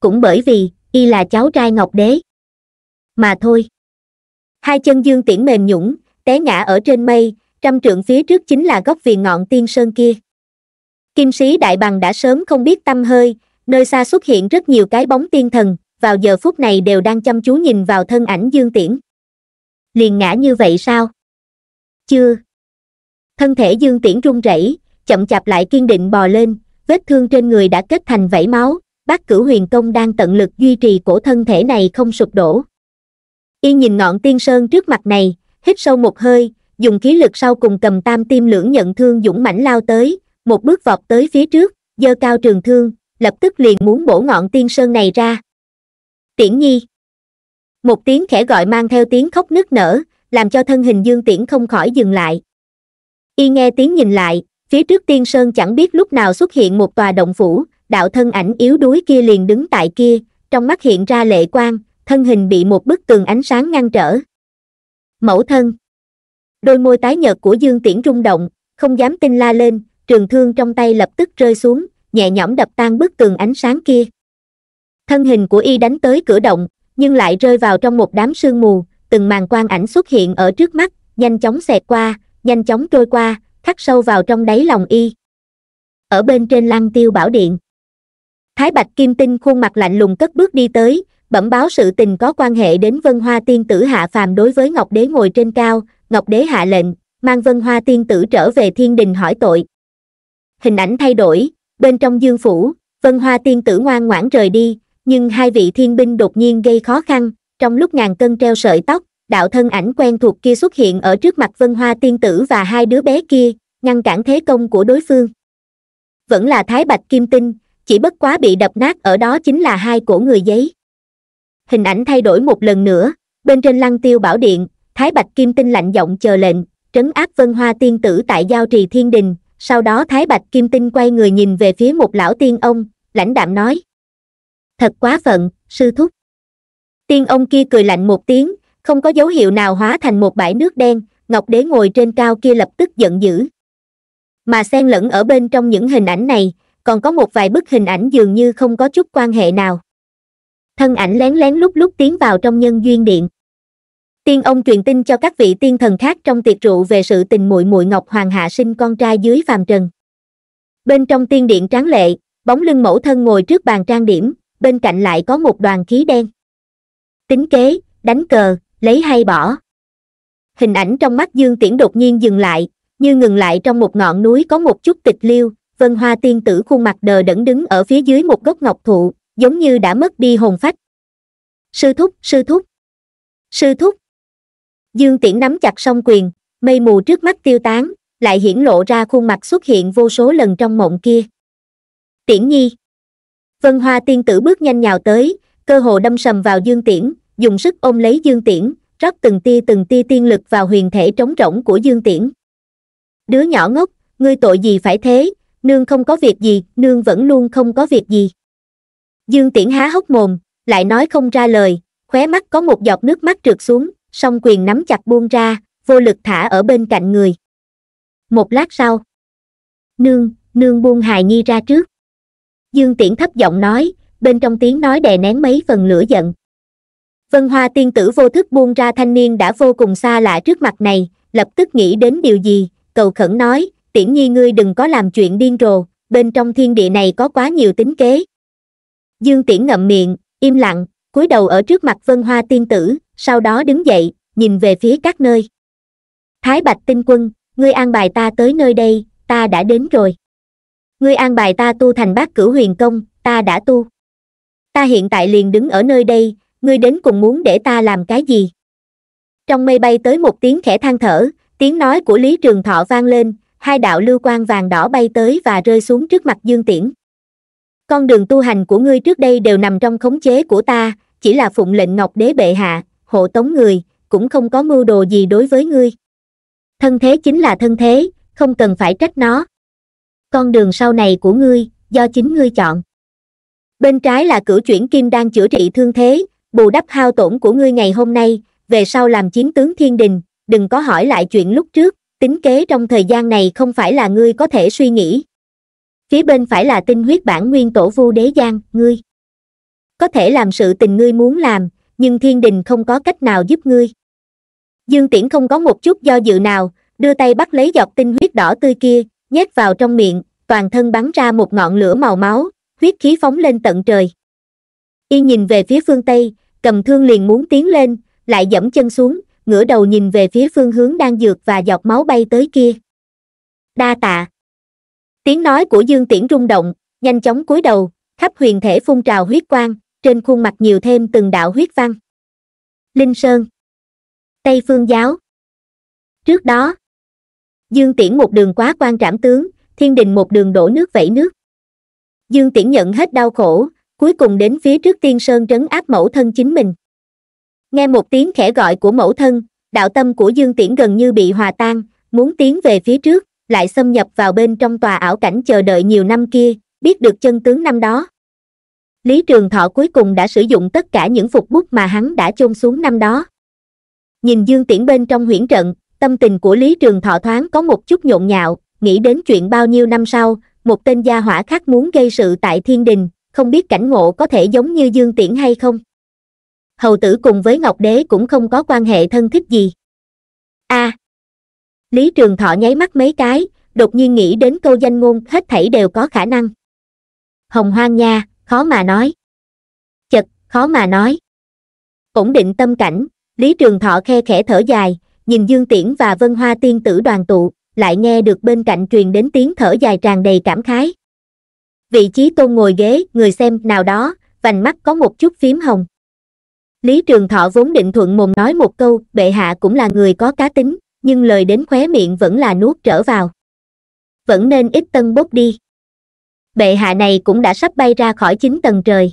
cũng bởi vì y là cháu trai ngọc đế mà thôi hai chân dương tiễn mềm nhũng té ngã ở trên mây trăm trượng phía trước chính là góc viền ngọn tiên sơn kia kim sĩ đại bằng đã sớm không biết tâm hơi nơi xa xuất hiện rất nhiều cái bóng tiên thần vào giờ phút này đều đang chăm chú nhìn vào thân ảnh dương tiễn liền ngã như vậy sao chưa thân thể dương tiễn run rẩy chậm chạp lại kiên định bò lên vết thương trên người đã kết thành vảy máu bác cửu huyền công đang tận lực duy trì cổ thân thể này không sụp đổ y nhìn ngọn tiên sơn trước mặt này hít sâu một hơi dùng khí lực sau cùng cầm tam tim lưỡng nhận thương dũng mãnh lao tới một bước vọt tới phía trước giơ cao trường thương lập tức liền muốn bổ ngọn tiên sơn này ra tiễn nhi một tiếng khẽ gọi mang theo tiếng khóc nức nở làm cho thân hình dương tiễn không khỏi dừng lại y nghe tiếng nhìn lại phía trước tiên sơn chẳng biết lúc nào xuất hiện một tòa động phủ đạo thân ảnh yếu đuối kia liền đứng tại kia trong mắt hiện ra lệ quang thân hình bị một bức tường ánh sáng ngăn trở mẫu thân đôi môi tái nhợt của dương tiễn rung động không dám tin la lên trường thương trong tay lập tức rơi xuống nhẹ nhõm đập tan bức tường ánh sáng kia thân hình của y đánh tới cửa động nhưng lại rơi vào trong một đám sương mù từng màn quang ảnh xuất hiện ở trước mắt nhanh chóng xẹt qua nhanh chóng trôi qua thắt sâu vào trong đáy lòng y ở bên trên lăng tiêu bảo điện thái bạch kim tinh khuôn mặt lạnh lùng cất bước đi tới bẩm báo sự tình có quan hệ đến vân hoa tiên tử hạ phàm đối với ngọc đế ngồi trên cao ngọc đế hạ lệnh mang vân hoa tiên tử trở về thiên đình hỏi tội hình ảnh thay đổi bên trong dương phủ vân hoa tiên tử ngoan ngoãn rời đi nhưng hai vị thiên binh đột nhiên gây khó khăn trong lúc ngàn cân treo sợi tóc đạo thân ảnh quen thuộc kia xuất hiện ở trước mặt vân hoa tiên tử và hai đứa bé kia ngăn cản thế công của đối phương vẫn là thái bạch kim tinh chỉ bất quá bị đập nát ở đó chính là hai cổ người giấy hình ảnh thay đổi một lần nữa bên trên lăng tiêu bảo điện thái bạch kim tinh lạnh giọng chờ lệnh trấn áp vân hoa tiên tử tại giao trì thiên đình sau đó thái bạch kim tinh quay người nhìn về phía một lão tiên ông lãnh đạm nói thật quá phận sư thúc tiên ông kia cười lạnh một tiếng không có dấu hiệu nào hóa thành một bãi nước đen ngọc đế ngồi trên cao kia lập tức giận dữ mà xen lẫn ở bên trong những hình ảnh này còn có một vài bức hình ảnh dường như không có chút quan hệ nào thân ảnh lén lén lúc lúc tiến vào trong nhân duyên điện tiên ông truyền tin cho các vị tiên thần khác trong tiệc rượu về sự tình muội muội ngọc hoàng hạ sinh con trai dưới phàm trần bên trong tiên điện tráng lệ bóng lưng mẫu thân ngồi trước bàn trang điểm bên cạnh lại có một đoàn khí đen tính kế đánh cờ lấy hay bỏ hình ảnh trong mắt dương tiễn đột nhiên dừng lại như ngừng lại trong một ngọn núi có một chút tịch liêu vân hoa tiên tử khuôn mặt đờ đẫn đứng ở phía dưới một gốc ngọc thụ giống như đã mất đi hồn phách sư thúc sư thúc sư thúc dương tiễn nắm chặt song quyền mây mù trước mắt tiêu tán lại hiển lộ ra khuôn mặt xuất hiện vô số lần trong mộng kia tiễn nhi vân hoa tiên tử bước nhanh nhào tới cơ hồ đâm sầm vào dương tiễn dùng sức ôm lấy dương tiễn rót từng tia từng tia tiên lực vào huyền thể trống rỗng của dương tiễn đứa nhỏ ngốc ngươi tội gì phải thế nương không có việc gì, nương vẫn luôn không có việc gì. Dương Tiễn há hốc mồm, lại nói không ra lời, khóe mắt có một giọt nước mắt trượt xuống, song quyền nắm chặt buông ra, vô lực thả ở bên cạnh người. Một lát sau, nương, nương buông hài nhi ra trước. Dương Tiễn thấp giọng nói, bên trong tiếng nói đè nén mấy phần lửa giận. Vân Hoa tiên tử vô thức buông ra thanh niên đã vô cùng xa lạ trước mặt này, lập tức nghĩ đến điều gì, cầu khẩn nói, tiễn nhi ngươi đừng có làm chuyện điên rồ bên trong thiên địa này có quá nhiều tính kế dương tiễn ngậm miệng im lặng cúi đầu ở trước mặt vân hoa tiên tử sau đó đứng dậy nhìn về phía các nơi thái bạch tinh quân ngươi an bài ta tới nơi đây ta đã đến rồi ngươi an bài ta tu thành bát cửu huyền công ta đã tu ta hiện tại liền đứng ở nơi đây ngươi đến cùng muốn để ta làm cái gì trong mây bay tới một tiếng khẽ than thở tiếng nói của lý trường thọ vang lên hai đạo lưu quang vàng đỏ bay tới và rơi xuống trước mặt dương tiễn con đường tu hành của ngươi trước đây đều nằm trong khống chế của ta chỉ là phụng lệnh ngọc đế bệ hạ hộ tống người cũng không có mưu đồ gì đối với ngươi thân thế chính là thân thế không cần phải trách nó con đường sau này của ngươi do chính ngươi chọn bên trái là cửu chuyển kim đang chữa trị thương thế bù đắp hao tổn của ngươi ngày hôm nay về sau làm chiến tướng thiên đình đừng có hỏi lại chuyện lúc trước tính kế trong thời gian này không phải là ngươi có thể suy nghĩ phía bên phải là tinh huyết bản nguyên tổ vu đế giang ngươi có thể làm sự tình ngươi muốn làm nhưng thiên đình không có cách nào giúp ngươi dương tiễn không có một chút do dự nào đưa tay bắt lấy giọt tinh huyết đỏ tươi kia nhét vào trong miệng toàn thân bắn ra một ngọn lửa màu máu huyết khí phóng lên tận trời y nhìn về phía phương tây cầm thương liền muốn tiến lên lại dẫm chân xuống ngửa đầu nhìn về phía phương hướng đang dược và giọt máu bay tới kia đa tạ tiếng nói của dương tiễn rung động nhanh chóng cúi đầu khắp huyền thể phun trào huyết quang trên khuôn mặt nhiều thêm từng đạo huyết văn linh sơn tây phương giáo trước đó dương tiễn một đường quá quan trảm tướng thiên đình một đường đổ nước vẫy nước dương tiễn nhận hết đau khổ cuối cùng đến phía trước tiên sơn trấn áp mẫu thân chính mình nghe một tiếng khẽ gọi của mẫu thân đạo tâm của dương tiễn gần như bị hòa tan muốn tiến về phía trước lại xâm nhập vào bên trong tòa ảo cảnh chờ đợi nhiều năm kia biết được chân tướng năm đó lý trường thọ cuối cùng đã sử dụng tất cả những phục bút mà hắn đã chôn xuống năm đó nhìn dương tiễn bên trong huyễn trận tâm tình của lý trường thọ thoáng có một chút nhộn nhạo nghĩ đến chuyện bao nhiêu năm sau một tên gia hỏa khác muốn gây sự tại thiên đình không biết cảnh ngộ có thể giống như dương tiễn hay không hầu tử cùng với ngọc đế cũng không có quan hệ thân thích gì a à, lý trường thọ nháy mắt mấy cái đột nhiên nghĩ đến câu danh ngôn hết thảy đều có khả năng hồng hoang nha khó mà nói chật khó mà nói ổn định tâm cảnh lý trường thọ khe khẽ thở dài nhìn dương tiễn và vân hoa tiên tử đoàn tụ lại nghe được bên cạnh truyền đến tiếng thở dài tràn đầy cảm khái vị trí tôn ngồi ghế người xem nào đó vành mắt có một chút phím hồng lý trường thọ vốn định thuận mồm nói một câu bệ hạ cũng là người có cá tính nhưng lời đến khóe miệng vẫn là nuốt trở vào vẫn nên ít tân bốc đi bệ hạ này cũng đã sắp bay ra khỏi chính tầng trời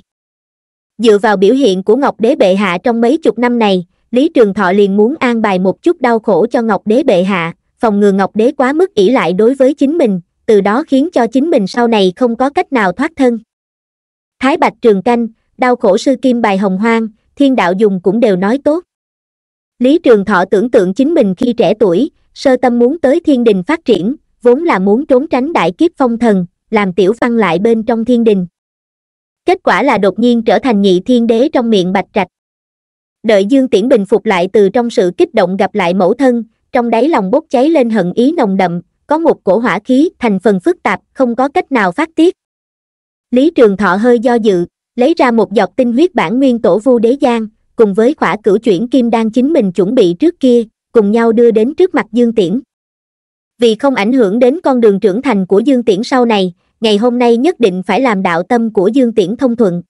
dựa vào biểu hiện của ngọc đế bệ hạ trong mấy chục năm này lý trường thọ liền muốn an bài một chút đau khổ cho ngọc đế bệ hạ phòng ngừa ngọc đế quá mức ỷ lại đối với chính mình từ đó khiến cho chính mình sau này không có cách nào thoát thân thái bạch trường canh đau khổ sư kim bài hồng hoang thiên đạo dùng cũng đều nói tốt lý trường thọ tưởng tượng chính mình khi trẻ tuổi sơ tâm muốn tới thiên đình phát triển vốn là muốn trốn tránh đại kiếp phong thần làm tiểu văn lại bên trong thiên đình kết quả là đột nhiên trở thành nhị thiên đế trong miệng bạch trạch đợi dương tiễn bình phục lại từ trong sự kích động gặp lại mẫu thân trong đáy lòng bốc cháy lên hận ý nồng đậm có một cổ hỏa khí thành phần phức tạp không có cách nào phát tiết lý trường thọ hơi do dự lấy ra một giọt tinh huyết bản nguyên tổ vu đế giang cùng với khỏa cửu chuyển kim đan chính mình chuẩn bị trước kia cùng nhau đưa đến trước mặt dương tiễn vì không ảnh hưởng đến con đường trưởng thành của dương tiễn sau này ngày hôm nay nhất định phải làm đạo tâm của dương tiễn thông thuận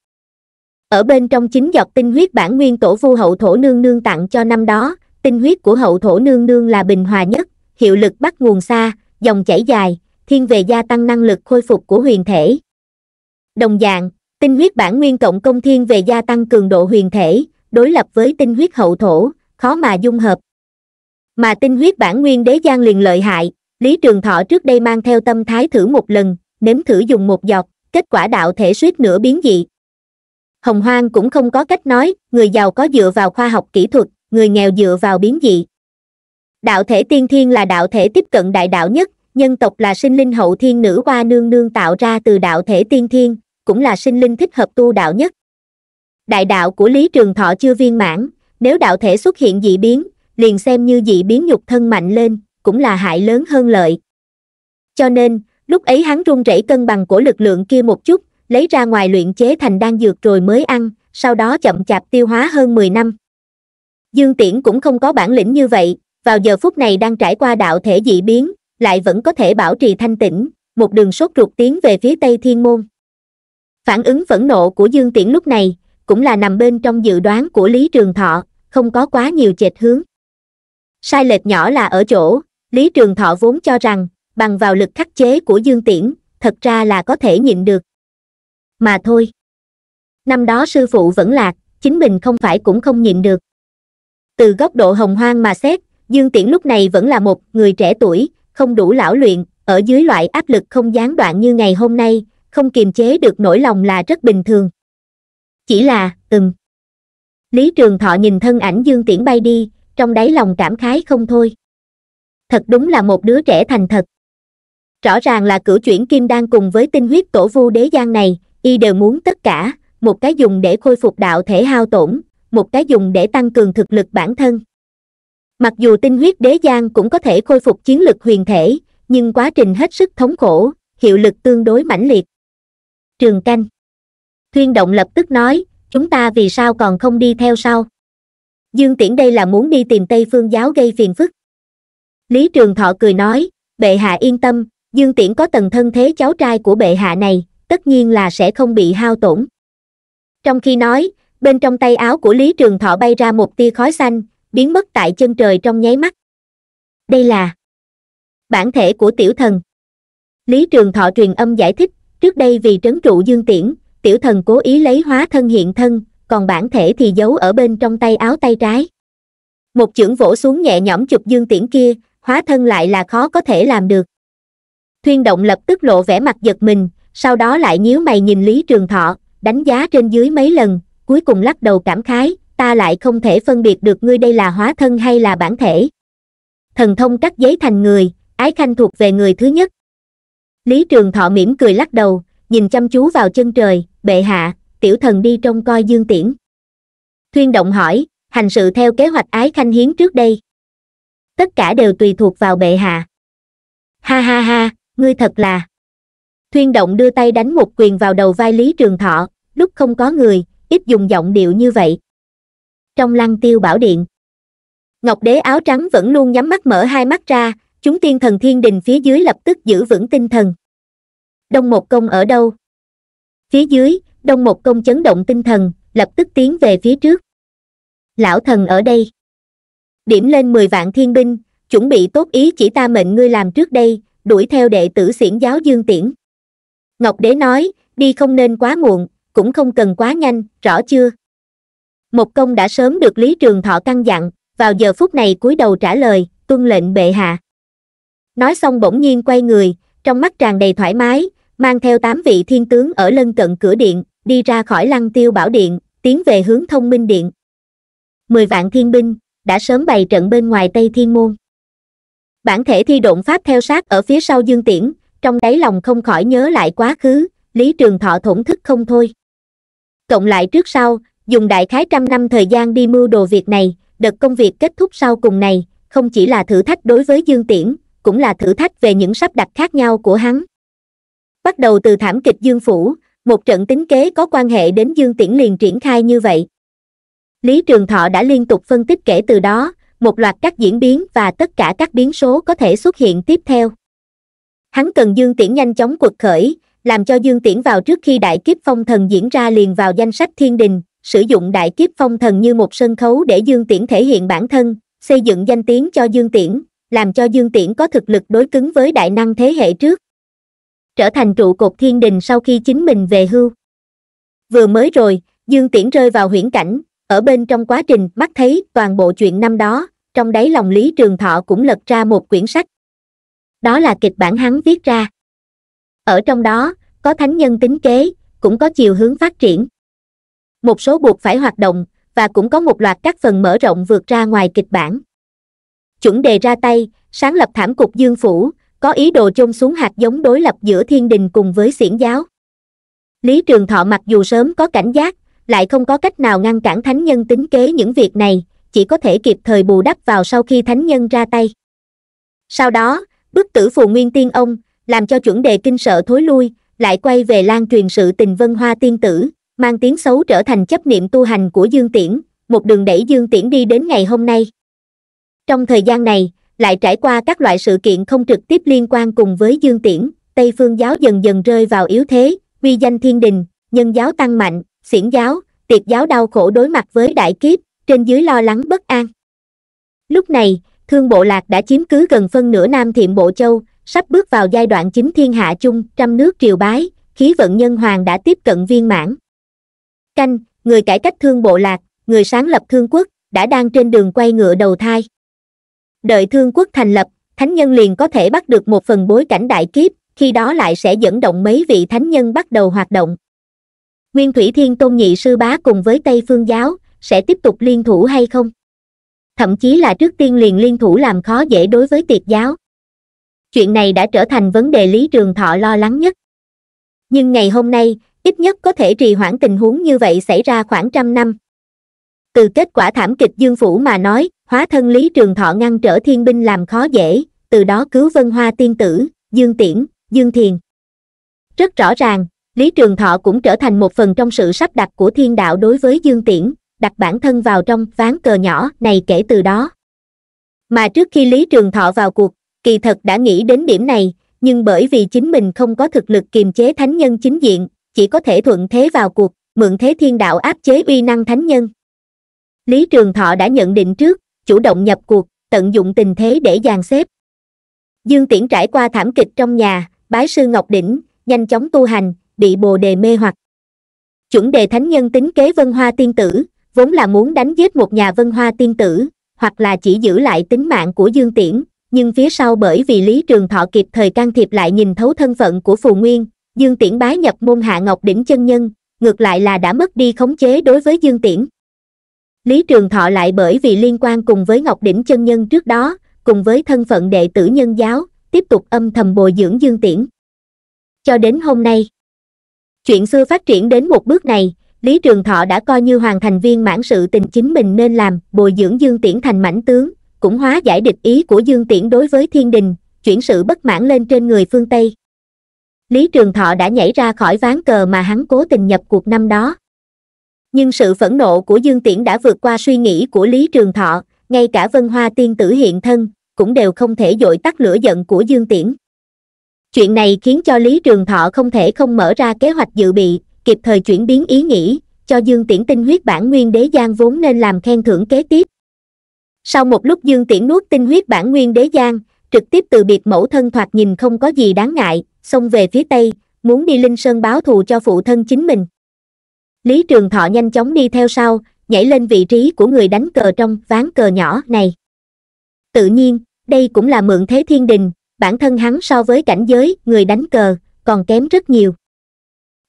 ở bên trong chính giọt tinh huyết bản nguyên tổ vu hậu thổ nương nương tặng cho năm đó tinh huyết của hậu thổ nương nương là bình hòa nhất hiệu lực bắt nguồn xa dòng chảy dài thiên về gia tăng năng lực khôi phục của huyền thể đồng dạng tinh huyết bản nguyên cộng công thiên về gia tăng cường độ huyền thể đối lập với tinh huyết hậu thổ khó mà dung hợp mà tinh huyết bản nguyên đế giang liền lợi hại lý trường thọ trước đây mang theo tâm thái thử một lần nếm thử dùng một giọt kết quả đạo thể suýt nửa biến dị hồng hoang cũng không có cách nói người giàu có dựa vào khoa học kỹ thuật người nghèo dựa vào biến dị đạo thể tiên thiên là đạo thể tiếp cận đại đạo nhất nhân tộc là sinh linh hậu thiên nữ hoa nương nương tạo ra từ đạo thể tiên thiên cũng là sinh linh thích hợp tu đạo nhất đại đạo của lý trường thọ chưa viên mãn nếu đạo thể xuất hiện dị biến liền xem như dị biến nhục thân mạnh lên cũng là hại lớn hơn lợi cho nên lúc ấy hắn run rẩy cân bằng của lực lượng kia một chút lấy ra ngoài luyện chế thành đan dược rồi mới ăn sau đó chậm chạp tiêu hóa hơn mười năm dương tiễn cũng không có bản lĩnh như vậy vào giờ phút này đang trải qua đạo thể dị biến lại vẫn có thể bảo trì thanh tĩnh một đường sốt ruột tiến về phía tây thiên môn Phản ứng phẫn nộ của Dương Tiễn lúc này, cũng là nằm bên trong dự đoán của Lý Trường Thọ, không có quá nhiều chệch hướng. Sai lệch nhỏ là ở chỗ, Lý Trường Thọ vốn cho rằng, bằng vào lực khắc chế của Dương Tiễn, thật ra là có thể nhịn được. Mà thôi. Năm đó sư phụ vẫn lạc, chính mình không phải cũng không nhịn được. Từ góc độ hồng hoang mà xét, Dương Tiễn lúc này vẫn là một người trẻ tuổi, không đủ lão luyện, ở dưới loại áp lực không gián đoạn như ngày hôm nay, không kiềm chế được nỗi lòng là rất bình thường chỉ là ừm lý trường thọ nhìn thân ảnh dương tiễn bay đi trong đáy lòng cảm khái không thôi thật đúng là một đứa trẻ thành thật rõ ràng là cửu chuyển kim đang cùng với tinh huyết tổ vu đế gian này y đều muốn tất cả một cái dùng để khôi phục đạo thể hao tổn một cái dùng để tăng cường thực lực bản thân mặc dù tinh huyết đế gian cũng có thể khôi phục chiến lực huyền thể nhưng quá trình hết sức thống khổ hiệu lực tương đối mãnh liệt trường canh thuyên động lập tức nói chúng ta vì sao còn không đi theo sau dương tiễn đây là muốn đi tìm tây phương giáo gây phiền phức lý trường thọ cười nói bệ hạ yên tâm dương tiễn có tần thân thế cháu trai của bệ hạ này tất nhiên là sẽ không bị hao tổn trong khi nói bên trong tay áo của lý trường thọ bay ra một tia khói xanh biến mất tại chân trời trong nháy mắt đây là bản thể của tiểu thần lý trường thọ truyền âm giải thích trước đây vì trấn trụ dương tiễn tiểu thần cố ý lấy hóa thân hiện thân còn bản thể thì giấu ở bên trong tay áo tay trái một chưởng vỗ xuống nhẹ nhõm chụp dương tiễn kia hóa thân lại là khó có thể làm được thuyên động lập tức lộ vẻ mặt giật mình sau đó lại nhíu mày nhìn lý trường thọ đánh giá trên dưới mấy lần cuối cùng lắc đầu cảm khái ta lại không thể phân biệt được ngươi đây là hóa thân hay là bản thể thần thông cắt giấy thành người ái khanh thuộc về người thứ nhất lý trường thọ mỉm cười lắc đầu nhìn chăm chú vào chân trời bệ hạ tiểu thần đi trông coi dương tiễn thuyên động hỏi hành sự theo kế hoạch ái khanh hiến trước đây tất cả đều tùy thuộc vào bệ hạ ha ha ha ngươi thật là thuyên động đưa tay đánh một quyền vào đầu vai lý trường thọ lúc không có người ít dùng giọng điệu như vậy trong lăng tiêu bảo điện ngọc đế áo trắng vẫn luôn nhắm mắt mở hai mắt ra chúng tiên thần thiên đình phía dưới lập tức giữ vững tinh thần đông một công ở đâu phía dưới đông một công chấn động tinh thần lập tức tiến về phía trước lão thần ở đây điểm lên mười vạn thiên binh chuẩn bị tốt ý chỉ ta mệnh ngươi làm trước đây đuổi theo đệ tử xiển giáo dương tiễn ngọc đế nói đi không nên quá muộn cũng không cần quá nhanh rõ chưa một công đã sớm được lý trường thọ căn dặn vào giờ phút này cúi đầu trả lời tuân lệnh bệ hạ Nói xong bỗng nhiên quay người, trong mắt tràn đầy thoải mái, mang theo tám vị thiên tướng ở lân cận cửa điện, đi ra khỏi lăng tiêu bảo điện, tiến về hướng thông minh điện. Mười vạn thiên binh, đã sớm bày trận bên ngoài Tây Thiên Môn. Bản thể thi độn pháp theo sát ở phía sau Dương Tiễn, trong đáy lòng không khỏi nhớ lại quá khứ, Lý Trường Thọ thổn thức không thôi. Cộng lại trước sau, dùng đại khái trăm năm thời gian đi mưu đồ việc này, đợt công việc kết thúc sau cùng này, không chỉ là thử thách đối với Dương Tiễn, cũng là thử thách về những sắp đặt khác nhau của hắn bắt đầu từ thảm kịch dương phủ một trận tính kế có quan hệ đến dương tiễn liền triển khai như vậy lý trường thọ đã liên tục phân tích kể từ đó một loạt các diễn biến và tất cả các biến số có thể xuất hiện tiếp theo hắn cần dương tiễn nhanh chóng quật khởi làm cho dương tiễn vào trước khi đại kiếp phong thần diễn ra liền vào danh sách thiên đình sử dụng đại kiếp phong thần như một sân khấu để dương tiễn thể hiện bản thân xây dựng danh tiếng cho dương tiễn làm cho dương tiễn có thực lực đối cứng với đại năng thế hệ trước trở thành trụ cột thiên đình sau khi chính mình về hưu vừa mới rồi dương tiễn rơi vào huyễn cảnh ở bên trong quá trình bắt thấy toàn bộ chuyện năm đó trong đáy lòng lý trường thọ cũng lật ra một quyển sách đó là kịch bản hắn viết ra ở trong đó có thánh nhân tính kế cũng có chiều hướng phát triển một số buộc phải hoạt động và cũng có một loạt các phần mở rộng vượt ra ngoài kịch bản chuẩn đề ra tay sáng lập thảm cục dương phủ có ý đồ chôn xuống hạt giống đối lập giữa thiên đình cùng với xiển giáo lý trường thọ mặc dù sớm có cảnh giác lại không có cách nào ngăn cản thánh nhân tính kế những việc này chỉ có thể kịp thời bù đắp vào sau khi thánh nhân ra tay sau đó bức tử phù nguyên tiên ông làm cho chuẩn đề kinh sợ thối lui lại quay về lan truyền sự tình vân hoa tiên tử mang tiếng xấu trở thành chấp niệm tu hành của dương tiễn một đường đẩy dương tiễn đi đến ngày hôm nay trong thời gian này lại trải qua các loại sự kiện không trực tiếp liên quan cùng với dương tiễn tây phương giáo dần dần rơi vào yếu thế vi danh thiên đình nhân giáo tăng mạnh xiển giáo tiệt giáo đau khổ đối mặt với đại kiếp trên dưới lo lắng bất an lúc này thương bộ lạc đã chiếm cứ gần phân nửa nam thiệm bộ châu sắp bước vào giai đoạn chính thiên hạ chung trăm nước triều bái khí vận nhân hoàng đã tiếp cận viên mãn canh người cải cách thương bộ lạc người sáng lập thương quốc đã đang trên đường quay ngựa đầu thai đợi thương quốc thành lập thánh nhân liền có thể bắt được một phần bối cảnh đại kiếp khi đó lại sẽ dẫn động mấy vị thánh nhân bắt đầu hoạt động nguyên thủy thiên tôn nhị sư bá cùng với tây phương giáo sẽ tiếp tục liên thủ hay không thậm chí là trước tiên liền liên thủ làm khó dễ đối với tiệt giáo chuyện này đã trở thành vấn đề lý trường thọ lo lắng nhất nhưng ngày hôm nay ít nhất có thể trì hoãn tình huống như vậy xảy ra khoảng trăm năm từ kết quả thảm kịch dương phủ mà nói hóa thân lý trường thọ ngăn trở thiên binh làm khó dễ từ đó cứu vân hoa tiên tử dương tiễn dương thiền rất rõ ràng lý trường thọ cũng trở thành một phần trong sự sắp đặt của thiên đạo đối với dương tiễn đặt bản thân vào trong ván cờ nhỏ này kể từ đó mà trước khi lý trường thọ vào cuộc kỳ thật đã nghĩ đến điểm này nhưng bởi vì chính mình không có thực lực kiềm chế thánh nhân chính diện chỉ có thể thuận thế vào cuộc mượn thế thiên đạo áp chế uy năng thánh nhân lý trường thọ đã nhận định trước chủ động nhập cuộc tận dụng tình thế để dàn xếp dương tiễn trải qua thảm kịch trong nhà bái sư ngọc đỉnh nhanh chóng tu hành bị bồ đề mê hoặc chuẩn đề thánh nhân tính kế vân hoa tiên tử vốn là muốn đánh giết một nhà vân hoa tiên tử hoặc là chỉ giữ lại tính mạng của dương tiễn nhưng phía sau bởi vì lý trường thọ kịp thời can thiệp lại nhìn thấu thân phận của phù nguyên dương tiễn bái nhập môn hạ ngọc đỉnh chân nhân ngược lại là đã mất đi khống chế đối với dương tiễn Lý Trường Thọ lại bởi vì liên quan cùng với Ngọc Đỉnh Chân Nhân trước đó, cùng với thân phận đệ tử nhân giáo, tiếp tục âm thầm bồi dưỡng Dương Tiễn. Cho đến hôm nay, chuyện xưa phát triển đến một bước này, Lý Trường Thọ đã coi như hoàn thành viên mãn sự tình chính mình nên làm, bồi dưỡng Dương Tiễn thành mãnh tướng, cũng hóa giải địch ý của Dương Tiễn đối với thiên đình, chuyển sự bất mãn lên trên người phương Tây. Lý Trường Thọ đã nhảy ra khỏi ván cờ mà hắn cố tình nhập cuộc năm đó. Nhưng sự phẫn nộ của Dương Tiễn đã vượt qua suy nghĩ của Lý Trường Thọ, ngay cả vân hoa tiên tử hiện thân, cũng đều không thể dội tắt lửa giận của Dương Tiễn. Chuyện này khiến cho Lý Trường Thọ không thể không mở ra kế hoạch dự bị, kịp thời chuyển biến ý nghĩ, cho Dương Tiễn tinh huyết bản nguyên đế giang vốn nên làm khen thưởng kế tiếp. Sau một lúc Dương Tiễn nuốt tinh huyết bản nguyên đế giang, trực tiếp từ biệt mẫu thân thoạt nhìn không có gì đáng ngại, xông về phía Tây, muốn đi Linh Sơn báo thù cho phụ thân chính mình. Lý Trường Thọ nhanh chóng đi theo sau, nhảy lên vị trí của người đánh cờ trong ván cờ nhỏ này. Tự nhiên, đây cũng là mượn thế thiên đình, bản thân hắn so với cảnh giới người đánh cờ còn kém rất nhiều.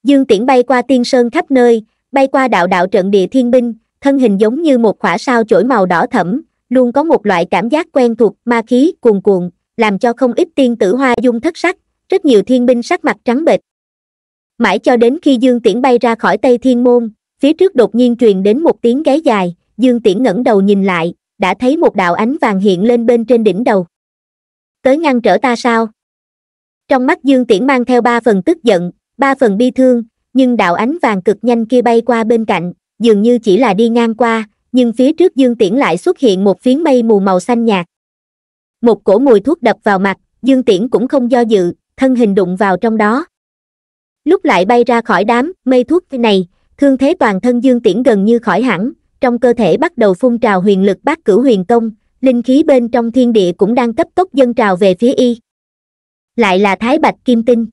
Dương Tiễn bay qua tiên sơn khắp nơi, bay qua đạo đạo trận địa thiên binh, thân hình giống như một khỏa sao chổi màu đỏ thẫm, luôn có một loại cảm giác quen thuộc ma khí cuồn cuộn, làm cho không ít tiên tử hoa dung thất sắc, rất nhiều thiên binh sắc mặt trắng bệch, mãi cho đến khi dương tiễn bay ra khỏi tây thiên môn phía trước đột nhiên truyền đến một tiếng gáy dài dương tiễn ngẩng đầu nhìn lại đã thấy một đạo ánh vàng hiện lên bên trên đỉnh đầu tới ngăn trở ta sao trong mắt dương tiễn mang theo ba phần tức giận ba phần bi thương nhưng đạo ánh vàng cực nhanh kia bay qua bên cạnh dường như chỉ là đi ngang qua nhưng phía trước dương tiễn lại xuất hiện một phiến mây mù màu xanh nhạt một cổ mùi thuốc đập vào mặt dương tiễn cũng không do dự thân hình đụng vào trong đó lúc lại bay ra khỏi đám mây thuốc này thương thế toàn thân dương tiễn gần như khỏi hẳn trong cơ thể bắt đầu phun trào huyền lực bát cửu huyền công linh khí bên trong thiên địa cũng đang cấp tốc dâng trào về phía y lại là thái bạch kim tinh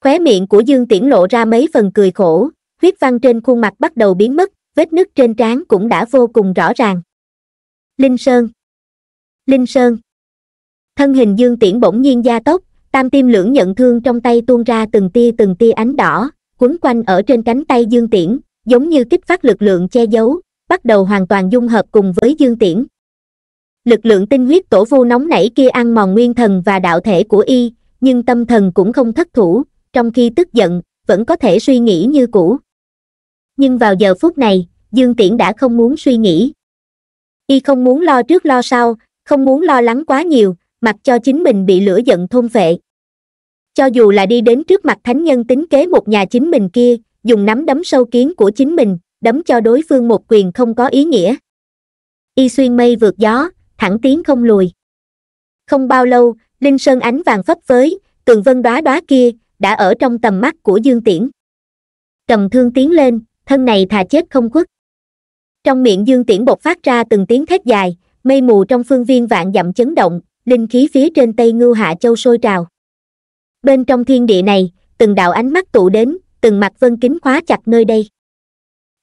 khóe miệng của dương tiễn lộ ra mấy phần cười khổ huyết văn trên khuôn mặt bắt đầu biến mất vết nứt trên trán cũng đã vô cùng rõ ràng linh sơn linh sơn thân hình dương tiễn bỗng nhiên gia tốc tam tim lưỡng nhận thương trong tay tuôn ra từng tia từng tia ánh đỏ quấn quanh ở trên cánh tay dương tiễn giống như kích phát lực lượng che giấu bắt đầu hoàn toàn dung hợp cùng với dương tiễn lực lượng tinh huyết tổ vu nóng nảy kia ăn mòn nguyên thần và đạo thể của y nhưng tâm thần cũng không thất thủ trong khi tức giận vẫn có thể suy nghĩ như cũ nhưng vào giờ phút này dương tiễn đã không muốn suy nghĩ y không muốn lo trước lo sau không muốn lo lắng quá nhiều mặc cho chính mình bị lửa giận thôn phệ cho dù là đi đến trước mặt thánh nhân tính kế một nhà chính mình kia dùng nắm đấm sâu kiến của chính mình đấm cho đối phương một quyền không có ý nghĩa y xuyên mây vượt gió thẳng tiến không lùi không bao lâu linh sơn ánh vàng phấp phới tường vân đóa đóa kia đã ở trong tầm mắt của dương tiễn cầm thương tiến lên thân này thà chết không khuất trong miệng dương tiễn bộc phát ra từng tiếng thét dài mây mù trong phương viên vạn dặm chấn động linh khí phía trên tây ngưu hạ châu sôi trào bên trong thiên địa này từng đạo ánh mắt tụ đến từng mặt vân kính khóa chặt nơi đây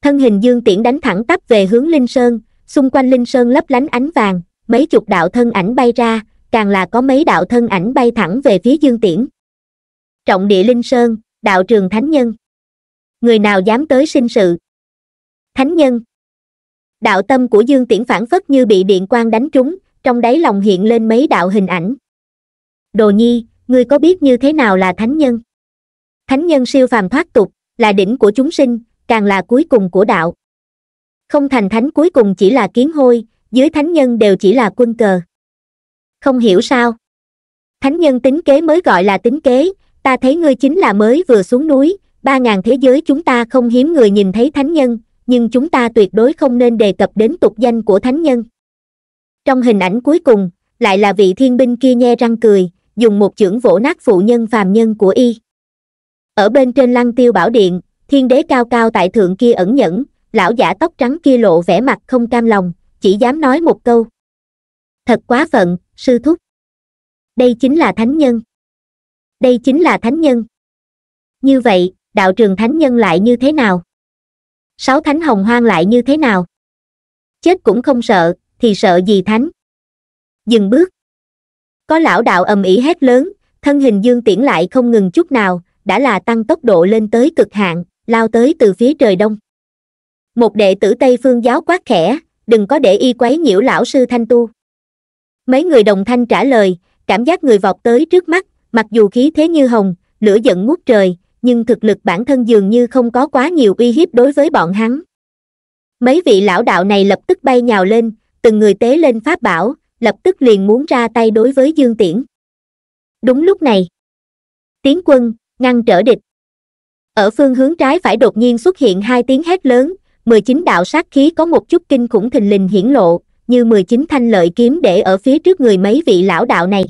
thân hình dương tiễn đánh thẳng tắp về hướng linh sơn xung quanh linh sơn lấp lánh ánh vàng mấy chục đạo thân ảnh bay ra càng là có mấy đạo thân ảnh bay thẳng về phía dương tiễn trọng địa linh sơn đạo trường thánh nhân người nào dám tới sinh sự thánh nhân đạo tâm của dương tiễn phản phất như bị điện quang đánh trúng trong đáy lòng hiện lên mấy đạo hình ảnh đồ nhi ngươi có biết như thế nào là thánh nhân thánh nhân siêu phàm thoát tục là đỉnh của chúng sinh càng là cuối cùng của đạo không thành thánh cuối cùng chỉ là kiến hôi dưới thánh nhân đều chỉ là quân cờ không hiểu sao thánh nhân tính kế mới gọi là tính kế ta thấy ngươi chính là mới vừa xuống núi ba ngàn thế giới chúng ta không hiếm người nhìn thấy thánh nhân nhưng chúng ta tuyệt đối không nên đề cập đến tục danh của thánh nhân trong hình ảnh cuối cùng lại là vị thiên binh kia nhe răng cười dùng một chưởng vỗ nát phụ nhân phàm nhân của y ở bên trên lăng tiêu bảo điện thiên đế cao cao tại thượng kia ẩn nhẫn lão giả tóc trắng kia lộ vẻ mặt không cam lòng chỉ dám nói một câu thật quá phận sư thúc đây chính là thánh nhân đây chính là thánh nhân như vậy đạo trường thánh nhân lại như thế nào sáu thánh hồng hoang lại như thế nào chết cũng không sợ thì sợ gì thánh dừng bước có lão đạo ầm ĩ hét lớn, thân hình dương tiễn lại không ngừng chút nào, đã là tăng tốc độ lên tới cực hạn, lao tới từ phía trời đông. Một đệ tử Tây Phương giáo quát khẽ, đừng có để y quấy nhiễu lão sư thanh tu. Mấy người đồng thanh trả lời, cảm giác người vọt tới trước mắt, mặc dù khí thế như hồng, lửa giận ngút trời, nhưng thực lực bản thân dường như không có quá nhiều uy hiếp đối với bọn hắn. Mấy vị lão đạo này lập tức bay nhào lên, từng người tế lên pháp bảo, lập tức liền muốn ra tay đối với dương tiễn đúng lúc này tiến quân ngăn trở địch ở phương hướng trái phải đột nhiên xuất hiện hai tiếng hét lớn mười chín đạo sát khí có một chút kinh khủng thình lình hiển lộ như mười chín thanh lợi kiếm để ở phía trước người mấy vị lão đạo này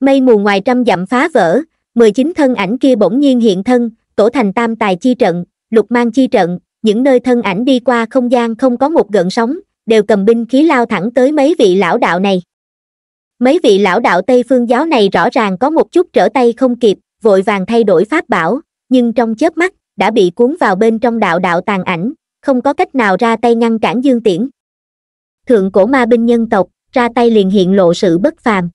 mây mù ngoài trăm dặm phá vỡ mười chín thân ảnh kia bỗng nhiên hiện thân tổ thành tam tài chi trận lục mang chi trận những nơi thân ảnh đi qua không gian không có một gợn sóng đều cầm binh khí lao thẳng tới mấy vị lão đạo này mấy vị lão đạo tây phương giáo này rõ ràng có một chút trở tay không kịp vội vàng thay đổi pháp bảo nhưng trong chớp mắt đã bị cuốn vào bên trong đạo đạo tàn ảnh không có cách nào ra tay ngăn cản dương tiễn thượng cổ ma binh nhân tộc ra tay liền hiện lộ sự bất phàm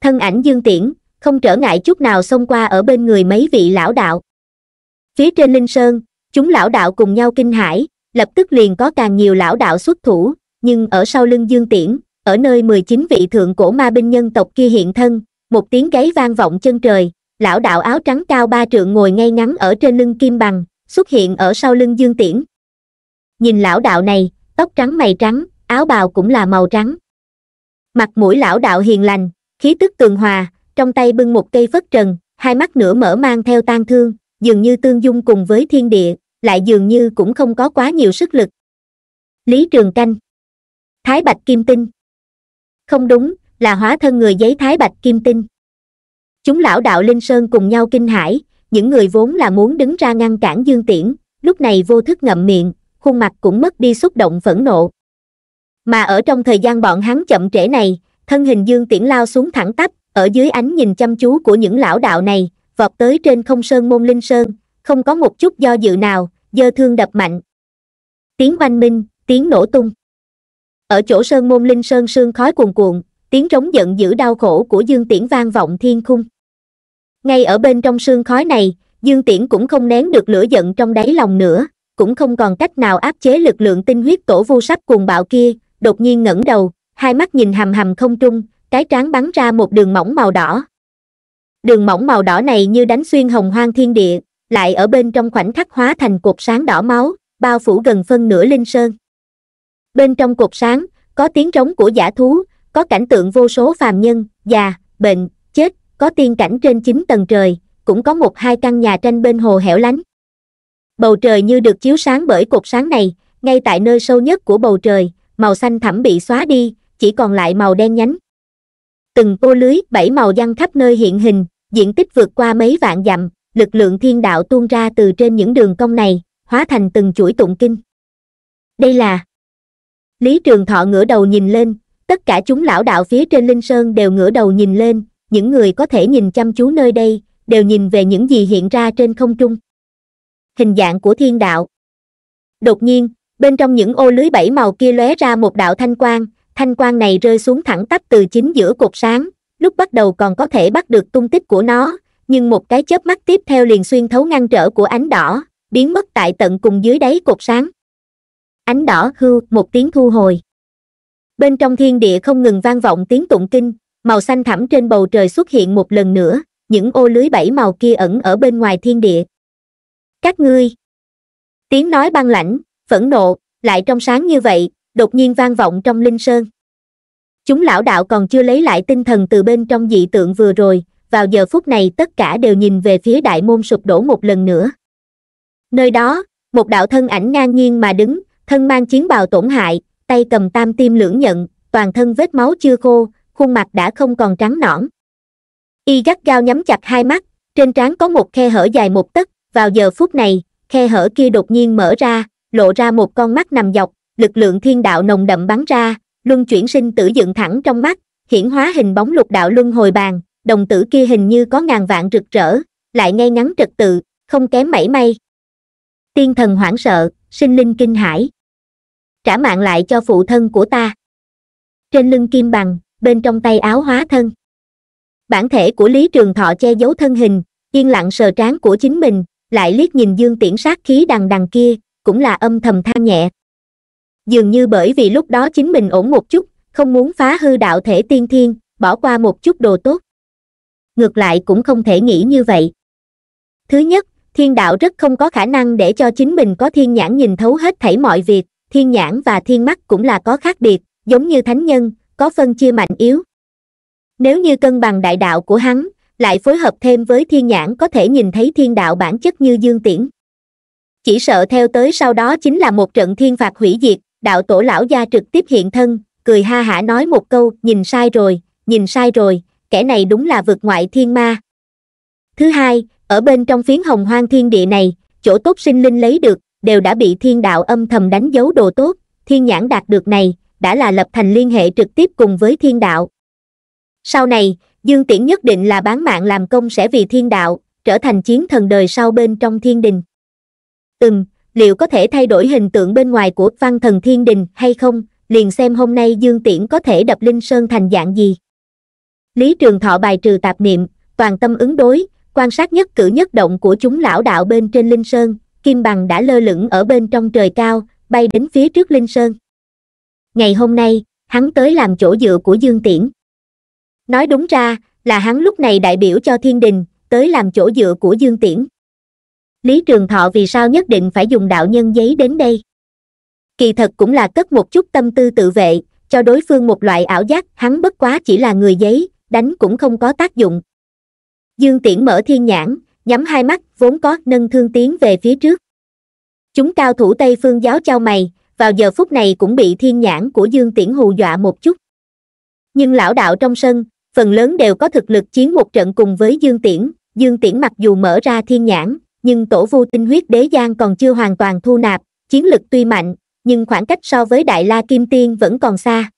thân ảnh dương tiễn không trở ngại chút nào xông qua ở bên người mấy vị lão đạo phía trên linh sơn chúng lão đạo cùng nhau kinh hãi lập tức liền có càng nhiều lão đạo xuất thủ nhưng ở sau lưng dương tiễn ở nơi mười chín vị thượng cổ ma binh nhân tộc kia hiện thân một tiếng gáy vang vọng chân trời lão đạo áo trắng cao ba trượng ngồi ngay ngắn ở trên lưng kim bằng xuất hiện ở sau lưng dương tiễn nhìn lão đạo này tóc trắng mày trắng áo bào cũng là màu trắng mặt mũi lão đạo hiền lành khí tức tường hòa trong tay bưng một cây phất trần hai mắt nửa mở mang theo tan thương dường như tương dung cùng với thiên địa lại dường như cũng không có quá nhiều sức lực lý trường canh thái bạch kim tinh không đúng là hóa thân người giấy thái bạch kim tinh chúng lão đạo linh sơn cùng nhau kinh hãi những người vốn là muốn đứng ra ngăn cản dương tiễn lúc này vô thức ngậm miệng khuôn mặt cũng mất đi xúc động phẫn nộ mà ở trong thời gian bọn hắn chậm trễ này thân hình dương tiễn lao xuống thẳng tắp ở dưới ánh nhìn chăm chú của những lão đạo này vọt tới trên không sơn môn linh sơn không có một chút do dự nào giơ thương đập mạnh tiếng oanh minh tiếng nổ tung ở chỗ sơn môn linh sơn sương khói cuồn cuộn tiếng trống giận dữ đau khổ của dương tiễn vang vọng thiên khung ngay ở bên trong sương khói này dương tiễn cũng không nén được lửa giận trong đáy lòng nữa cũng không còn cách nào áp chế lực lượng tinh huyết tổ vu sắp cuồng bạo kia đột nhiên ngẩng đầu hai mắt nhìn hầm hầm không trung cái trán bắn ra một đường mỏng màu đỏ đường mỏng màu đỏ này như đánh xuyên hồng hoang thiên địa lại ở bên trong khoảnh khắc hóa thành cột sáng đỏ máu, bao phủ gần phân nửa linh sơn. Bên trong cột sáng, có tiếng trống của giả thú, có cảnh tượng vô số phàm nhân, già, bệnh, chết, có tiên cảnh trên 9 tầng trời, cũng có một hai căn nhà tranh bên hồ hẻo lánh. Bầu trời như được chiếu sáng bởi cột sáng này, ngay tại nơi sâu nhất của bầu trời, màu xanh thẳm bị xóa đi, chỉ còn lại màu đen nhánh. Từng ô lưới bảy màu văng khắp nơi hiện hình, diện tích vượt qua mấy vạn dặm, lực lượng thiên đạo tuôn ra từ trên những đường cong này hóa thành từng chuỗi tụng kinh đây là lý trường thọ ngửa đầu nhìn lên tất cả chúng lão đạo phía trên linh sơn đều ngửa đầu nhìn lên những người có thể nhìn chăm chú nơi đây đều nhìn về những gì hiện ra trên không trung hình dạng của thiên đạo đột nhiên bên trong những ô lưới bảy màu kia lóe ra một đạo thanh quang thanh quang này rơi xuống thẳng tắp từ chính giữa cột sáng lúc bắt đầu còn có thể bắt được tung tích của nó nhưng một cái chớp mắt tiếp theo liền xuyên thấu ngăn trở của ánh đỏ biến mất tại tận cùng dưới đáy cột sáng ánh đỏ hư một tiếng thu hồi bên trong thiên địa không ngừng vang vọng tiếng tụng kinh màu xanh thẳm trên bầu trời xuất hiện một lần nữa những ô lưới bảy màu kia ẩn ở bên ngoài thiên địa các ngươi tiếng nói băng lãnh phẫn nộ lại trong sáng như vậy đột nhiên vang vọng trong linh sơn chúng lão đạo còn chưa lấy lại tinh thần từ bên trong dị tượng vừa rồi vào giờ phút này tất cả đều nhìn về phía đại môn sụp đổ một lần nữa nơi đó một đạo thân ảnh ngang nhiên mà đứng thân mang chiến bào tổn hại tay cầm tam tim lưỡng nhận toàn thân vết máu chưa khô khuôn mặt đã không còn trắng nõn y gắt gao nhắm chặt hai mắt trên trán có một khe hở dài một tấc vào giờ phút này khe hở kia đột nhiên mở ra lộ ra một con mắt nằm dọc lực lượng thiên đạo nồng đậm bắn ra luân chuyển sinh tử dựng thẳng trong mắt hiển hóa hình bóng lục đạo luân hồi bàn đồng tử kia hình như có ngàn vạn rực rỡ lại ngay ngắn trật tự không kém mảy may tiên thần hoảng sợ sinh linh kinh hãi trả mạng lại cho phụ thân của ta trên lưng kim bằng bên trong tay áo hóa thân bản thể của lý trường thọ che giấu thân hình yên lặng sờ trán của chính mình lại liếc nhìn dương tiễn sát khí đằng đằng kia cũng là âm thầm than nhẹ dường như bởi vì lúc đó chính mình ổn một chút không muốn phá hư đạo thể tiên thiên bỏ qua một chút đồ tốt ngược lại cũng không thể nghĩ như vậy thứ nhất thiên đạo rất không có khả năng để cho chính mình có thiên nhãn nhìn thấu hết thảy mọi việc thiên nhãn và thiên mắt cũng là có khác biệt giống như thánh nhân có phân chia mạnh yếu nếu như cân bằng đại đạo của hắn lại phối hợp thêm với thiên nhãn có thể nhìn thấy thiên đạo bản chất như dương tiễn chỉ sợ theo tới sau đó chính là một trận thiên phạt hủy diệt đạo tổ lão gia trực tiếp hiện thân cười ha hả nói một câu nhìn sai rồi nhìn sai rồi kẻ này đúng là vượt ngoại thiên ma thứ hai ở bên trong phiến hồng hoang thiên địa này chỗ tốt sinh linh lấy được đều đã bị thiên đạo âm thầm đánh dấu đồ tốt thiên nhãn đạt được này đã là lập thành liên hệ trực tiếp cùng với thiên đạo sau này dương tiễn nhất định là bán mạng làm công sẽ vì thiên đạo trở thành chiến thần đời sau bên trong thiên đình ừm liệu có thể thay đổi hình tượng bên ngoài của văn thần thiên đình hay không liền xem hôm nay dương tiễn có thể đập linh sơn thành dạng gì lý trường thọ bài trừ tạp niệm toàn tâm ứng đối quan sát nhất cử nhất động của chúng lão đạo bên trên linh sơn kim bằng đã lơ lửng ở bên trong trời cao bay đến phía trước linh sơn ngày hôm nay hắn tới làm chỗ dựa của dương tiễn nói đúng ra là hắn lúc này đại biểu cho thiên đình tới làm chỗ dựa của dương tiễn lý trường thọ vì sao nhất định phải dùng đạo nhân giấy đến đây kỳ thật cũng là cất một chút tâm tư tự vệ cho đối phương một loại ảo giác hắn bất quá chỉ là người giấy đánh cũng không có tác dụng. Dương Tiễn mở thiên nhãn, nhắm hai mắt, vốn có nâng thương tiến về phía trước. Chúng cao thủ Tây Phương giáo trao mày, vào giờ phút này cũng bị thiên nhãn của Dương Tiễn hù dọa một chút. Nhưng lão đạo trong sân, phần lớn đều có thực lực chiến một trận cùng với Dương Tiễn, Dương Tiễn mặc dù mở ra thiên nhãn, nhưng tổ vu tinh huyết đế giang còn chưa hoàn toàn thu nạp, chiến lực tuy mạnh, nhưng khoảng cách so với Đại La Kim Tiên vẫn còn xa.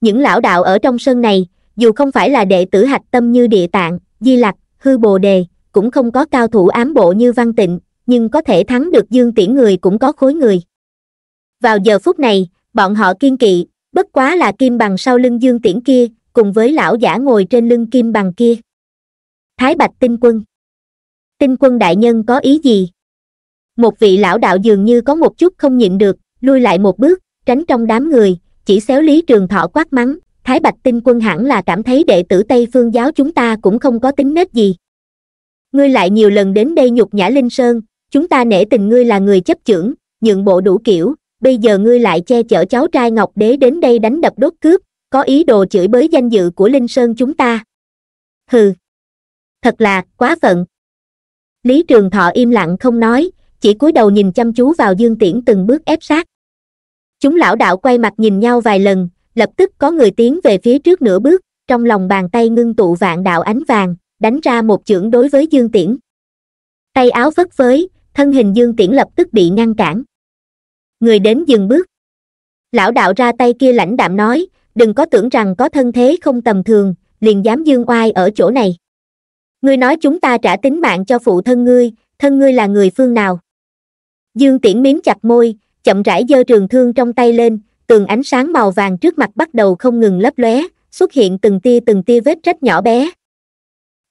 Những lão đạo ở trong sân này, dù không phải là đệ tử hạch tâm như địa tạng di lạc hư bồ đề cũng không có cao thủ ám bộ như văn tịnh nhưng có thể thắng được dương tiễn người cũng có khối người vào giờ phút này bọn họ kiên kỵ bất quá là kim bằng sau lưng dương tiễn kia cùng với lão giả ngồi trên lưng kim bằng kia thái bạch tinh quân tinh quân đại nhân có ý gì một vị lão đạo dường như có một chút không nhịn được lui lại một bước tránh trong đám người chỉ xéo lý trường thọ quát mắng thái bạch tinh quân hẳn là cảm thấy đệ tử tây phương giáo chúng ta cũng không có tính nết gì ngươi lại nhiều lần đến đây nhục nhã linh sơn chúng ta nể tình ngươi là người chấp chưởng nhượng bộ đủ kiểu bây giờ ngươi lại che chở cháu trai ngọc đế đến đây đánh đập đốt cướp có ý đồ chửi bới danh dự của linh sơn chúng ta hừ thật là quá phận lý trường thọ im lặng không nói chỉ cúi đầu nhìn chăm chú vào dương tiễn từng bước ép sát chúng lão đạo quay mặt nhìn nhau vài lần lập tức có người tiến về phía trước nửa bước trong lòng bàn tay ngưng tụ vạn đạo ánh vàng đánh ra một chưởng đối với dương tiễn tay áo phất phới thân hình dương tiễn lập tức bị ngăn cản người đến dừng bước lão đạo ra tay kia lãnh đạm nói đừng có tưởng rằng có thân thế không tầm thường liền dám dương oai ở chỗ này ngươi nói chúng ta trả tính mạng cho phụ thân ngươi thân ngươi là người phương nào dương tiễn miếm chặt môi chậm rãi giơ trường thương trong tay lên tường ánh sáng màu vàng trước mặt bắt đầu không ngừng lấp lóe xuất hiện từng tia từng tia vết rách nhỏ bé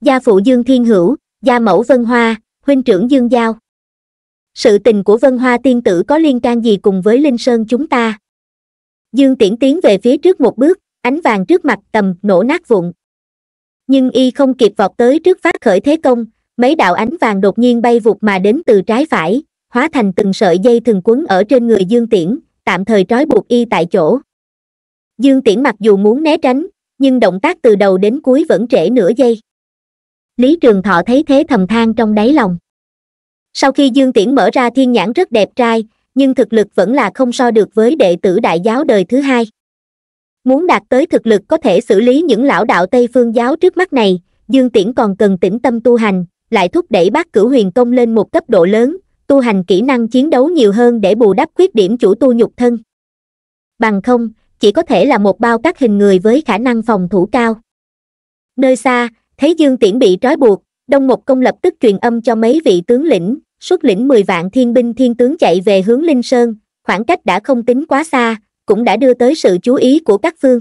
gia phụ dương thiên hữu gia mẫu vân hoa huynh trưởng dương giao sự tình của vân hoa tiên tử có liên can gì cùng với linh sơn chúng ta dương tiễn tiến về phía trước một bước ánh vàng trước mặt tầm nổ nát vụn nhưng y không kịp vọt tới trước phát khởi thế công mấy đạo ánh vàng đột nhiên bay vụt mà đến từ trái phải hóa thành từng sợi dây thừng quấn ở trên người dương tiễn tạm thời trói buộc y tại chỗ dương tiễn mặc dù muốn né tránh nhưng động tác từ đầu đến cuối vẫn trễ nửa giây lý trường thọ thấy thế thầm than trong đáy lòng sau khi dương tiễn mở ra thiên nhãn rất đẹp trai nhưng thực lực vẫn là không so được với đệ tử đại giáo đời thứ hai muốn đạt tới thực lực có thể xử lý những lão đạo tây phương giáo trước mắt này dương tiễn còn cần tĩnh tâm tu hành lại thúc đẩy bác cửu huyền công lên một cấp độ lớn tu hành kỹ năng chiến đấu nhiều hơn để bù đắp khuyết điểm chủ tu nhục thân bằng không chỉ có thể là một bao các hình người với khả năng phòng thủ cao nơi xa thấy dương tiễn bị trói buộc đông một công lập tức truyền âm cho mấy vị tướng lĩnh xuất lĩnh mười vạn thiên binh thiên tướng chạy về hướng linh sơn khoảng cách đã không tính quá xa cũng đã đưa tới sự chú ý của các phương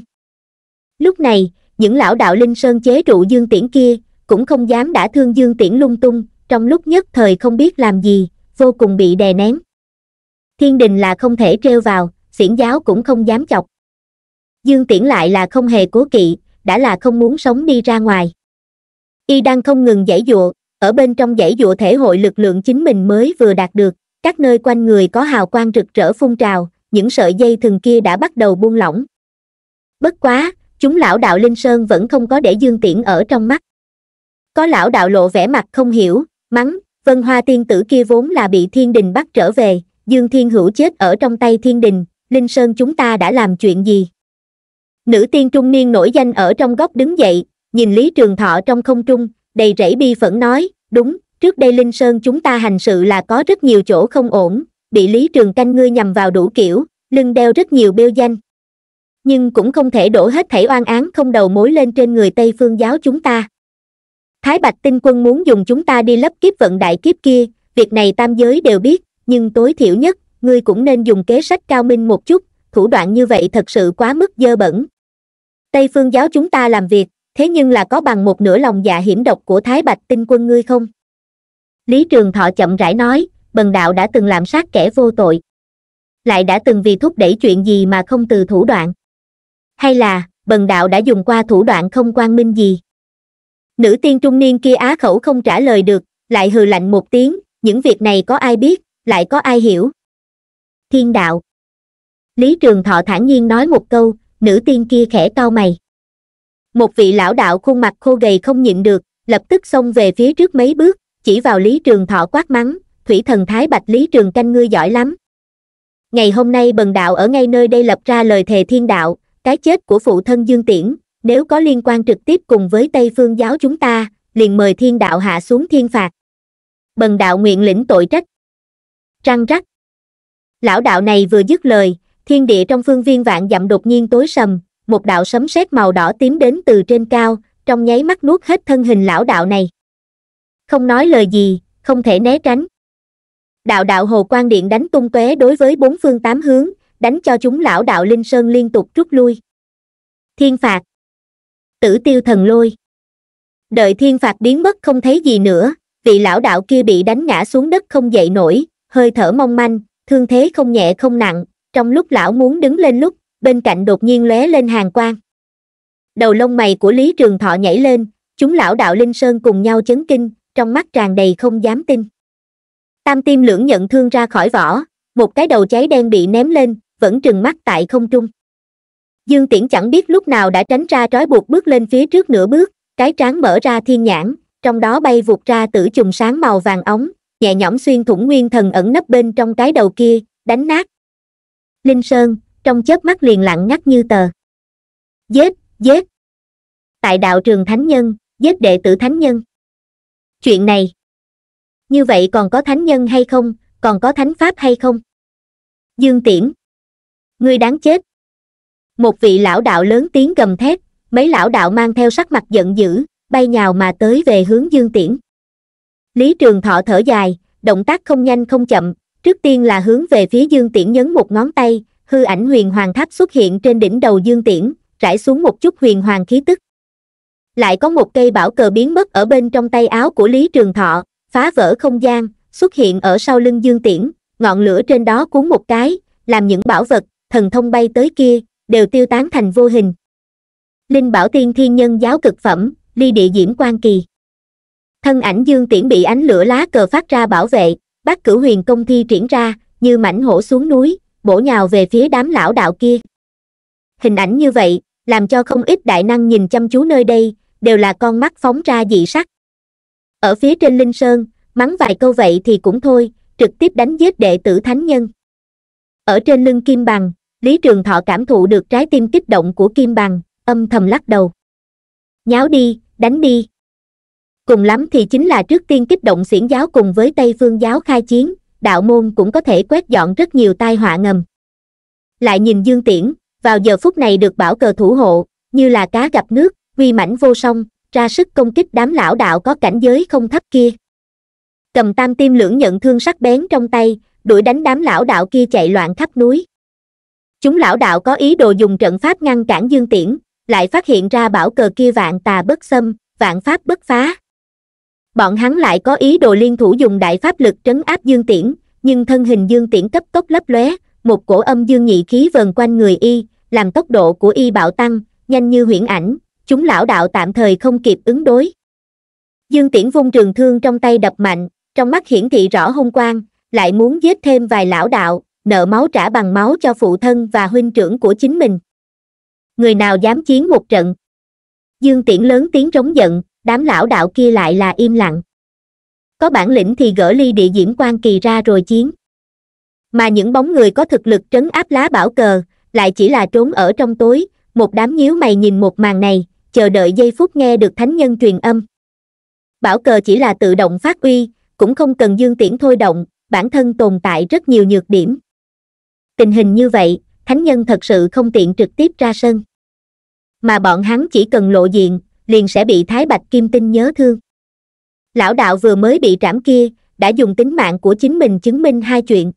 lúc này những lão đạo linh sơn chế trụ dương tiễn kia cũng không dám đã thương dương tiễn lung tung trong lúc nhất thời không biết làm gì vô cùng bị đè nén thiên đình là không thể treo vào xiển giáo cũng không dám chọc dương tiễn lại là không hề cố kỵ đã là không muốn sống đi ra ngoài y đang không ngừng giải dụa ở bên trong giải dụa thể hội lực lượng chính mình mới vừa đạt được các nơi quanh người có hào quang rực rỡ phun trào những sợi dây thừng kia đã bắt đầu buông lỏng bất quá chúng lão đạo linh sơn vẫn không có để dương tiễn ở trong mắt có lão đạo lộ vẻ mặt không hiểu mắng vân hoa tiên tử kia vốn là bị thiên đình bắt trở về dương thiên hữu chết ở trong tay thiên đình linh sơn chúng ta đã làm chuyện gì nữ tiên trung niên nổi danh ở trong góc đứng dậy nhìn lý trường thọ trong không trung đầy rẫy bi phẫn nói đúng trước đây linh sơn chúng ta hành sự là có rất nhiều chỗ không ổn bị lý trường canh ngươi nhằm vào đủ kiểu lưng đeo rất nhiều bêu danh nhưng cũng không thể đổ hết thảy oan án không đầu mối lên trên người tây phương giáo chúng ta thái bạch tinh quân muốn dùng chúng ta đi lấp kiếp vận đại kiếp kia việc này tam giới đều biết nhưng tối thiểu nhất ngươi cũng nên dùng kế sách cao minh một chút thủ đoạn như vậy thật sự quá mức dơ bẩn tây phương giáo chúng ta làm việc thế nhưng là có bằng một nửa lòng dạ hiểm độc của thái bạch tinh quân ngươi không lý trường thọ chậm rãi nói bần đạo đã từng làm sát kẻ vô tội lại đã từng vì thúc đẩy chuyện gì mà không từ thủ đoạn hay là bần đạo đã dùng qua thủ đoạn không quan minh gì nữ tiên trung niên kia á khẩu không trả lời được lại hừ lạnh một tiếng những việc này có ai biết lại có ai hiểu thiên đạo lý trường thọ thản nhiên nói một câu nữ tiên kia khẽ cau mày một vị lão đạo khuôn mặt khô gầy không nhịn được lập tức xông về phía trước mấy bước chỉ vào lý trường thọ quát mắng thủy thần thái bạch lý trường canh ngươi giỏi lắm ngày hôm nay bần đạo ở ngay nơi đây lập ra lời thề thiên đạo cái chết của phụ thân dương tiễn nếu có liên quan trực tiếp cùng với Tây Phương giáo chúng ta, liền mời thiên đạo hạ xuống thiên phạt. Bần đạo nguyện lĩnh tội trách. Trăng rắc. Lão đạo này vừa dứt lời, thiên địa trong phương viên vạn dặm đột nhiên tối sầm, một đạo sấm sét màu đỏ tím đến từ trên cao, trong nháy mắt nuốt hết thân hình lão đạo này. Không nói lời gì, không thể né tránh. Đạo đạo hồ quan điện đánh tung tóe đối với bốn phương tám hướng, đánh cho chúng lão đạo Linh Sơn liên tục rút lui. Thiên phạt tử tiêu thần lôi đợi thiên phạt biến mất không thấy gì nữa vị lão đạo kia bị đánh ngã xuống đất không dậy nổi hơi thở mong manh thương thế không nhẹ không nặng trong lúc lão muốn đứng lên lúc bên cạnh đột nhiên lóe lên hàng quang đầu lông mày của lý trường thọ nhảy lên chúng lão đạo linh sơn cùng nhau chấn kinh trong mắt tràn đầy không dám tin tam tim lưỡng nhận thương ra khỏi vỏ một cái đầu cháy đen bị ném lên vẫn trừng mắt tại không trung dương tiễn chẳng biết lúc nào đã tránh ra trói buộc bước lên phía trước nửa bước cái trán mở ra thiên nhãn trong đó bay vụt ra tử trùng sáng màu vàng ống nhẹ nhõm xuyên thủng nguyên thần ẩn nấp bên trong cái đầu kia đánh nát linh sơn trong chớp mắt liền lặng ngắt như tờ giết giết tại đạo trường thánh nhân giết đệ tử thánh nhân chuyện này như vậy còn có thánh nhân hay không còn có thánh pháp hay không dương tiễn ngươi đáng chết một vị lão đạo lớn tiếng gầm thét mấy lão đạo mang theo sắc mặt giận dữ bay nhào mà tới về hướng dương tiễn lý trường thọ thở dài động tác không nhanh không chậm trước tiên là hướng về phía dương tiễn nhấn một ngón tay hư ảnh huyền hoàng tháp xuất hiện trên đỉnh đầu dương tiễn rải xuống một chút huyền hoàng khí tức lại có một cây bảo cờ biến mất ở bên trong tay áo của lý trường thọ phá vỡ không gian xuất hiện ở sau lưng dương tiễn ngọn lửa trên đó cuốn một cái làm những bảo vật thần thông bay tới kia đều tiêu tán thành vô hình linh bảo tiên thiên nhân giáo cực phẩm ly địa diễm quan kỳ thân ảnh dương tiễn bị ánh lửa lá cờ phát ra bảo vệ bác cử huyền công thi triển ra như mảnh hổ xuống núi bổ nhào về phía đám lão đạo kia hình ảnh như vậy làm cho không ít đại năng nhìn chăm chú nơi đây đều là con mắt phóng ra dị sắc ở phía trên linh sơn mắng vài câu vậy thì cũng thôi trực tiếp đánh giết đệ tử thánh nhân ở trên lưng kim bằng lý trường thọ cảm thụ được trái tim kích động của kim bằng âm thầm lắc đầu nháo đi đánh đi cùng lắm thì chính là trước tiên kích động xiển giáo cùng với tây phương giáo khai chiến đạo môn cũng có thể quét dọn rất nhiều tai họa ngầm lại nhìn dương tiễn vào giờ phút này được bảo cờ thủ hộ như là cá gặp nước uy mãnh vô song ra sức công kích đám lão đạo có cảnh giới không thấp kia cầm tam tim lưỡng nhận thương sắc bén trong tay đuổi đánh đám lão đạo kia chạy loạn khắp núi Chúng lão đạo có ý đồ dùng trận pháp ngăn cản dương tiễn, lại phát hiện ra bảo cờ kia vạn tà bất xâm, vạn pháp bất phá. Bọn hắn lại có ý đồ liên thủ dùng đại pháp lực trấn áp dương tiễn, nhưng thân hình dương tiễn cấp tốc lấp lóe, một cổ âm dương nhị khí vần quanh người y, làm tốc độ của y bạo tăng, nhanh như huyễn ảnh, chúng lão đạo tạm thời không kịp ứng đối. Dương Tiễn vung trường thương trong tay đập mạnh, trong mắt hiển thị rõ hung quang, lại muốn giết thêm vài lão đạo, nợ máu trả bằng máu cho phụ thân và huynh trưởng của chính mình người nào dám chiến một trận dương tiễn lớn tiếng rống giận đám lão đạo kia lại là im lặng có bản lĩnh thì gỡ ly địa diễm quan kỳ ra rồi chiến mà những bóng người có thực lực trấn áp lá bảo cờ lại chỉ là trốn ở trong tối một đám nhíu mày nhìn một màn này chờ đợi giây phút nghe được thánh nhân truyền âm bảo cờ chỉ là tự động phát uy cũng không cần dương tiễn thôi động bản thân tồn tại rất nhiều nhược điểm tình hình như vậy thánh nhân thật sự không tiện trực tiếp ra sân mà bọn hắn chỉ cần lộ diện liền sẽ bị thái bạch kim tinh nhớ thương lão đạo vừa mới bị trảm kia đã dùng tính mạng của chính mình chứng minh hai chuyện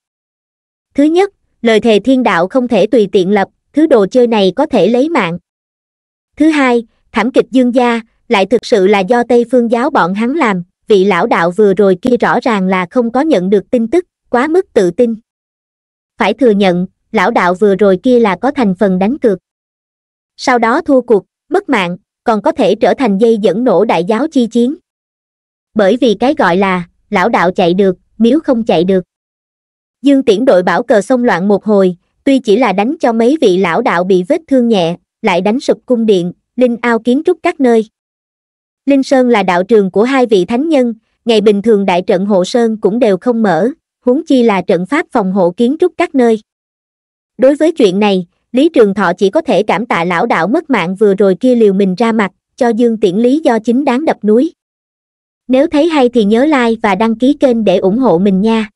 thứ nhất lời thề thiên đạo không thể tùy tiện lập thứ đồ chơi này có thể lấy mạng thứ hai thảm kịch dương gia lại thực sự là do tây phương giáo bọn hắn làm vị lão đạo vừa rồi kia rõ ràng là không có nhận được tin tức quá mức tự tin phải thừa nhận lão đạo vừa rồi kia là có thành phần đánh cược sau đó thua cuộc mất mạng còn có thể trở thành dây dẫn nổ đại giáo chi chiến bởi vì cái gọi là lão đạo chạy được miếu không chạy được dương tiễn đội bảo cờ xông loạn một hồi tuy chỉ là đánh cho mấy vị lão đạo bị vết thương nhẹ lại đánh sụp cung điện linh ao kiến trúc các nơi linh sơn là đạo trường của hai vị thánh nhân ngày bình thường đại trận hộ sơn cũng đều không mở huống chi là trận pháp phòng hộ kiến trúc các nơi đối với chuyện này lý trường thọ chỉ có thể cảm tạ lão đạo mất mạng vừa rồi kia liều mình ra mặt cho dương tiễn lý do chính đáng đập núi nếu thấy hay thì nhớ like và đăng ký kênh để ủng hộ mình nha